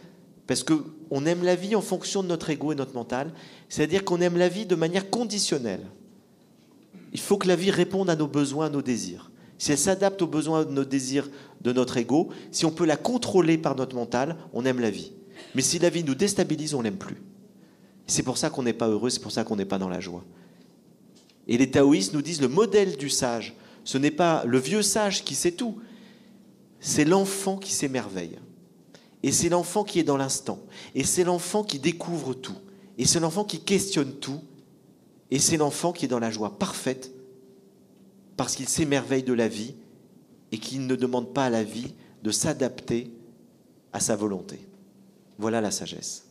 parce qu'on aime la vie en fonction de notre ego et notre mental, c'est-à-dire qu'on aime la vie de manière conditionnelle. Il faut que la vie réponde à nos besoins, à nos désirs. Si elle s'adapte aux besoins, de nos désirs, de notre ego, si on peut la contrôler par notre mental, on aime la vie. Mais si la vie nous déstabilise, on l'aime plus. C'est pour ça qu'on n'est pas heureux, c'est pour ça qu'on n'est pas dans la joie. Et les taoïstes nous disent le modèle du sage, ce n'est pas le vieux sage qui sait tout, c'est l'enfant qui s'émerveille. Et c'est l'enfant qui est dans l'instant. Et c'est l'enfant qui découvre tout. Et c'est l'enfant qui questionne tout. Et c'est l'enfant qui est dans la joie parfaite parce qu'il s'émerveille de la vie et qu'il ne demande pas à la vie de s'adapter à sa volonté. Voilà la sagesse.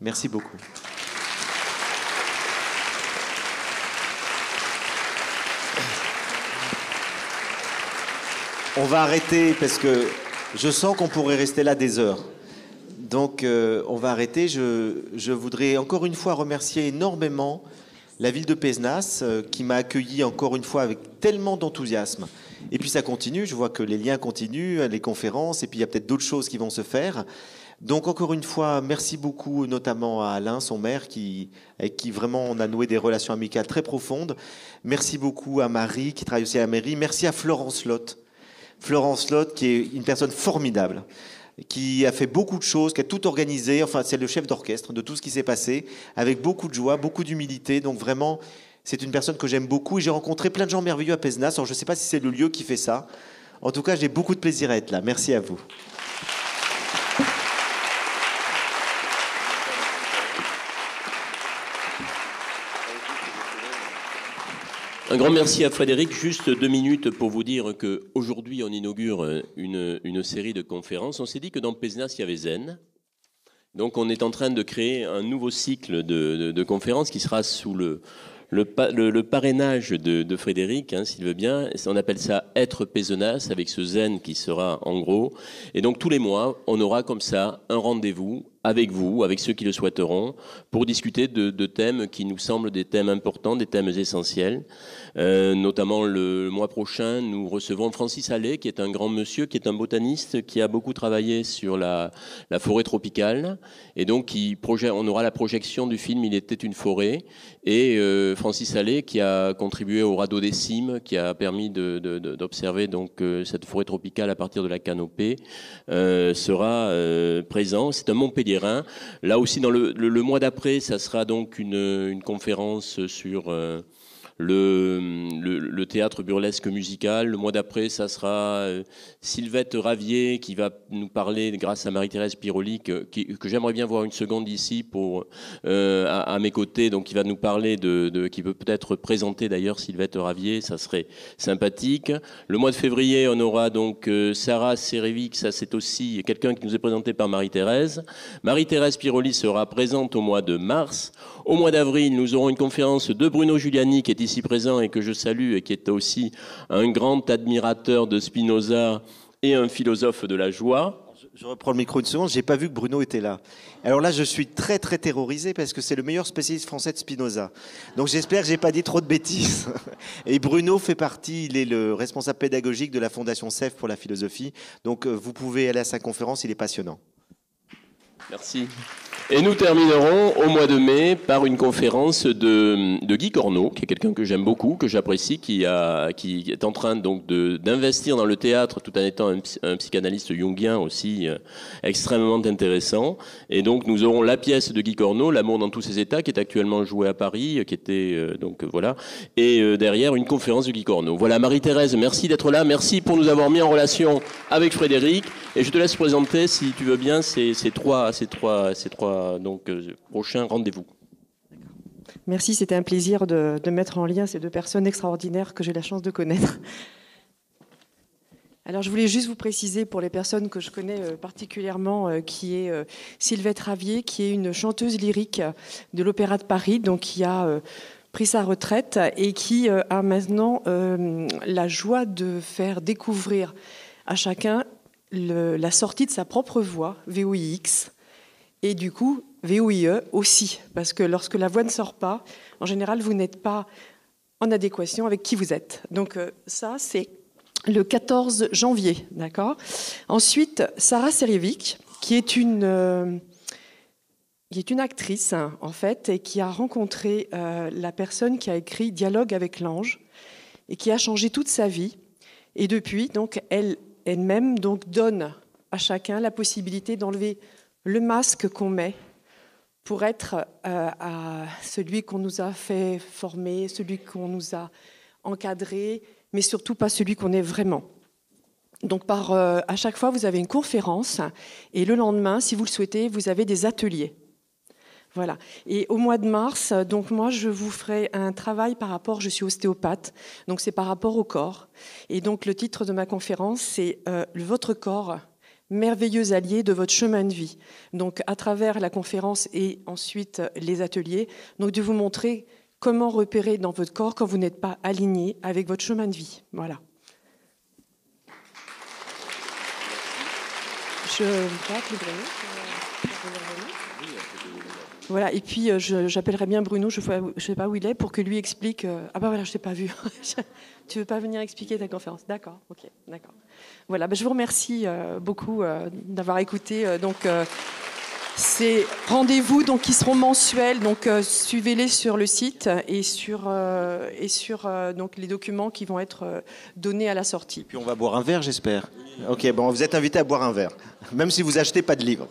Merci beaucoup. on va arrêter parce que je sens qu'on pourrait rester là des heures. Donc euh, on va arrêter. Je, voudrais encore une fois remercier énormément la ville de Pézenas euh, qui m'a accueilli encore une fois avec tellement d'enthousiasme. Et puis ça continue, je vois que les liens continuent, les conférences, et puis il y a peut-être d'autres choses qui vont se faire. Donc encore une fois, merci beaucoup notamment à Alain, son maire, qui, avec qui vraiment on a noué des relations amicales très profondes. Merci beaucoup à Marie, qui travaille aussi à la mairie. Merci à Florence Lotte, Florence Lott, qui est une personne formidable qui a fait beaucoup de choses, qui a tout organisé. Enfin, c'est le chef d'orchestre de tout ce qui s'est passé, avec beaucoup de joie, beaucoup d'humilité. Donc vraiment, c'est une personne que j'aime beaucoup. Et j'ai rencontré plein de gens merveilleux à Pézenas. Alors je ne sais pas si c'est le lieu qui fait ça. En tout cas, j'ai beaucoup de plaisir à être là. Merci à vous. Un grand merci à Frédéric. Juste deux minutes pour vous dire qu'aujourd'hui, on inaugure une, série de conférences. On s'est dit que dans Pézenas, il y avait Zen. Donc, on est en train de créer un nouveau cycle de, conférences qui sera sous le, parrainage de, Frédéric, hein, s'il veut bien. On appelle ça Être Pézenas avec ce Zen qui sera en gros. Et donc, tous les mois, on aura comme ça un rendez-vous avec vous, avec ceux qui le souhaiteront, pour discuter de, thèmes qui nous semblent des thèmes importants, des thèmes essentiels. Euh, notamment le, mois prochain, nous recevons Francis Allais, qui est un grand monsieur, qui est un botaniste, qui a beaucoup travaillé sur la, forêt tropicale. Et donc, on aura la projection du film Il était une forêt. Et euh, Francis Allais, qui a contribué au radeau des cimes, qui a permis d'observer euh, cette forêt tropicale à partir de la canopée, sera présent. C'est un Montpellier Là aussi, dans le, mois d'après, ça sera donc une, conférence sur... Euh, le, le, théâtre burlesque musical. Le mois d'après, ça sera euh, Sylvette Ravier qui va nous parler, grâce à Marie-Thérèse Piroli, que, j'aimerais bien voir une seconde ici pour, euh, à, mes côtés, donc qui va nous parler de, qui peut peut-être présenter d'ailleurs Sylvette Ravier, ça serait sympathique. Le mois de février, on aura donc euh, Sarah Serevic, ça c'est aussi quelqu'un qui nous est présenté par Marie-Thérèse. Marie-Thérèse Piroli sera présente au mois de mars. Au mois d'avril, nous aurons une conférence de Bruno Giuliani qui est ici présent et que je salue et qui est aussi un grand admirateur de Spinoza et un philosophe de la joie. Je, reprends le micro une seconde, j'ai pas vu que Bruno était là. Alors là, je suis très très terrorisé parce que c'est le meilleur spécialiste français de Spinoza. Donc j'espère que j'ai pas dit trop de bêtises. *laughs* Et Bruno fait partie, il est le responsable pédagogique de la Fondation CEF pour la philosophie. Donc euh, vous pouvez aller à sa conférence, il est passionnant. Merci. Et nous terminerons au mois de mai par une conférence de, Guy Corneau, qui est quelqu'un que j'aime beaucoup, que j'apprécie, qui, a, qui est en train donc d'investir dans le théâtre tout en étant un, psychanalyste jungien aussi euh, extrêmement intéressant. Et donc nous aurons la pièce de Guy Corneau, L'amour dans tous ses états, qui est actuellement jouée à Paris, euh, qui était euh, donc voilà, et derrière une conférence de Guy Corneau. Voilà, Marie-Thérèse, merci d'être là, merci pour nous avoir mis en relation avec Frédéric, et je te laisse présenter, si tu veux bien, ces, ces trois, ces trois, ces trois euh, donc, euh, prochain rendez-vous. Merci, c'était un plaisir de, mettre en lien ces deux personnes extraordinaires que j'ai la chance de connaître. Alors je voulais juste vous préciser pour les personnes que je connais euh, particulièrement, qui est Sylvette Ravier, qui est une chanteuse lyrique de l'Opéra de Paris, donc qui a pris sa retraite et qui a maintenant la joie de faire découvrir à chacun la sortie de sa propre voix, VOIX et du coup VOIE aussi, parce que lorsque la voix ne sort pas, en général, vous n'êtes pas en adéquation avec qui vous êtes. Donc euh, ça, c'est le 14 janvier, d'accord Ensuite, Sarah Serievic, qui est une... Euh, qui est une actrice hein, en fait et qui a rencontré euh, la personne qui a écrit Dialogue avec l'ange et qui a changé toute sa vie et depuis donc elle même donc donne à chacun la possibilité d'enlever le masque qu'on met pour être euh, à celui qu'on nous a fait former, celui qu'on nous a encadré, mais surtout pas celui qu'on est vraiment. Donc euh, à chaque fois, vous avez une conférence et le lendemain, si vous le souhaitez, vous avez des ateliers. Voilà. Et au mois de mars, donc moi, je vous ferai un travail par rapport, je suis ostéopathe, donc c'est par rapport au corps. Et donc le titre de ma conférence, c'est euh, Votre corps, merveilleux alliés de votre chemin de vie. Donc à travers la conférence et ensuite euh, les ateliers, donc de vous montrer comment repérer dans votre corps quand vous n'êtes pas aligné avec votre chemin de vie. Voilà. Je voilà, et puis euh, j'appellerai bien Bruno, je ne sais pas où il est, pour que lui explique. Euh, ah bah voilà, je ne t'ai pas vu. *laughs* tu veux pas venir expliquer ta conférence D'accord, ok, d'accord. Voilà, bah, je vous remercie euh, beaucoup d'avoir écouté. donc, ces rendez-vous donc, qui seront mensuels, donc suivez-les sur le site et sur, et sur donc, les documents qui vont être donnés à la sortie. Puis on va boire un verre, j'espère. Ok, bon, vous êtes invité à boire un verre, même si vous achetez pas de livres.